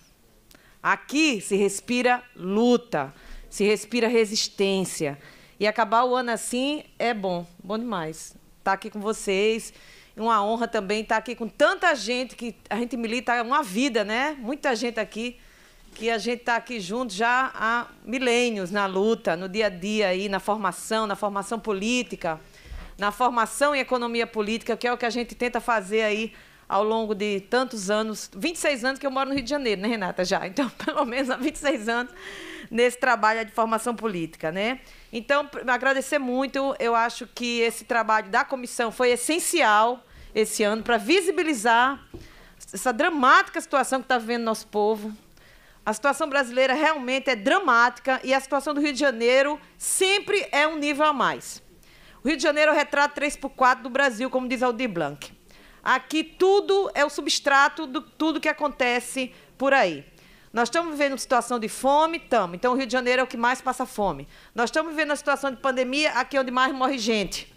Aqui se respira luta, se respira resistência. E acabar o ano assim é bom, bom demais. Estar tá aqui com vocês, uma honra também estar tá aqui com tanta gente que a gente milita uma vida, né? Muita gente aqui que a gente está aqui junto já há milênios na luta, no dia a dia aí, na formação, na formação política, na formação em economia política, que é o que a gente tenta fazer aí ao longo de tantos anos, 26 anos que eu moro no Rio de Janeiro, né, Renata, já. Então, pelo menos há 26 anos nesse trabalho de formação política, né? Então, agradecer muito. Eu acho que esse trabalho da comissão foi essencial esse ano para visibilizar essa dramática situação que está vivendo nosso povo. A situação brasileira realmente é dramática e a situação do Rio de Janeiro sempre é um nível a mais. O Rio de Janeiro é o retrato 3x4 do Brasil, como diz Aldir Blanc. Aqui tudo é o substrato de tudo que acontece por aí. Nós estamos vivendo uma situação de fome, estamos. Então, o Rio de Janeiro é o que mais passa fome. Nós estamos vivendo uma situação de pandemia, aqui é onde mais morre gente.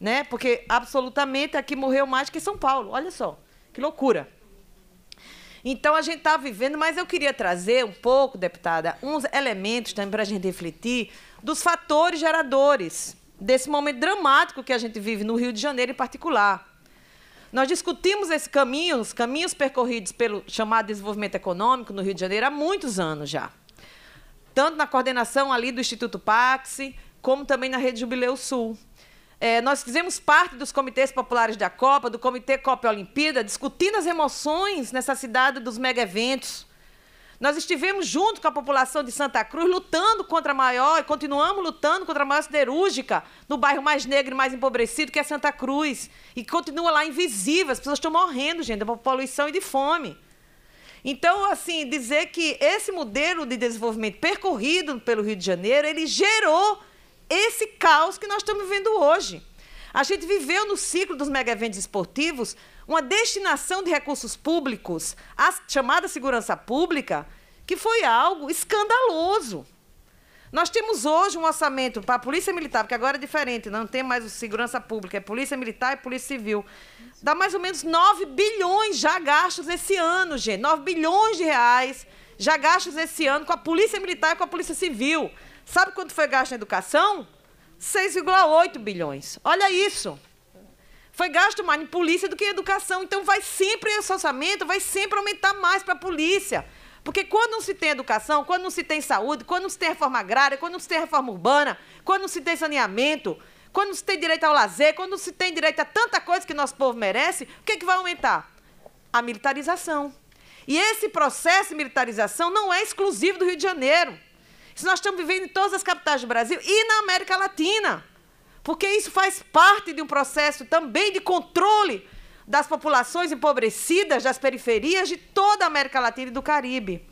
Né? Porque, absolutamente, aqui morreu mais que São Paulo. Olha só, que loucura. Então, a gente está vivendo, mas eu queria trazer um pouco, deputada, uns elementos também para a gente refletir dos fatores geradores desse momento dramático que a gente vive no Rio de Janeiro em particular. Nós discutimos esses caminhos, caminhos percorridos pelo chamado desenvolvimento econômico no Rio de Janeiro há muitos anos já. Tanto na coordenação ali do Instituto Paxi, como também na Rede Jubileu Sul. É, nós fizemos parte dos comitês populares da Copa, do Comitê Copa Olimpíada, discutindo as emoções nessa cidade dos mega eventos nós estivemos junto com a população de Santa Cruz lutando contra a maior e continuamos lutando contra a maior siderúrgica no bairro mais negro e mais empobrecido, que é Santa Cruz. E continua lá invisível. As pessoas estão morrendo, gente, de poluição e de fome. Então, assim, dizer que esse modelo de desenvolvimento percorrido pelo Rio de Janeiro, ele gerou esse caos que nós estamos vivendo hoje. A gente viveu no ciclo dos mega eventos esportivos uma destinação de recursos públicos à chamada segurança pública que foi algo escandaloso. Nós temos hoje um orçamento para a Polícia Militar, porque agora é diferente, não tem mais o segurança pública, é Polícia Militar e Polícia Civil. Dá mais ou menos 9 bilhões já gastos esse ano, gente. 9 bilhões de reais já gastos esse ano com a Polícia Militar e com a Polícia Civil. Sabe quanto foi gasto na educação? 6,8 bilhões. Olha isso. Foi gasto mais em polícia do que em educação. Então vai sempre esse orçamento, vai sempre aumentar mais para a polícia. Porque quando não se tem educação, quando não se tem saúde, quando não se tem reforma agrária, quando não se tem reforma urbana, quando não se tem saneamento, quando não se tem direito ao lazer, quando não se tem direito a tanta coisa que nosso povo merece, o que, é que vai aumentar? A militarização. E esse processo de militarização não é exclusivo do Rio de Janeiro. Isso nós estamos vivendo em todas as capitais do Brasil e na América Latina. Porque isso faz parte de um processo também de controle das populações empobrecidas das periferias de toda a América Latina e do Caribe.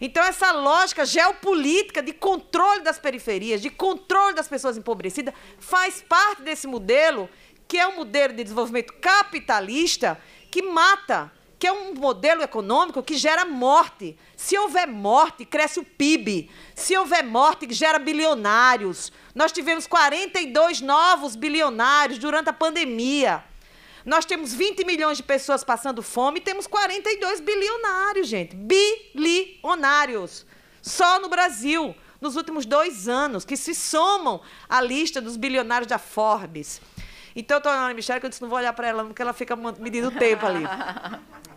Então, essa lógica geopolítica de controle das periferias, de controle das pessoas empobrecidas, faz parte desse modelo, que é um modelo de desenvolvimento capitalista que mata, que é um modelo econômico que gera morte. Se houver morte, cresce o PIB. Se houver morte, gera bilionários. Nós tivemos 42 novos bilionários durante a pandemia. Nós temos 20 milhões de pessoas passando fome e temos 42 bilionários, gente. Bilionários. Só no Brasil, nos últimos dois anos, que se somam à lista dos bilionários da Forbes. Então, eu tô olhando a Michelle, que eu disse, não vou olhar para ela, porque ela fica medindo o tempo ali.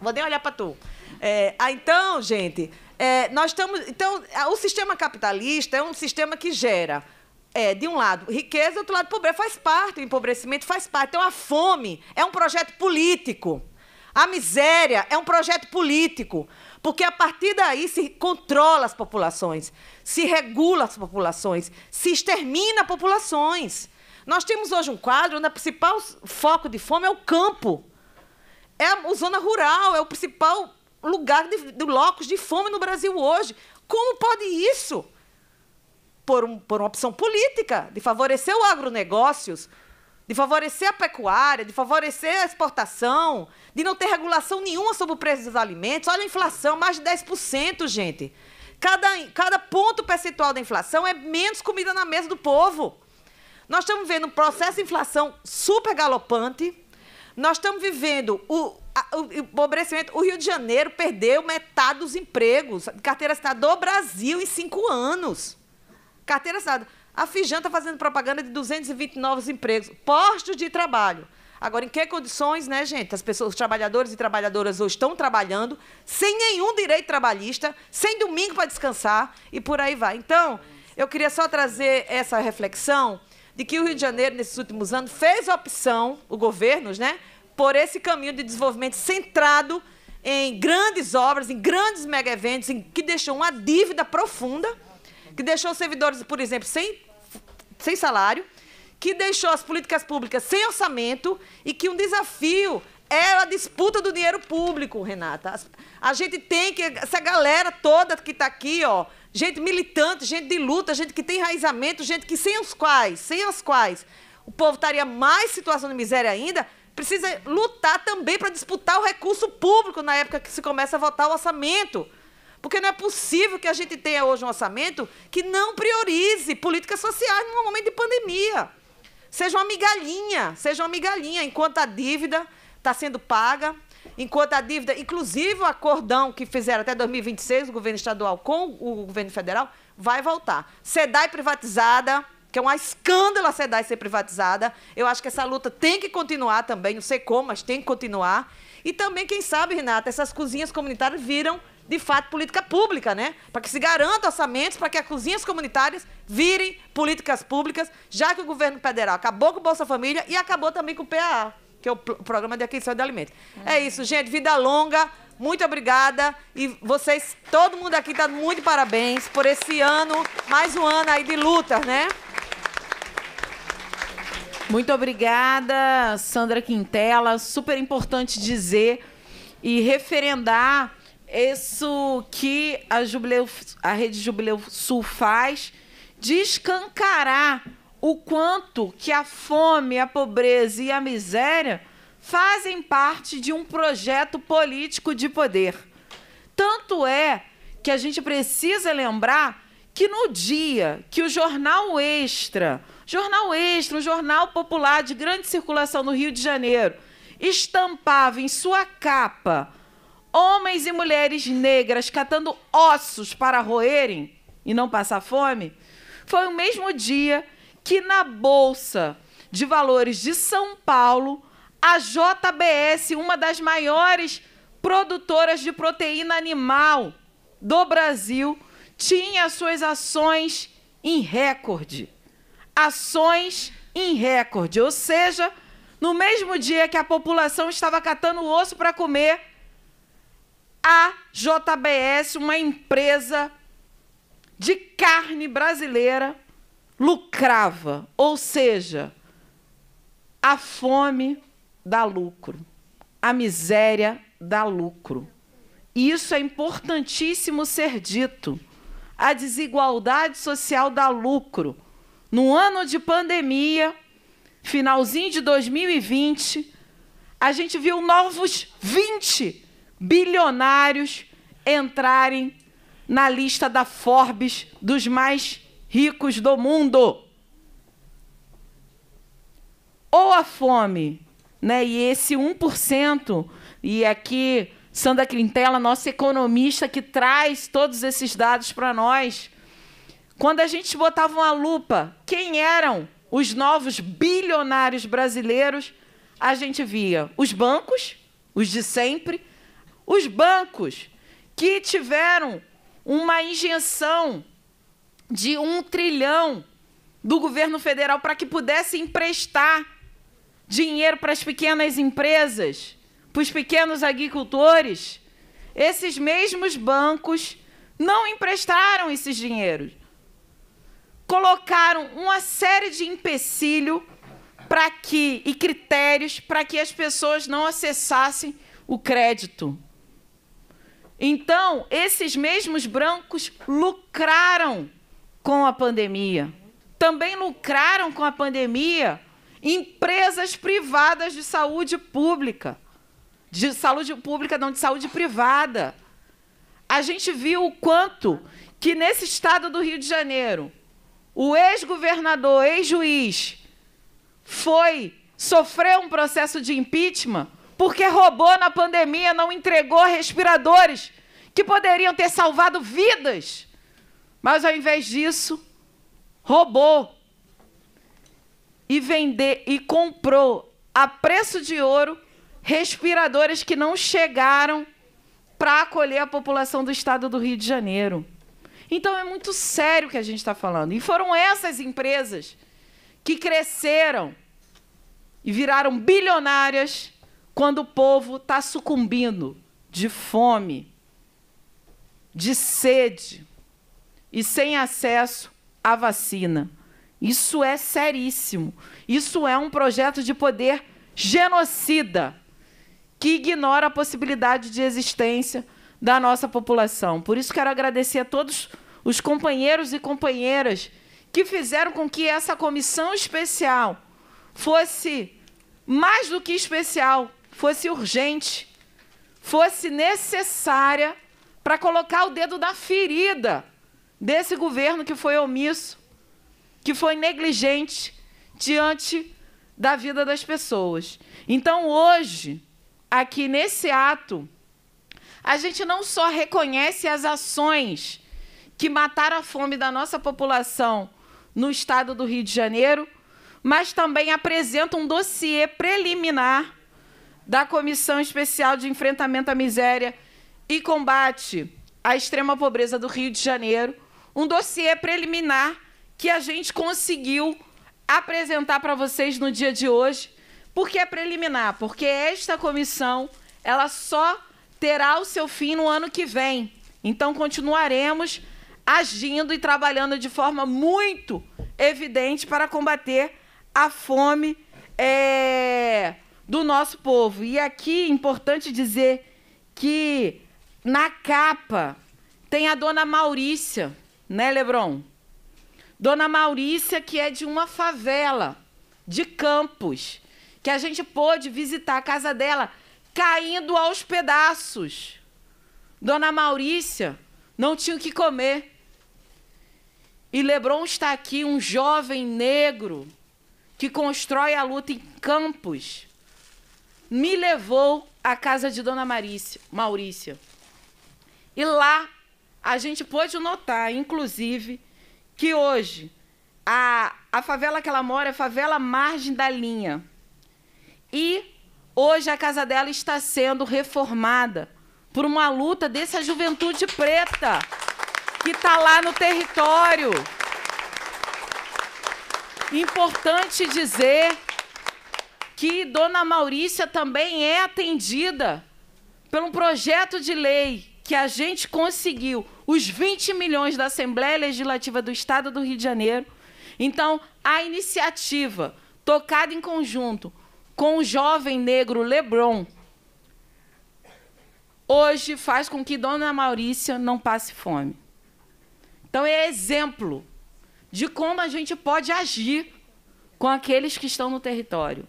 Vou nem olhar para tu. É, ah, então, gente, é, nós estamos. Então, o sistema capitalista é um sistema que gera é, de um lado, riqueza, do outro lado, pobreza. Faz parte, o empobrecimento faz parte. Então, a fome é um projeto político. A miséria é um projeto político. Porque a partir daí se controla as populações, se regula as populações, se extermina populações. Nós temos hoje um quadro onde o principal foco de fome é o campo. É a zona rural, é o principal lugar de, de locos de fome no Brasil hoje. Como pode isso? por, um, por uma opção política de favorecer o agronegócios, de favorecer a pecuária, de favorecer a exportação, de não ter regulação nenhuma sobre o preço dos alimentos. Olha a inflação, mais de 10%, gente. Cada, cada ponto percentual da inflação é menos comida na mesa do povo. Nós estamos vendo um processo de inflação super galopante. Nós estamos vivendo o, a, o empobrecimento. O Rio de Janeiro perdeu metade dos empregos de carteira assinada do Brasil em cinco anos. Carteira assinada. A Fijan está fazendo propaganda de 220 novos empregos, postos de trabalho. Agora, em que condições, né, gente? As pessoas, os trabalhadores e trabalhadoras hoje estão trabalhando sem nenhum direito trabalhista, sem domingo para descansar e por aí vai. Então, eu queria só trazer essa reflexão de que o Rio de Janeiro, nesses últimos anos, fez opção, o governo, né, por esse caminho de desenvolvimento centrado em grandes obras, em grandes mega eventos, em, que deixou uma dívida profunda que deixou os servidores, por exemplo, sem, sem salário, que deixou as políticas públicas sem orçamento e que um desafio era a disputa do dinheiro público, Renata. A gente tem que. Essa galera toda que está aqui, ó, gente militante, gente de luta, gente que tem enraizamento, gente que sem os quais, sem as quais o povo estaria mais situação de miséria ainda, precisa lutar também para disputar o recurso público na época que se começa a votar o orçamento. Porque não é possível que a gente tenha hoje um orçamento que não priorize políticas sociais num momento de pandemia. Seja uma migalhinha, seja uma migalhinha, enquanto a dívida está sendo paga, enquanto a dívida, inclusive o acordão que fizeram até 2026, o governo estadual com o governo federal, vai voltar. SEDAI privatizada, que é um escândalo a SEDAI ser privatizada. Eu acho que essa luta tem que continuar também, não sei como, mas tem que continuar. E também, quem sabe, Renata, essas cozinhas comunitárias viram de fato, política pública, né? Para que se garanta orçamentos, para que as cozinhas comunitárias virem políticas públicas, já que o governo federal acabou com o Bolsa Família e acabou também com o PAA, que é o Programa de Aquisição de Alimentos. É, é isso, gente. Vida longa. Muito obrigada. E vocês, todo mundo aqui está muito parabéns por esse ano, mais um ano aí de luta né? Muito obrigada, Sandra Quintela. Super importante dizer e referendar isso que a, Jubileu, a Rede Jubileu Sul faz descancará o quanto que a fome, a pobreza e a miséria fazem parte de um projeto político de poder. Tanto é que a gente precisa lembrar que no dia que o jornal Extra, jornal Extra, um jornal popular de grande circulação no Rio de Janeiro, estampava em sua capa homens e mulheres negras catando ossos para roerem e não passar fome, foi o mesmo dia que na Bolsa de Valores de São Paulo, a JBS, uma das maiores produtoras de proteína animal do Brasil, tinha suas ações em recorde. Ações em recorde, ou seja, no mesmo dia que a população estava catando osso para comer, a JBS, uma empresa de carne brasileira, lucrava, ou seja, a fome dá lucro, a miséria dá lucro. E isso é importantíssimo ser dito. A desigualdade social dá lucro. No ano de pandemia, finalzinho de 2020, a gente viu novos 20 bilionários entrarem na lista da Forbes dos mais ricos do mundo. Ou a fome, né? E esse 1%, e aqui Sandra Quintela, nossa economista que traz todos esses dados para nós. Quando a gente botava uma lupa, quem eram os novos bilionários brasileiros? A gente via os bancos, os de sempre, os bancos que tiveram uma injeção de um trilhão do governo federal para que pudesse emprestar dinheiro para as pequenas empresas, para os pequenos agricultores, esses mesmos bancos não emprestaram esses dinheiros. Colocaram uma série de empecilho para que e critérios para que as pessoas não acessassem o crédito. Então, esses mesmos brancos lucraram com a pandemia. Também lucraram com a pandemia empresas privadas de saúde pública. De saúde pública, não, de saúde privada. A gente viu o quanto que nesse estado do Rio de Janeiro, o ex-governador, ex-juiz, foi sofreu um processo de impeachment porque roubou na pandemia, não entregou respiradores que poderiam ter salvado vidas. Mas ao invés disso, roubou e vender e comprou a preço de ouro respiradores que não chegaram para acolher a população do estado do Rio de Janeiro. Então é muito sério o que a gente está falando. E foram essas empresas que cresceram e viraram bilionárias quando o povo está sucumbindo de fome, de sede e sem acesso à vacina. Isso é seríssimo. Isso é um projeto de poder genocida que ignora a possibilidade de existência da nossa população. Por isso, quero agradecer a todos os companheiros e companheiras que fizeram com que essa comissão especial fosse mais do que especial, fosse urgente, fosse necessária para colocar o dedo na ferida desse governo que foi omisso, que foi negligente diante da vida das pessoas. Então, hoje, aqui nesse ato, a gente não só reconhece as ações que mataram a fome da nossa população no estado do Rio de Janeiro, mas também apresenta um dossiê preliminar da Comissão Especial de Enfrentamento à Miséria e Combate à Extrema Pobreza do Rio de Janeiro, um dossiê preliminar que a gente conseguiu apresentar para vocês no dia de hoje. Por que é preliminar? Porque esta comissão ela só terá o seu fim no ano que vem. Então continuaremos agindo e trabalhando de forma muito evidente para combater a fome. É do nosso povo. E aqui é importante dizer que na capa tem a dona Maurícia, né, Lebron? Dona Maurícia, que é de uma favela de Campos, que a gente pôde visitar a casa dela caindo aos pedaços. Dona Maurícia não tinha o que comer. E Lebron está aqui, um jovem negro que constrói a luta em Campos me levou à casa de Dona Marícia, Maurícia. E lá a gente pôde notar, inclusive, que hoje a, a favela que ela mora é a favela Margem da Linha. E hoje a casa dela está sendo reformada por uma luta dessa juventude preta que está lá no território. Importante dizer que Dona Maurícia também é atendida por um projeto de lei que a gente conseguiu os 20 milhões da Assembleia Legislativa do Estado do Rio de Janeiro. Então, a iniciativa tocada em conjunto com o jovem negro LeBron hoje faz com que Dona Maurícia não passe fome. Então, é exemplo de como a gente pode agir com aqueles que estão no território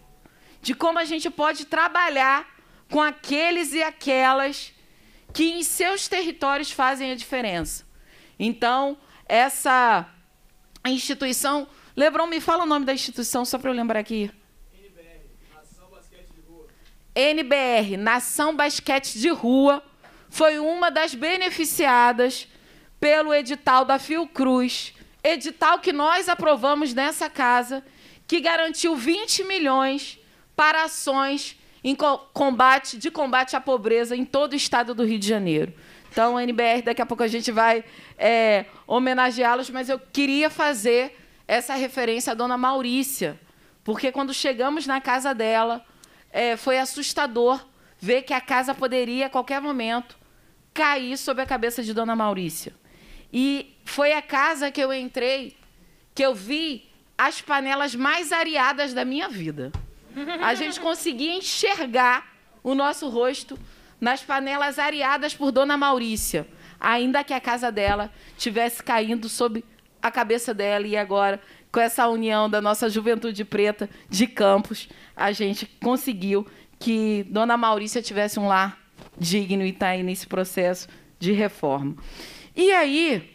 de como a gente pode trabalhar com aqueles e aquelas que em seus territórios fazem a diferença. Então, essa instituição. Lebron, me fala o nome da instituição, só para eu lembrar aqui. NBR, Nação Basquete de Rua. NBR, Nação Basquete de Rua, foi uma das beneficiadas pelo edital da Fiocruz, edital que nós aprovamos nessa casa, que garantiu 20 milhões para ações em combate, de combate à pobreza em todo o estado do Rio de Janeiro. Então, NBR, daqui a pouco a gente vai é, homenageá-los, mas eu queria fazer essa referência à dona Maurícia, porque quando chegamos na casa dela, é, foi assustador ver que a casa poderia, a qualquer momento, cair sobre a cabeça de dona Maurícia. E foi a casa que eu entrei que eu vi as panelas mais areadas da minha vida. a gente conseguia enxergar o nosso rosto nas panelas areadas por Dona Maurícia, ainda que a casa dela tivesse caindo sob a cabeça dela e agora com essa união da nossa juventude preta de campos, a gente conseguiu que Dona Maurícia tivesse um lar digno e está aí nesse processo de reforma. E aí,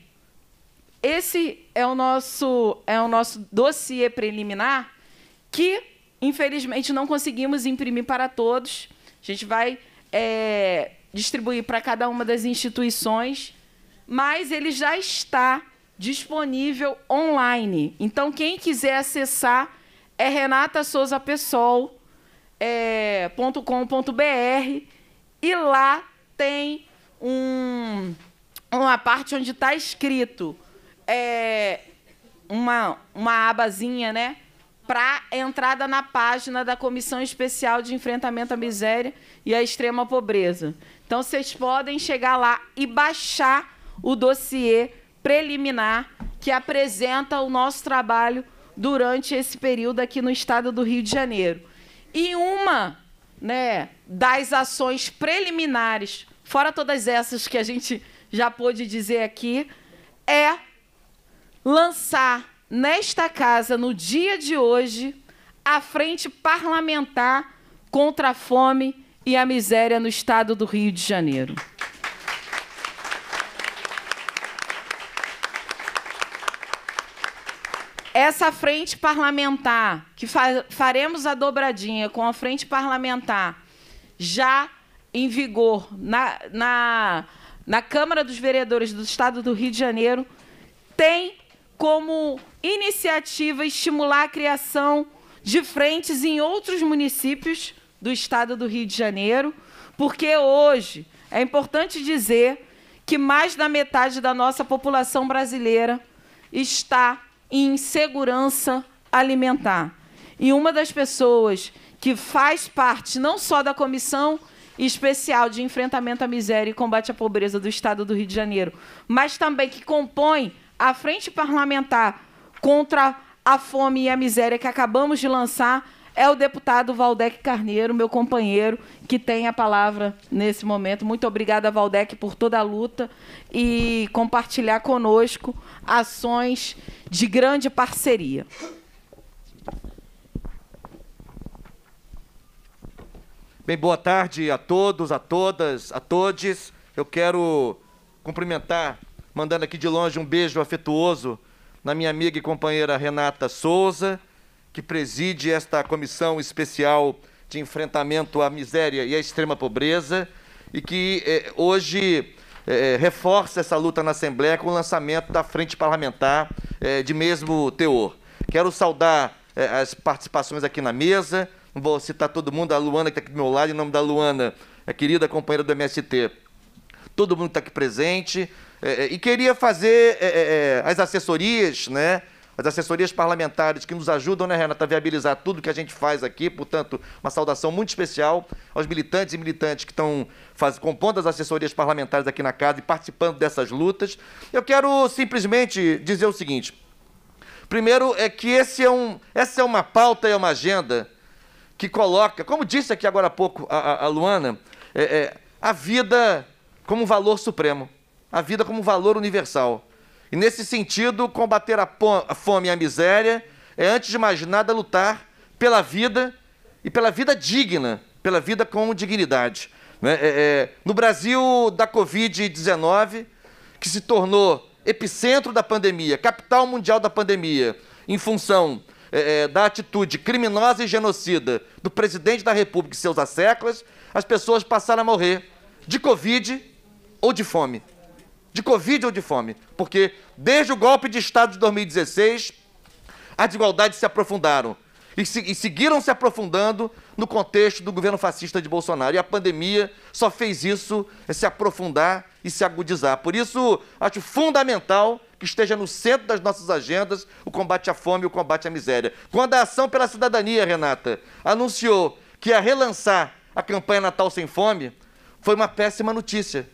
esse é o nosso é o nosso dossiê preliminar que Infelizmente, não conseguimos imprimir para todos. A gente vai é, distribuir para cada uma das instituições, mas ele já está disponível online. Então, quem quiser acessar é renatasouzapersol.com.br é, e lá tem um, uma parte onde está escrito é, uma, uma abazinha, né? para entrada na página da Comissão Especial de Enfrentamento à Miséria e à Extrema Pobreza. Então, vocês podem chegar lá e baixar o dossiê preliminar que apresenta o nosso trabalho durante esse período aqui no estado do Rio de Janeiro. E uma né, das ações preliminares, fora todas essas que a gente já pôde dizer aqui, é lançar nesta casa, no dia de hoje, a frente parlamentar contra a fome e a miséria no estado do Rio de Janeiro. Essa frente parlamentar, que fa faremos a dobradinha com a frente parlamentar já em vigor na, na, na Câmara dos Vereadores do Estado do Rio de Janeiro, tem como iniciativa estimular a criação de frentes em outros municípios do estado do Rio de Janeiro, porque hoje é importante dizer que mais da metade da nossa população brasileira está em segurança alimentar. E uma das pessoas que faz parte não só da comissão especial de enfrentamento à miséria e combate à pobreza do Estado do Rio de Janeiro, mas também que compõe a Frente Parlamentar contra a Fome e a Miséria que acabamos de lançar é o deputado Valdec Carneiro, meu companheiro, que tem a palavra nesse momento. Muito obrigada, Valdec, por toda a luta e compartilhar conosco ações de grande parceria. Bem, boa tarde a todos, a todas, a todes. Eu quero cumprimentar mandando aqui de longe um beijo afetuoso na minha amiga e companheira Renata Souza, que preside esta comissão especial de enfrentamento à miséria e à extrema pobreza, e que eh, hoje eh, eh reforça essa luta na Assembleia com o lançamento da Frente Parlamentar eh, de mesmo teor. Quero saudar eh, as participações aqui na mesa, não vou citar todo mundo, a Luana que está aqui do meu lado, em nome da Luana, a querida companheira do MST, todo mundo está aqui presente, é, é, e queria fazer é, é, é, as assessorias, né? As assessorias parlamentares que nos ajudam, né, Renata, a viabilizar tudo que a gente faz aqui. Portanto, uma saudação muito especial aos militantes e militantes que estão faz, compondo as assessorias parlamentares aqui na casa e participando dessas lutas. Eu quero simplesmente dizer o seguinte: primeiro é que esse é um, essa é uma pauta e é uma agenda que coloca, como disse aqui agora há pouco a, a, a Luana, é, é, a vida como um valor supremo a vida como valor universal. E nesse sentido, combater a, a fome e a miséria é, antes de mais nada, lutar pela vida e pela vida digna, pela vida com dignidade. Né? É, é, no Brasil da Covid-19, que se tornou epicentro da pandemia, capital mundial da pandemia, em função é, é, da atitude criminosa e genocida do presidente da República e seus asseclas, as pessoas passaram a morrer de Covid ou de fome de Covid ou de fome, porque desde o golpe de Estado de 2016, as desigualdades se aprofundaram e, se, e seguiram se aprofundando no contexto do governo fascista de Bolsonaro. E a pandemia só fez isso se aprofundar e se agudizar. Por isso, acho fundamental que esteja no centro das nossas agendas o combate à fome e o combate à miséria. Quando a Ação pela Cidadania, Renata, anunciou que ia relançar a campanha Natal Sem Fome, foi uma péssima notícia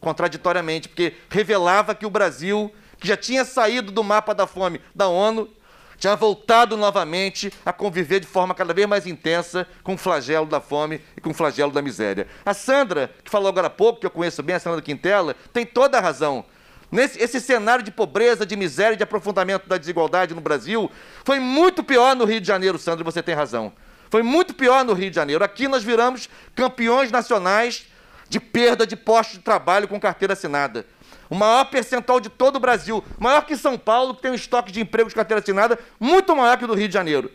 contraditoriamente, porque revelava que o Brasil, que já tinha saído do mapa da fome da ONU, tinha voltado novamente a conviver de forma cada vez mais intensa com o flagelo da fome e com o flagelo da miséria. A Sandra, que falou agora há pouco, que eu conheço bem, a Sandra Quintela, tem toda a razão. Nesse, esse cenário de pobreza, de miséria, de aprofundamento da desigualdade no Brasil foi muito pior no Rio de Janeiro, Sandra, você tem razão. Foi muito pior no Rio de Janeiro. Aqui nós viramos campeões nacionais de perda de postos de trabalho com carteira assinada. O maior percentual de todo o Brasil, maior que São Paulo, que tem um estoque de emprego de carteira assinada muito maior que o do Rio de Janeiro.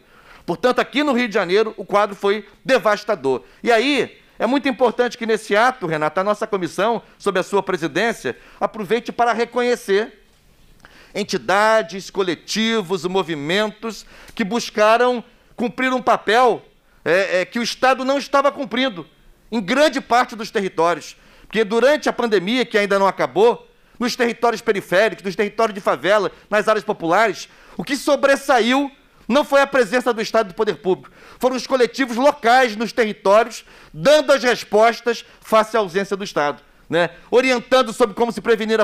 Portanto, aqui no Rio de Janeiro, o quadro foi devastador. E aí, é muito importante que nesse ato, Renata, a nossa comissão, sob a sua presidência, aproveite para reconhecer entidades, coletivos, movimentos que buscaram cumprir um papel é, é, que o Estado não estava cumprindo em grande parte dos territórios. Porque durante a pandemia, que ainda não acabou, nos territórios periféricos, nos territórios de favela, nas áreas populares, o que sobressaiu não foi a presença do Estado do poder público, foram os coletivos locais nos territórios dando as respostas face à ausência do Estado, né? orientando sobre como se prevenir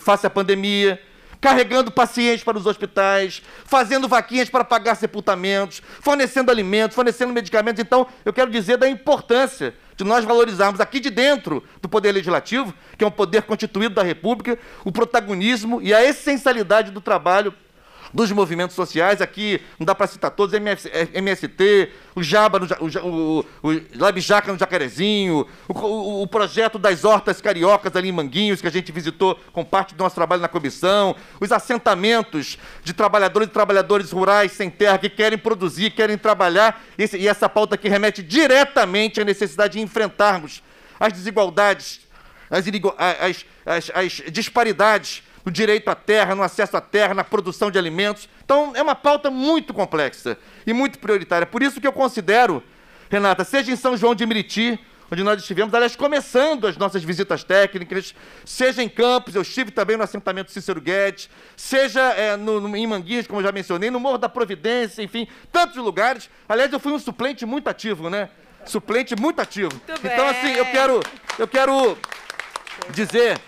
face à pandemia, carregando pacientes para os hospitais, fazendo vaquinhas para pagar sepultamentos, fornecendo alimentos, fornecendo medicamentos. Então, eu quero dizer da importância se nós valorizarmos aqui de dentro do Poder Legislativo, que é um poder constituído da República, o protagonismo e a essencialidade do trabalho dos movimentos sociais aqui, não dá para citar todos, MST, é, o Jaba, no, o, o, o Labjaca no Jacarezinho, o, o, o, projeto das hortas cariocas ali em Manguinhos, que a gente visitou com parte do nosso trabalho na comissão, os assentamentos de trabalhadores e trabalhadores rurais sem terra que querem produzir, querem trabalhar, esse, e essa pauta aqui remete diretamente à necessidade de enfrentarmos as desigualdades, as, as, as, as disparidades no direito à terra, no acesso à terra, na produção de alimentos. Então, é uma pauta muito complexa e muito prioritária. Por isso que eu considero, Renata, seja em São João de Meriti, onde nós estivemos, aliás, começando as nossas visitas técnicas, seja em Campos, eu estive também no assentamento Cícero Guedes, seja é, no, no, em Manguinhos, como eu já mencionei, no Morro da Providência, enfim, tantos lugares. Aliás, eu fui um suplente muito ativo, né? Suplente muito ativo. Muito então, assim, eu quero, eu quero dizer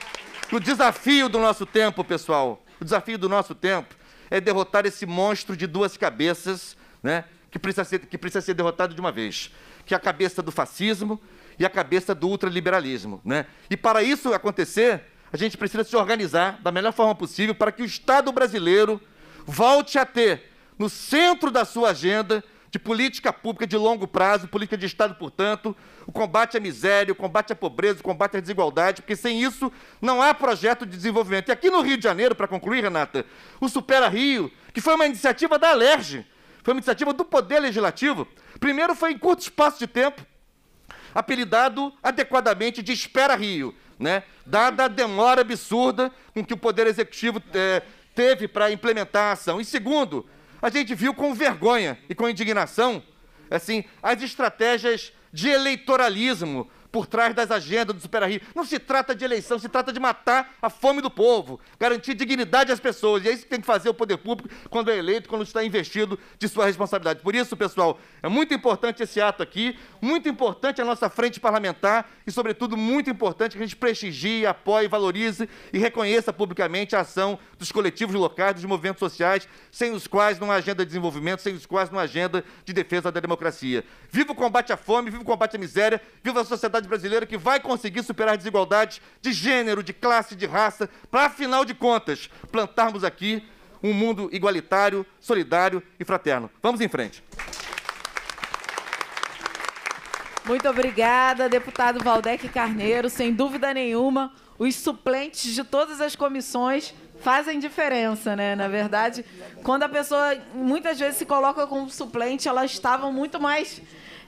o desafio do nosso tempo, pessoal, o desafio do nosso tempo é derrotar esse monstro de duas cabeças, né, que precisa ser, que precisa ser derrotado de uma vez, que é a cabeça do fascismo e a cabeça do ultraliberalismo, né? E para isso acontecer, a gente precisa se organizar da melhor forma possível para que o Estado brasileiro volte a ter no centro da sua agenda de política pública de longo prazo, política de Estado, portanto, o combate à miséria, o combate à pobreza, o combate à desigualdade, porque sem isso não há projeto de desenvolvimento. E aqui no Rio de Janeiro, para concluir, Renata, o Supera Rio, que foi uma iniciativa da Alerj, foi uma iniciativa do Poder Legislativo. Primeiro foi em curto espaço de tempo, apelidado adequadamente de Espera Rio, né? dada a demora absurda com que o Poder Executivo é, teve para implementar a ação. E segundo, a gente viu com vergonha e com indignação assim as estratégias de eleitoralismo por trás das agendas do Super Rio. Não se trata de eleição, se trata de matar a fome do povo, garantir dignidade às pessoas. E é isso que tem que fazer o poder público quando é eleito, quando está investido de sua responsabilidade. Por isso, pessoal, é muito importante esse ato aqui, muito importante a nossa frente parlamentar e, sobretudo, muito importante que a gente prestigie, apoie, valorize e reconheça publicamente a ação dos coletivos locais, dos movimentos sociais, sem os quais não há agenda de desenvolvimento, sem os quais não há agenda de defesa da democracia. Viva o combate à fome, viva o combate à miséria, viva a sociedade sociedade brasileira que vai conseguir superar desigualdades de gênero, de classe, de raça, para, afinal de contas, plantarmos aqui um mundo igualitário, solidário e fraterno. Vamos em frente. Muito obrigada, deputado Valdec Carneiro. Sem dúvida nenhuma, os suplentes de todas as comissões fazem diferença, né? Na verdade, quando a pessoa muitas vezes se coloca como suplente, ela estava muito mais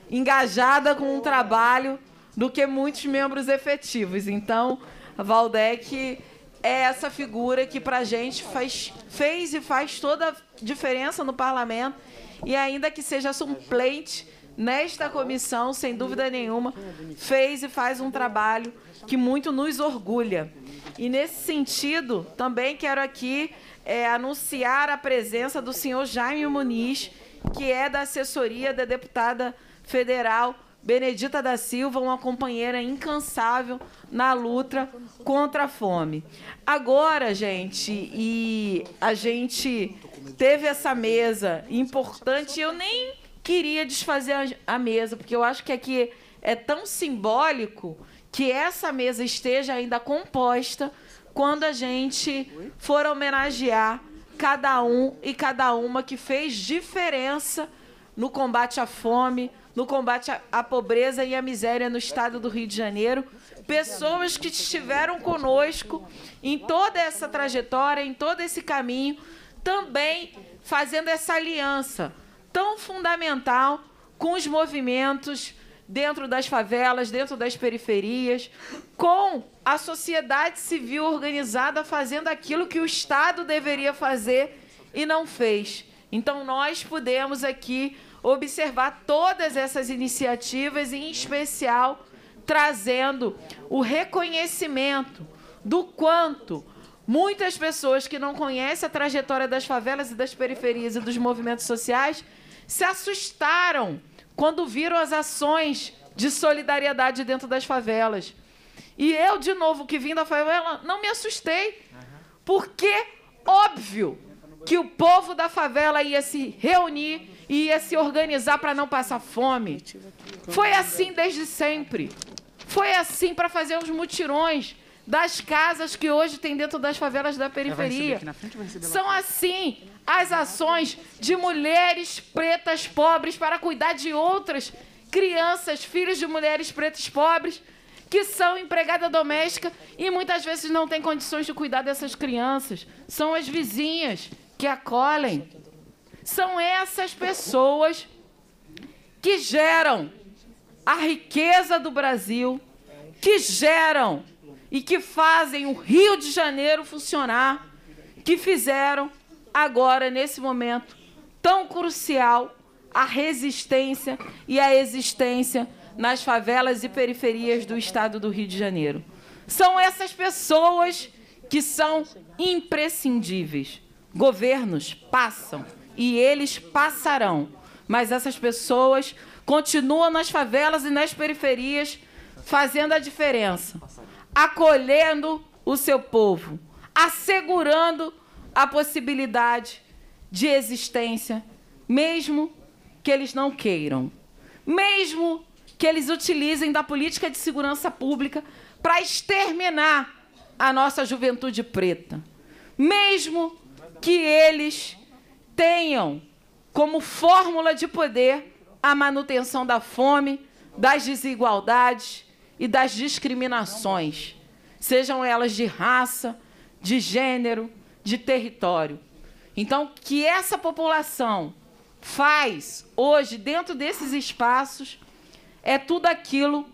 engajada com o trabalho do que muitos membros efetivos. Então, a Valdec é essa figura que para a gente faz, fez e faz toda a diferença no parlamento e ainda que seja suplente nesta comissão, sem dúvida nenhuma, fez e faz um trabalho que muito nos orgulha. E nesse sentido, também quero aqui é, anunciar a presença do senhor Jaime Muniz, que é da assessoria da deputada federal Benedita da Silva, uma companheira incansável na luta contra a fome. Agora, gente, e a gente teve essa mesa importante. Eu nem queria desfazer a mesa, porque eu acho que aqui é tão simbólico que essa mesa esteja ainda composta quando a gente for homenagear cada um e cada uma que fez diferença no combate à fome no combate à pobreza e à miséria no estado do Rio de Janeiro. Pessoas que estiveram conosco em toda essa trajetória, em todo esse caminho, também fazendo essa aliança tão fundamental com os movimentos dentro das favelas, dentro das periferias, com a sociedade civil organizada fazendo aquilo que o Estado deveria fazer e não fez. Então, nós pudemos aqui observar todas essas iniciativas, e, em especial trazendo o reconhecimento do quanto muitas pessoas que não conhecem a trajetória das favelas e das periferias e dos movimentos sociais se assustaram quando viram as ações de solidariedade dentro das favelas. E eu, de novo, que vim da favela, não me assustei, porque óbvio que o povo da favela ia se reunir e ia se organizar para não passar fome. Foi assim desde sempre. Foi assim para fazer os mutirões das casas que hoje tem dentro das favelas da periferia. São assim as ações de mulheres pretas pobres para cuidar de outras crianças, filhos de mulheres pretas pobres que são empregada doméstica e muitas vezes não têm condições de cuidar dessas crianças. São as vizinhas que acolhem. São essas pessoas que geram a riqueza do Brasil, que geram e que fazem o Rio de Janeiro funcionar, que fizeram agora, nesse momento tão crucial, a resistência e a existência nas favelas e periferias do estado do Rio de Janeiro. São essas pessoas que são imprescindíveis. Governos passam, e eles passarão. Mas essas pessoas continuam nas favelas e nas periferias fazendo a diferença, acolhendo o seu povo, assegurando a possibilidade de existência, mesmo que eles não queiram, mesmo que eles utilizem da política de segurança pública para exterminar a nossa juventude preta, mesmo que eles tenham como fórmula de poder a manutenção da fome, das desigualdades e das discriminações, sejam elas de raça, de gênero, de território. Então, que essa população faz hoje dentro desses espaços é tudo aquilo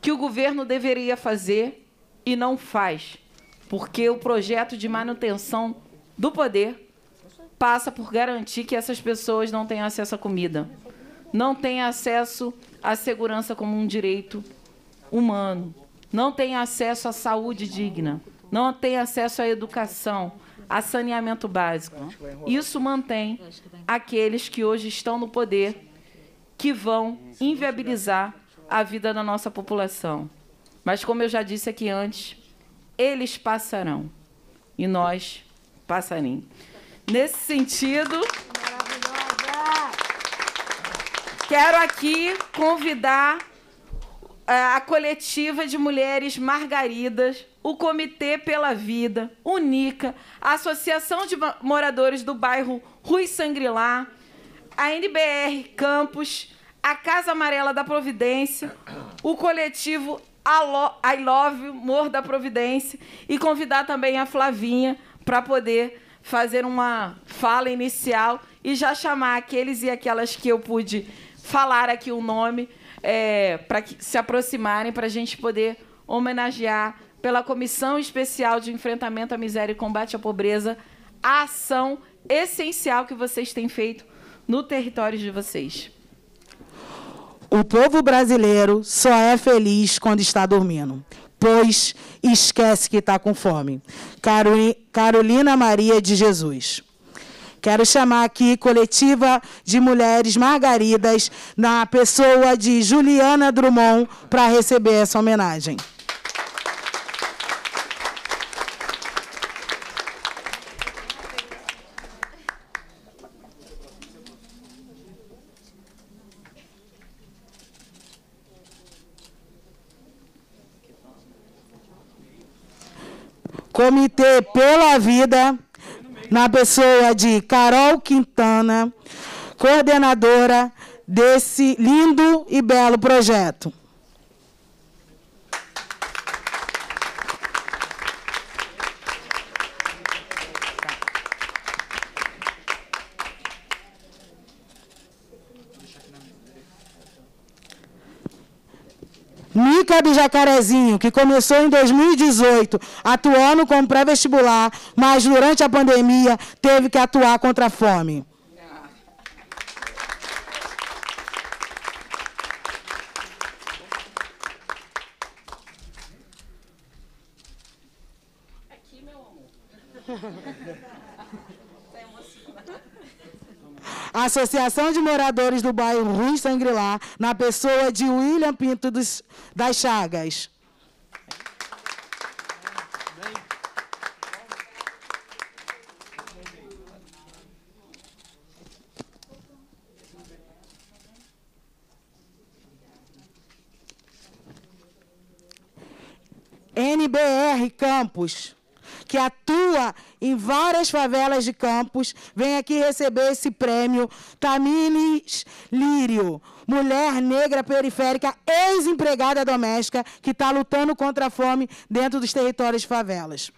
que o governo deveria fazer e não faz, porque o projeto de manutenção do poder passa por garantir que essas pessoas não tenham acesso à comida, não tenham acesso à segurança como um direito humano, não tenham acesso à saúde digna, não tenham acesso à educação, a saneamento básico. Isso mantém aqueles que hoje estão no poder que vão inviabilizar a vida da nossa população. Mas, como eu já disse aqui antes, eles passarão e nós passarinho nesse sentido. Quero aqui convidar é, a coletiva de mulheres margaridas, o Comitê pela Vida, Unica, a Associação de Moradores do Bairro Rui Sangrilar, a NBR Campos, a Casa Amarela da Providência, o coletivo I Love Mor da Providência e convidar também a Flavinha para poder fazer uma fala inicial e já chamar aqueles e aquelas que eu pude falar aqui o nome é, para se aproximarem para a gente poder homenagear pela Comissão Especial de Enfrentamento à Miséria e Combate à Pobreza a ação essencial que vocês têm feito no território de vocês. O povo brasileiro só é feliz quando está dormindo pois esquece que está com fome. Carolina Maria de Jesus. Quero chamar aqui coletiva de mulheres margaridas, na pessoa de Juliana Drummond, para receber essa homenagem. Comitê pela Vida, na pessoa de Carol Quintana, coordenadora desse lindo e belo projeto. Micab Jacarezinho, que começou em 2018 atuando como pré-vestibular, mas durante a pandemia teve que atuar contra a fome. Aqui, meu amor. a Associação de Moradores do Bairro Rui Sangrilar, na pessoa de William Pinto dos, das Chagas. NBR Campos que atua em várias favelas de Campos, vem aqui receber esse prêmio. Tamines Lírio, mulher negra periférica, ex-empregada doméstica, que está lutando contra a fome dentro dos territórios de favelas.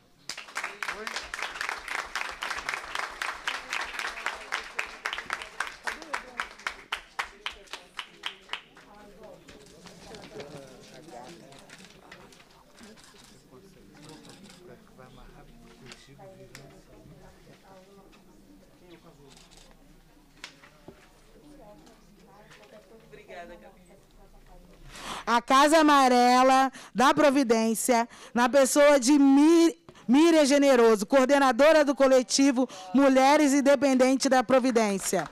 a Casa Amarela da Providência, na pessoa de Mir Generoso, coordenadora do coletivo Mulheres Independentes da Providência.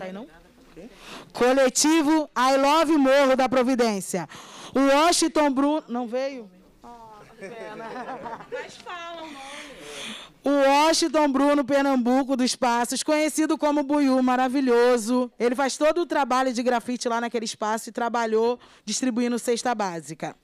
Tá aí, não? Coletivo I Love Morro da Providência. O Washington Bruno. Não veio? Mas fala o nome. O Washington Bruno Pernambuco dos Passos, conhecido como Buiu, maravilhoso. Ele faz todo o trabalho de grafite lá naquele espaço e trabalhou distribuindo cesta básica.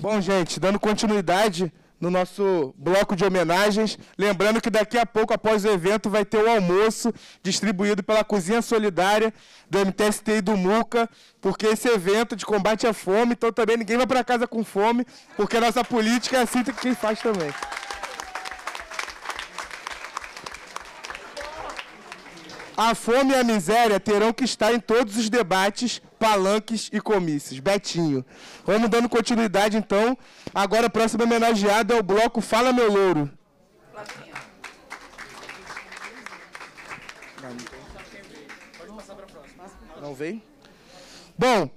Bom, gente, dando continuidade no nosso bloco de homenagens. Lembrando que daqui a pouco, após o evento, vai ter o almoço distribuído pela Cozinha Solidária do MTST e do MUCA, porque esse evento de combate à fome, então também ninguém vai para casa com fome, porque a nossa política é assim que faz também. A fome e a miséria terão que estar em todos os debates, palanques e comícios. Betinho. Vamos dando continuidade, então. Agora, o próximo homenageado é o bloco Fala Meu Louro. Não veio? Bom,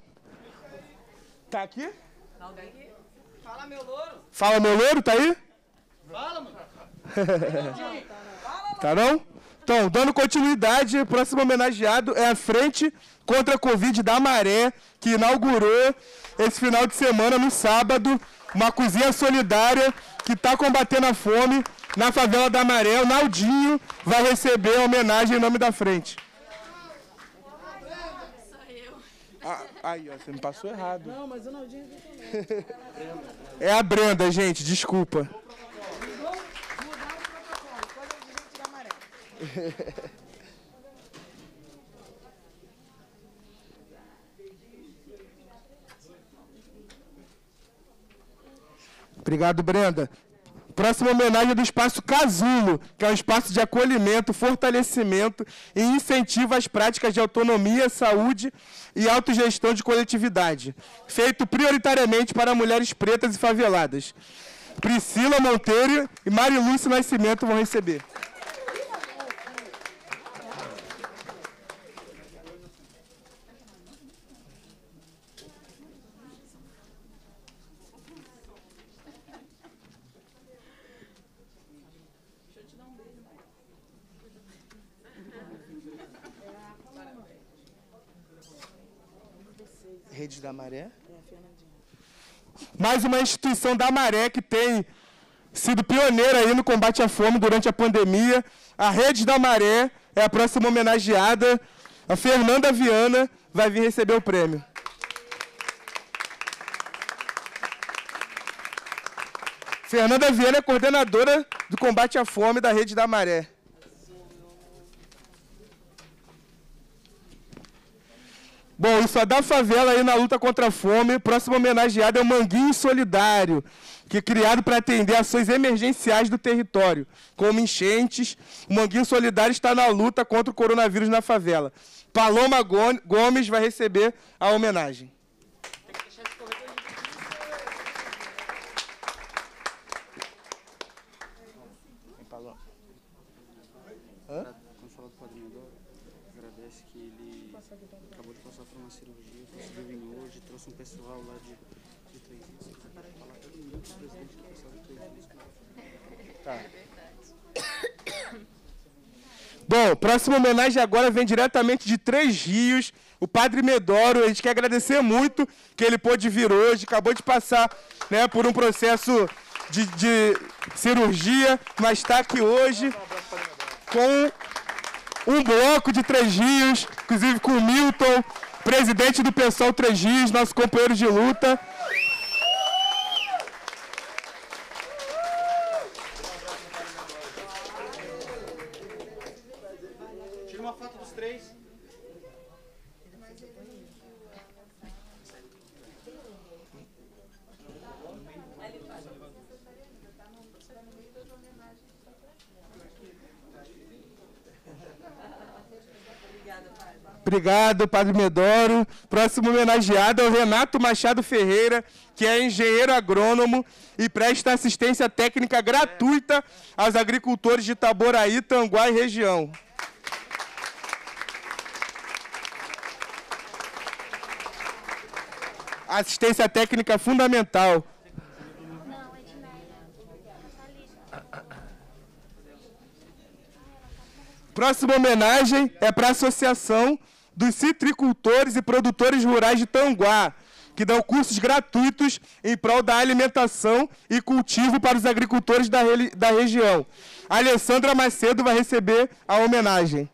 tá aqui? Não, tá aqui. Fala, meu louro. Fala, meu louro, tá aí? Fala, mano. tá não? Tá então, dando continuidade, o próximo homenageado é a Frente contra a Covid da Maré, que inaugurou esse final de semana, no sábado, uma cozinha solidária que está combatendo a fome na favela da Maré. O Naldinho vai receber a homenagem em nome da frente. Ah, aí, ó, você me passou errado. Não, mas o Naldinho É a Brenda, gente, desculpa. Obrigado, Brenda. Próxima homenagem é do Espaço Casulo, que é um espaço de acolhimento, fortalecimento e incentivo às práticas de autonomia, saúde e autogestão de coletividade, feito prioritariamente para mulheres pretas e faveladas. Priscila Monteiro e Marilúcia Nascimento vão receber. Redes da Maré. Mais uma instituição da Maré que tem sido pioneira aí no combate à fome durante a pandemia. A Rede da Maré é a próxima homenageada. A Fernanda Viana vai vir receber o prêmio. Fernanda Viana é coordenadora do combate à fome da Rede da Maré. Bom, isso é da favela aí na luta contra a fome. Próximo homenageado é o Manguinho Solidário, que é criado para atender ações emergenciais do território, como enchentes. O Manguinho Solidário está na luta contra o coronavírus na favela. Paloma Gomes vai receber a homenagem. Bom, próxima homenagem agora vem diretamente de Três Rios, o Padre Medoro. A gente quer agradecer muito que ele pôde vir hoje, acabou de passar né, por um processo de, de cirurgia, mas está aqui hoje com um bloco de Três Rios, inclusive com o Milton, presidente do Pessoal Três Rios, nosso companheiro de luta. Obrigado, Padre Medoro. Próximo homenageado é o Renato Machado Ferreira, que é engenheiro agrônomo e presta assistência técnica gratuita aos agricultores de Itaboraí, Tanguá e região. Assistência técnica fundamental. Próxima homenagem é para a associação dos citricultores e produtores rurais de Tanguá, que dão cursos gratuitos em prol da alimentação e cultivo para os agricultores da, da região. A Alessandra Macedo vai receber a homenagem.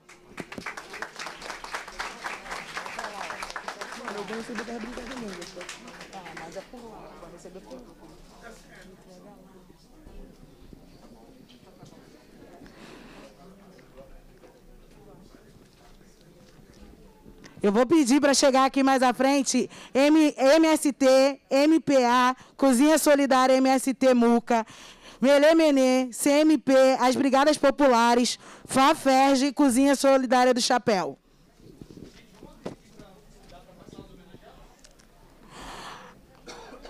Eu vou pedir para chegar aqui mais à frente M, MST, MPA, Cozinha Solidária MST Muca, Melê Menê, CMP, as Brigadas Populares, Faferge e Cozinha Solidária do Chapéu.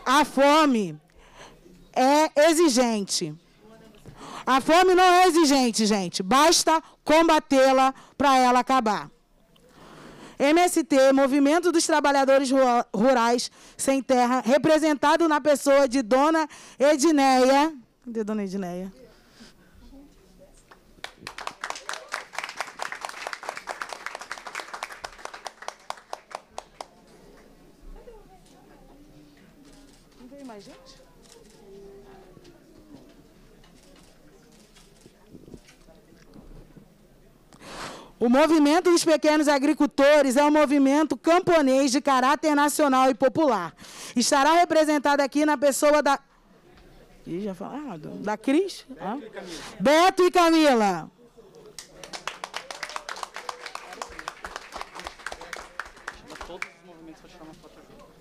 A fome é exigente. A fome não é exigente, gente. Basta combatê-la para ela acabar. MST, Movimento dos Trabalhadores Rurais Sem Terra, representado na pessoa de Dona Edneia. Cadê Dona Edneia? O movimento dos pequenos agricultores é um movimento camponês de caráter nacional e popular. Estará representado aqui na pessoa da. Ih, já falaram? Da Cris? Beto, ah. e Beto e Camila.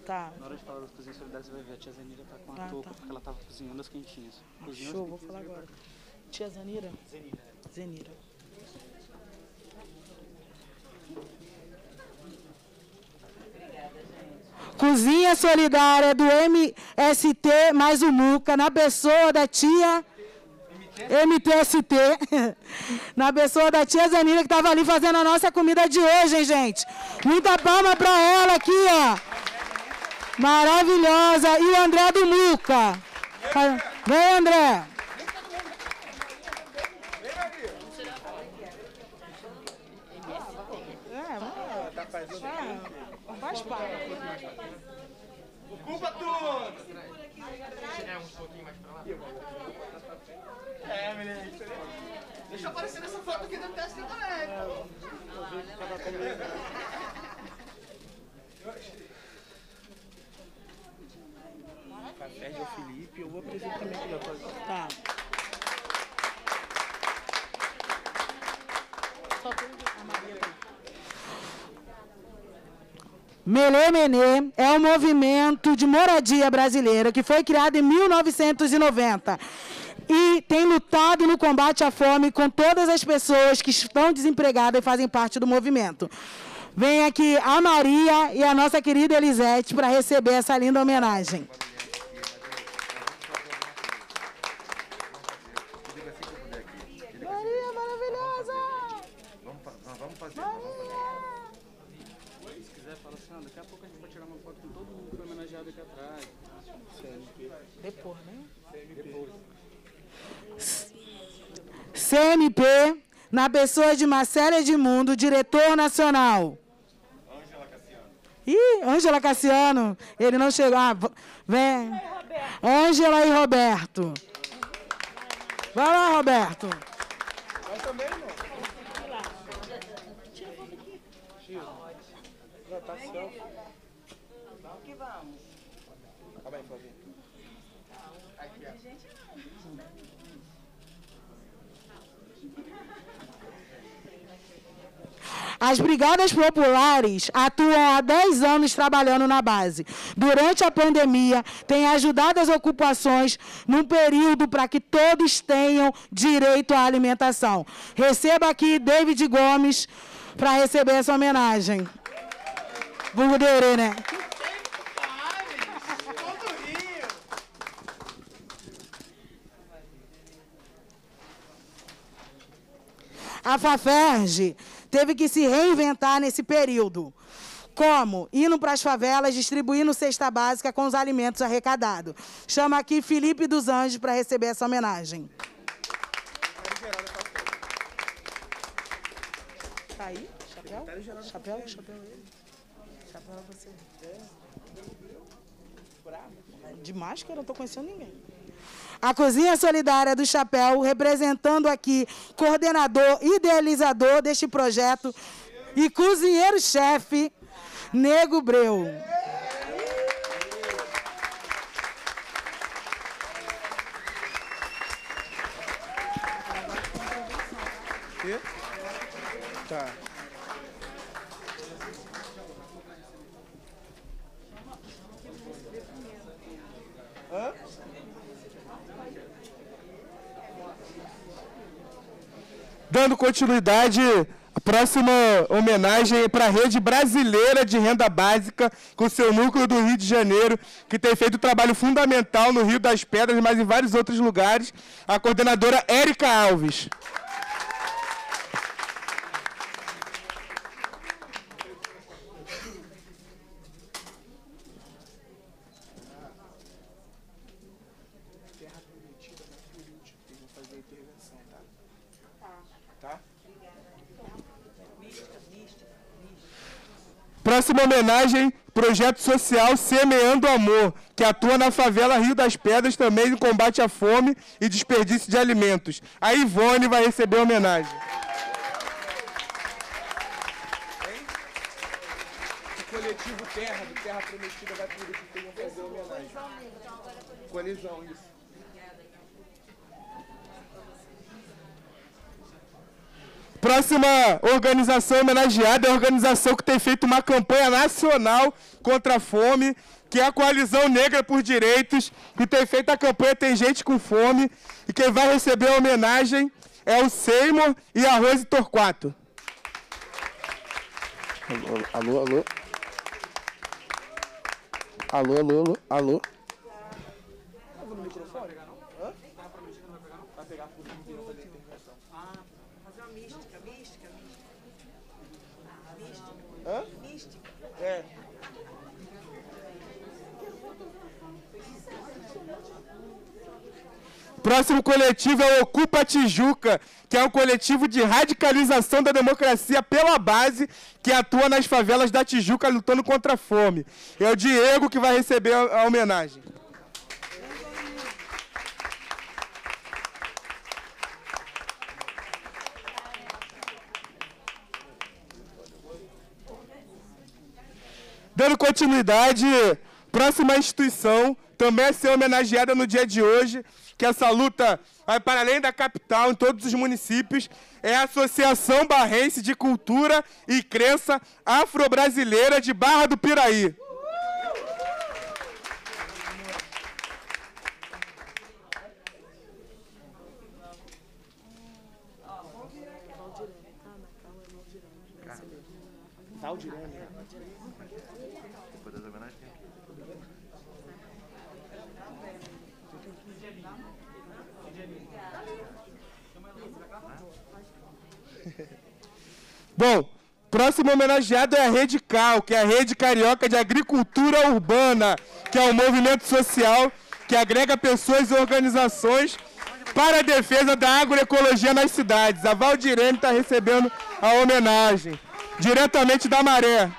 Tá. Na hora de falar das cozinhas solidárias, você vai ver. A tia Zanira tá com a ah, touca, tá. porque ela tava cozinhando as quentinhas. Ah, Cozinhou Show, as quentinhas vou falar agora. Tá. Tia Zanira? Zenira. Zenira. Cozinha Solidária do MST mais o Muca, na pessoa da tia... MTST, na pessoa da tia Zanina, que estava ali fazendo a nossa comida de hoje, hein, gente? Muita palma para ela aqui, ó. Maravilhosa. E o André do Muca. Vem, André. Tá. Melê Menê é um movimento de moradia brasileira que foi criado em 1990 e tem lutado no combate à fome com todas as pessoas que estão desempregadas e fazem parte do movimento. Vem aqui a Maria e a nossa querida Elisete para receber essa linda homenagem. CNP, na pessoa de Marcelo Edmundo, diretor nacional. Ângela Cassiano. Ih, Ângela Cassiano, ele não chegou. Ah, vem. Ângela e Roberto. Vai lá, Roberto. Vai também, irmão. Que vamos. Tá aí, Flavinha. Aqui, ó. As Brigadas Populares atuam há 10 anos trabalhando na base. Durante a pandemia, têm ajudado as ocupações num período para que todos tenham direito à alimentação. Receba aqui David Gomes para receber essa homenagem. Vamos derê, né? A Faferge teve que se reinventar nesse período. Como? Indo para as favelas, distribuindo cesta básica com os alimentos arrecadados. Chama aqui Felipe dos Anjos para receber essa homenagem. Tá aí? Chapéu? Chapéu? Chapéu ele. Chapéu você. É? De máscara, eu não tô conhecendo ninguém a Cozinha Solidária do Chapéu, representando aqui coordenador, idealizador deste projeto e cozinheiro-chefe, Nego Breu. Tá. dando continuidade a próxima homenagem para a Rede Brasileira de Renda Básica, com seu núcleo do Rio de Janeiro, que tem feito um trabalho fundamental no Rio das Pedras, mas em vários outros lugares. A coordenadora Érica Alves. Próxima homenagem, projeto social Semeando Amor, que atua na favela Rio das Pedras também em combate à fome e desperdício de alimentos. A Ivone vai receber a homenagem. O coletivo Terra, do Terra Prometida, vai ter que tenham fazer homenagem. Colisão, Próxima organização homenageada é a organização que tem feito uma campanha nacional contra a fome, que é a Coalizão Negra por Direitos, que tem feito a campanha Tem Gente com Fome, e quem vai receber a homenagem é o Seymour e a Rose Torquato. Alô, alô, alô. Alô, alô, alô. alô. Próximo coletivo é o Ocupa Tijuca, que é um coletivo de radicalização da democracia pela base que atua nas favelas da Tijuca lutando contra a fome. É o Diego que vai receber a homenagem. Dando continuidade, próxima instituição também a é ser homenageada no dia de hoje que essa luta vai para além da capital, em todos os municípios. É a Associação Barrense de Cultura e Crença Afro-Brasileira de Barra do Piraí. Depois das homenagens tem aqui. É é? Bom, próximo homenageado é a Rede Cal, que é a Rede Carioca de Agricultura Urbana, que é um movimento social que agrega pessoas e organizações para a defesa da agroecologia nas cidades. A Valdirene está recebendo a homenagem, diretamente da Maré.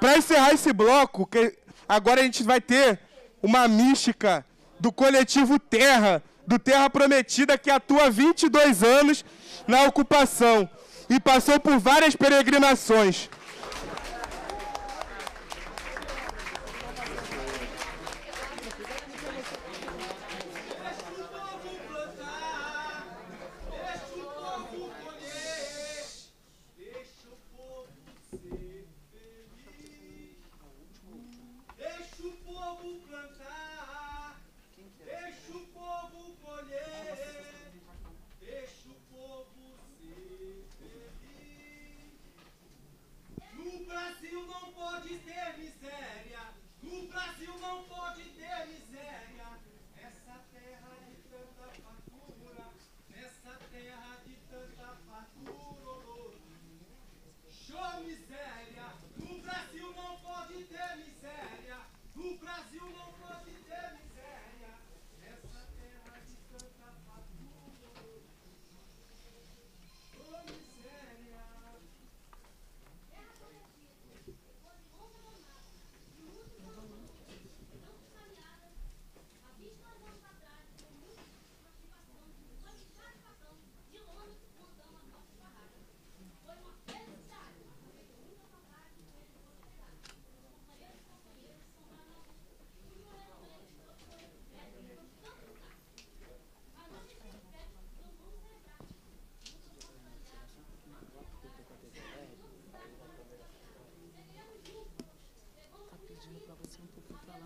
Para encerrar esse bloco, que agora a gente vai ter uma mística do coletivo Terra, do Terra Prometida, que atua 22 anos na ocupação e passou por várias peregrinações.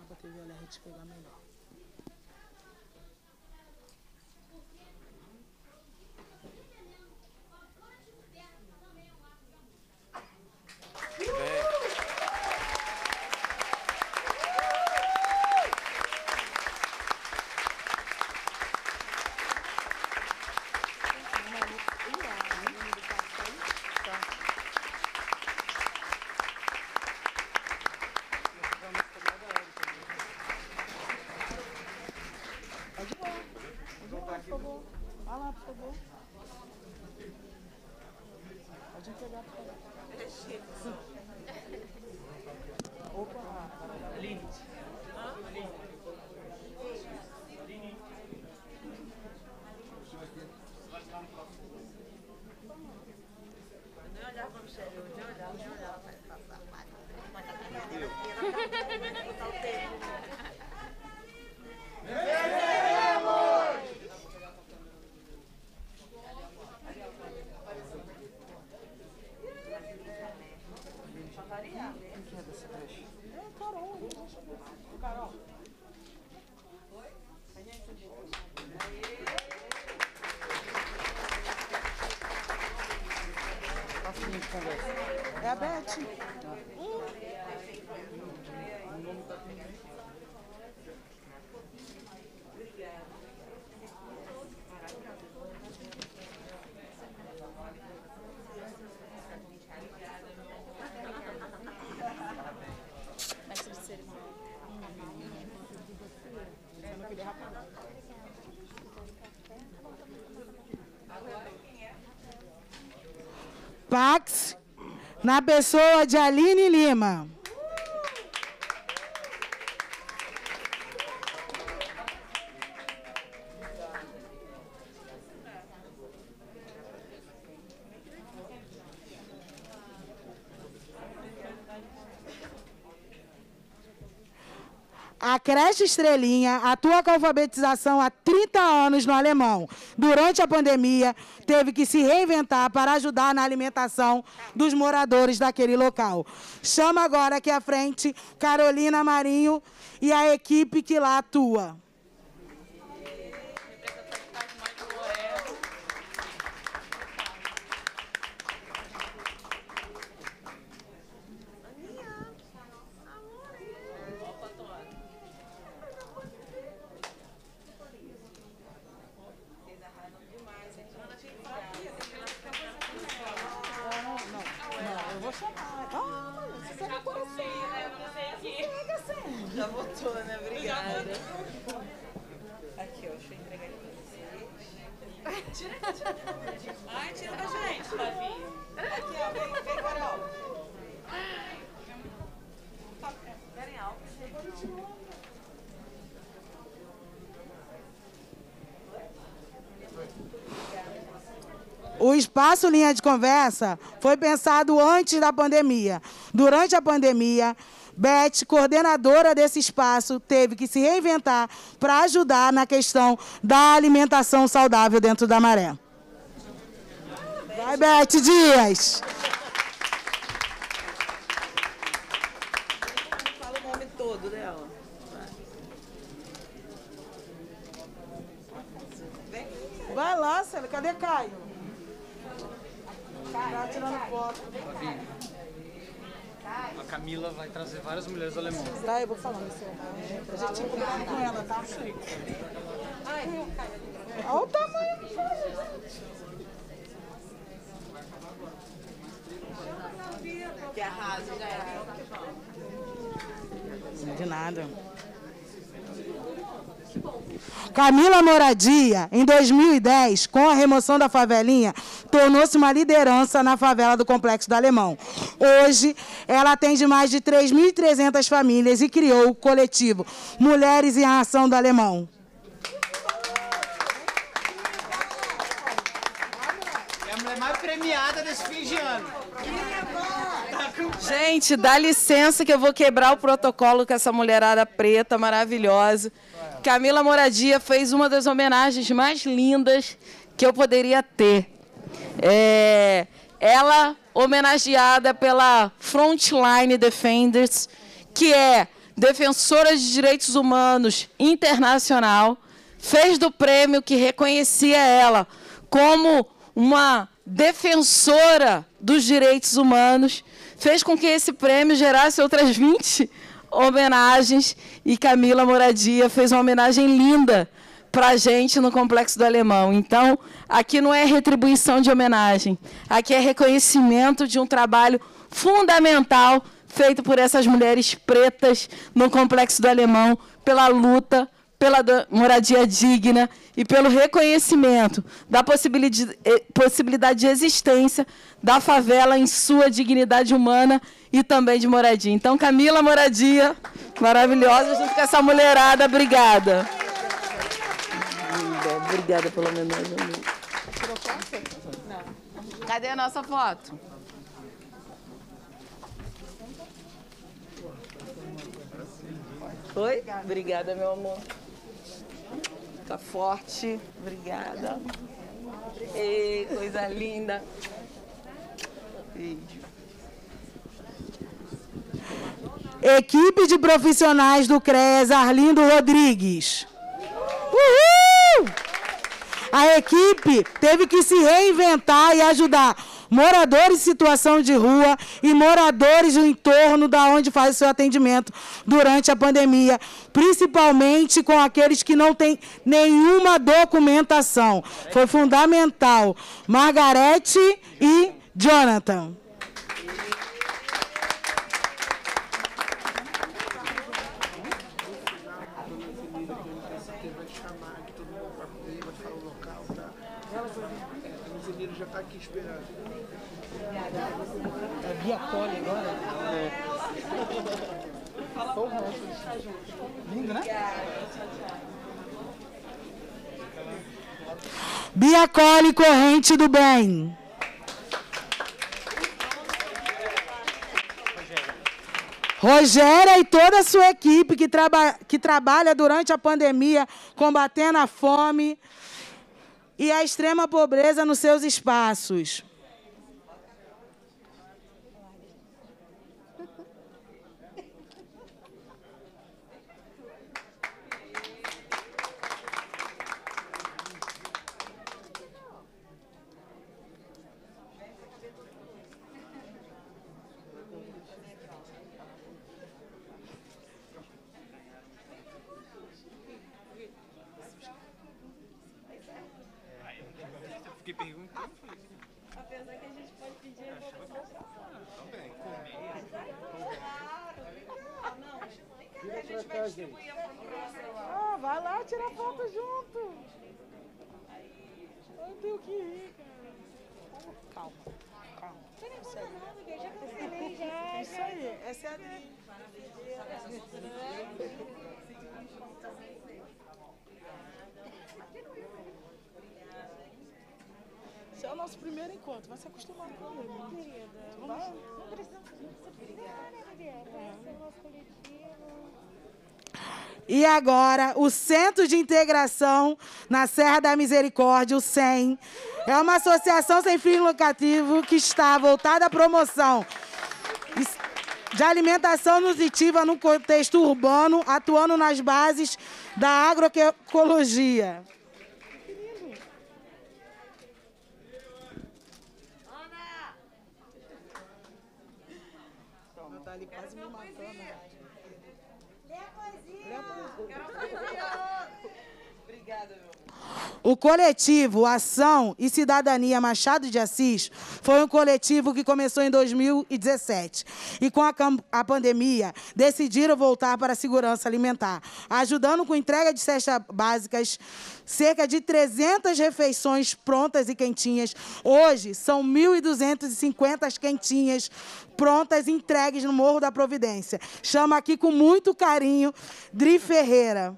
pra TV te pegar melhor. na pessoa de Aline Lima. Creche Estrelinha atua com alfabetização há 30 anos no alemão. Durante a pandemia, teve que se reinventar para ajudar na alimentação dos moradores daquele local. Chama agora aqui à frente Carolina Marinho e a equipe que lá atua. nosso linha de conversa foi pensado antes da pandemia. Durante a pandemia, Beth, coordenadora desse espaço, teve que se reinventar para ajudar na questão da alimentação saudável dentro da maré. Vai, Beth Dias! trazer várias mulheres alemãs. Tá, eu vou falando seu nome. Pra gente encontrar com ela, tá? Olha o tamanho do gente. Que arraso, já né? De nada. Que bom. Camila Moradia, em 2010, com a remoção da favelinha, tornou-se uma liderança na favela do Complexo do Alemão. Hoje, ela atende mais de 3.300 famílias e criou o coletivo Mulheres em Ação do Alemão. É a mulher mais premiada desse fim de ano. Gente, dá licença que eu vou quebrar o protocolo com essa mulherada preta maravilhosa. Camila Moradia fez uma das homenagens mais lindas que eu poderia ter. É, ela homenageada pela Frontline Defenders, que é defensora de direitos humanos internacional, fez do prêmio que reconhecia ela como uma defensora dos direitos humanos, fez com que esse prêmio gerasse outras 20 homenagens e Camila Moradia fez uma homenagem linda para a gente no Complexo do Alemão. Então, aqui não é retribuição de homenagem, aqui é reconhecimento de um trabalho fundamental feito por essas mulheres pretas no Complexo do Alemão pela luta pela moradia digna e pelo reconhecimento da possibilidade de existência da favela em sua dignidade humana e também de moradia. Então, Camila Moradia, maravilhosa, junto com essa mulherada, obrigada. Obrigada pela homenagem. Cadê a nossa foto? Oi? Obrigada, meu amor. Fica tá forte. Obrigada. Ei, coisa linda. Beijo. Equipe de profissionais do CRES, Arlindo Rodrigues. Uhul! A equipe teve que se reinventar e ajudar moradores em situação de rua e moradores do entorno da onde faz o seu atendimento durante a pandemia, principalmente com aqueles que não têm nenhuma documentação. Foi fundamental. Margarete e Jonathan. Bia Cole, corrente do bem. Rogéria e toda a sua equipe que, traba que trabalha durante a pandemia combatendo a fome e a extrema pobreza nos seus espaços. isso aí, essa é a minha. Esse é o nosso primeiro encontro, vai se acostumar com ele. Querida, vamos... Não né, Vai ser o nosso coletivo. E agora, o Centro de Integração na Serra da Misericórdia, o SEM, é uma associação sem fins lucrativos que está voltada à promoção de alimentação nutritiva no contexto urbano, atuando nas bases da agroecologia. O coletivo Ação e Cidadania Machado de Assis foi um coletivo que começou em 2017 e com a, a pandemia decidiram voltar para a segurança alimentar, ajudando com entrega de cestas básicas, cerca de 300 refeições prontas e quentinhas. Hoje são 1.250 quentinhas prontas entregues no Morro da Providência. Chama aqui com muito carinho Dri Ferreira.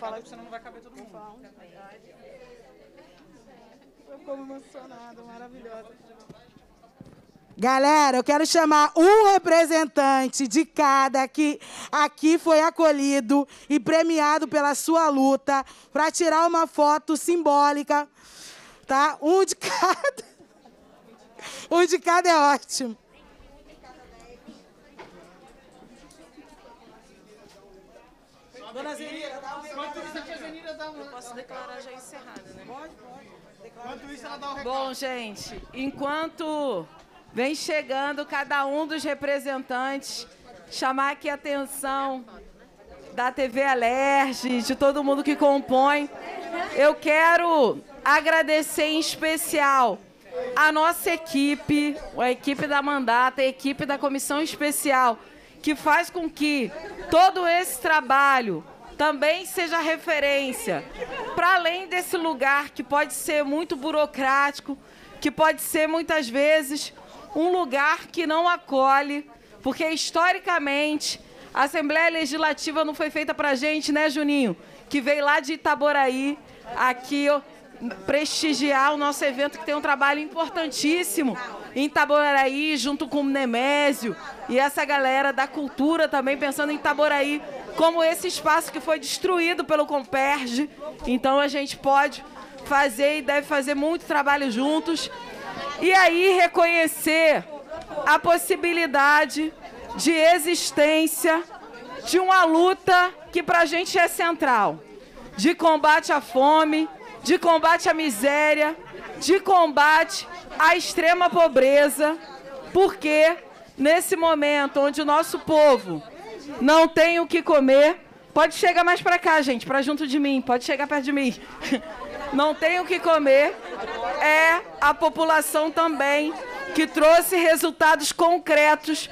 fala que senão não vai caber todo mundo. Vou falar um eu como emocionada, maravilhosa. Galera, eu quero chamar um representante de cada que aqui foi acolhido e premiado pela sua luta para tirar uma foto simbólica, tá? Um de cada. Um de cada é ótimo. Dona Zenira, dá isso, a tia Zenira dá Eu posso declarar já encerrada, né? Pode, pode. Enquanto isso, ela dá um recado. Bom, gente, enquanto vem chegando cada um dos representantes, chamar aqui a atenção da TV Alerj, de todo mundo que compõe. Eu quero agradecer em especial a nossa equipe, a equipe da Mandata, a equipe da Comissão Especial que faz com que todo esse trabalho também seja referência para além desse lugar que pode ser muito burocrático, que pode ser muitas vezes um lugar que não acolhe, porque historicamente a Assembleia Legislativa não foi feita para gente, né, Juninho? Que veio lá de Itaboraí aqui prestigiar o nosso evento que tem um trabalho importantíssimo em Itaboraí, junto com o Nemésio e essa galera da cultura também, pensando em Itaboraí como esse espaço que foi destruído pelo Comperge. Então a gente pode fazer e deve fazer muito trabalho juntos. E aí reconhecer a possibilidade de existência de uma luta que para a gente é central de combate à fome, de combate à miséria, de combate à extrema pobreza, porque nesse momento onde o nosso povo não tem o que comer, pode chegar mais para cá, gente, para junto de mim, pode chegar perto de mim. Não tem o que comer, é a população também que trouxe resultados concretos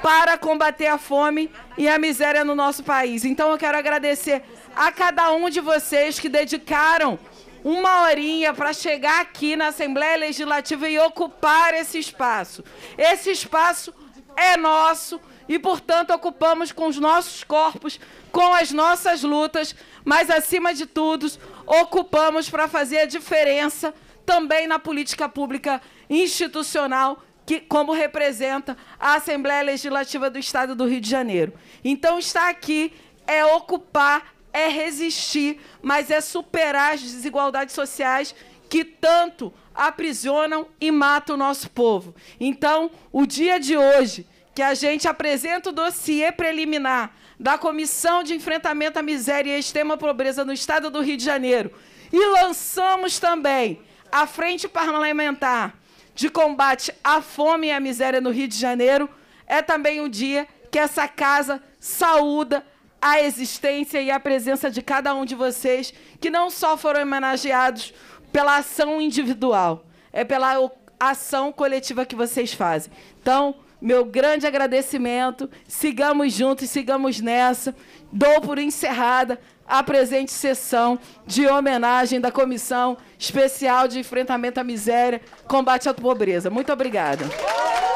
para combater a fome e a miséria no nosso país. Então eu quero agradecer a cada um de vocês que dedicaram uma horinha para chegar aqui na Assembleia Legislativa e ocupar esse espaço. Esse espaço é nosso e, portanto, ocupamos com os nossos corpos, com as nossas lutas, mas, acima de tudo, ocupamos para fazer a diferença também na política pública institucional que, como representa a Assembleia Legislativa do Estado do Rio de Janeiro. Então, estar aqui é ocupar é resistir, mas é superar as desigualdades sociais que tanto aprisionam e matam o nosso povo. Então, o dia de hoje, que a gente apresenta o dossiê preliminar da Comissão de Enfrentamento à Miséria e Extrema Pobreza no Estado do Rio de Janeiro, e lançamos também a Frente Parlamentar de Combate à Fome e à Miséria no Rio de Janeiro, é também o dia que essa casa saúda a existência e a presença de cada um de vocês, que não só foram homenageados pela ação individual, é pela ação coletiva que vocês fazem. Então, meu grande agradecimento. Sigamos juntos, sigamos nessa. Dou por encerrada a presente sessão de homenagem da Comissão Especial de Enfrentamento à Miséria, Combate à Pobreza. Muito obrigada.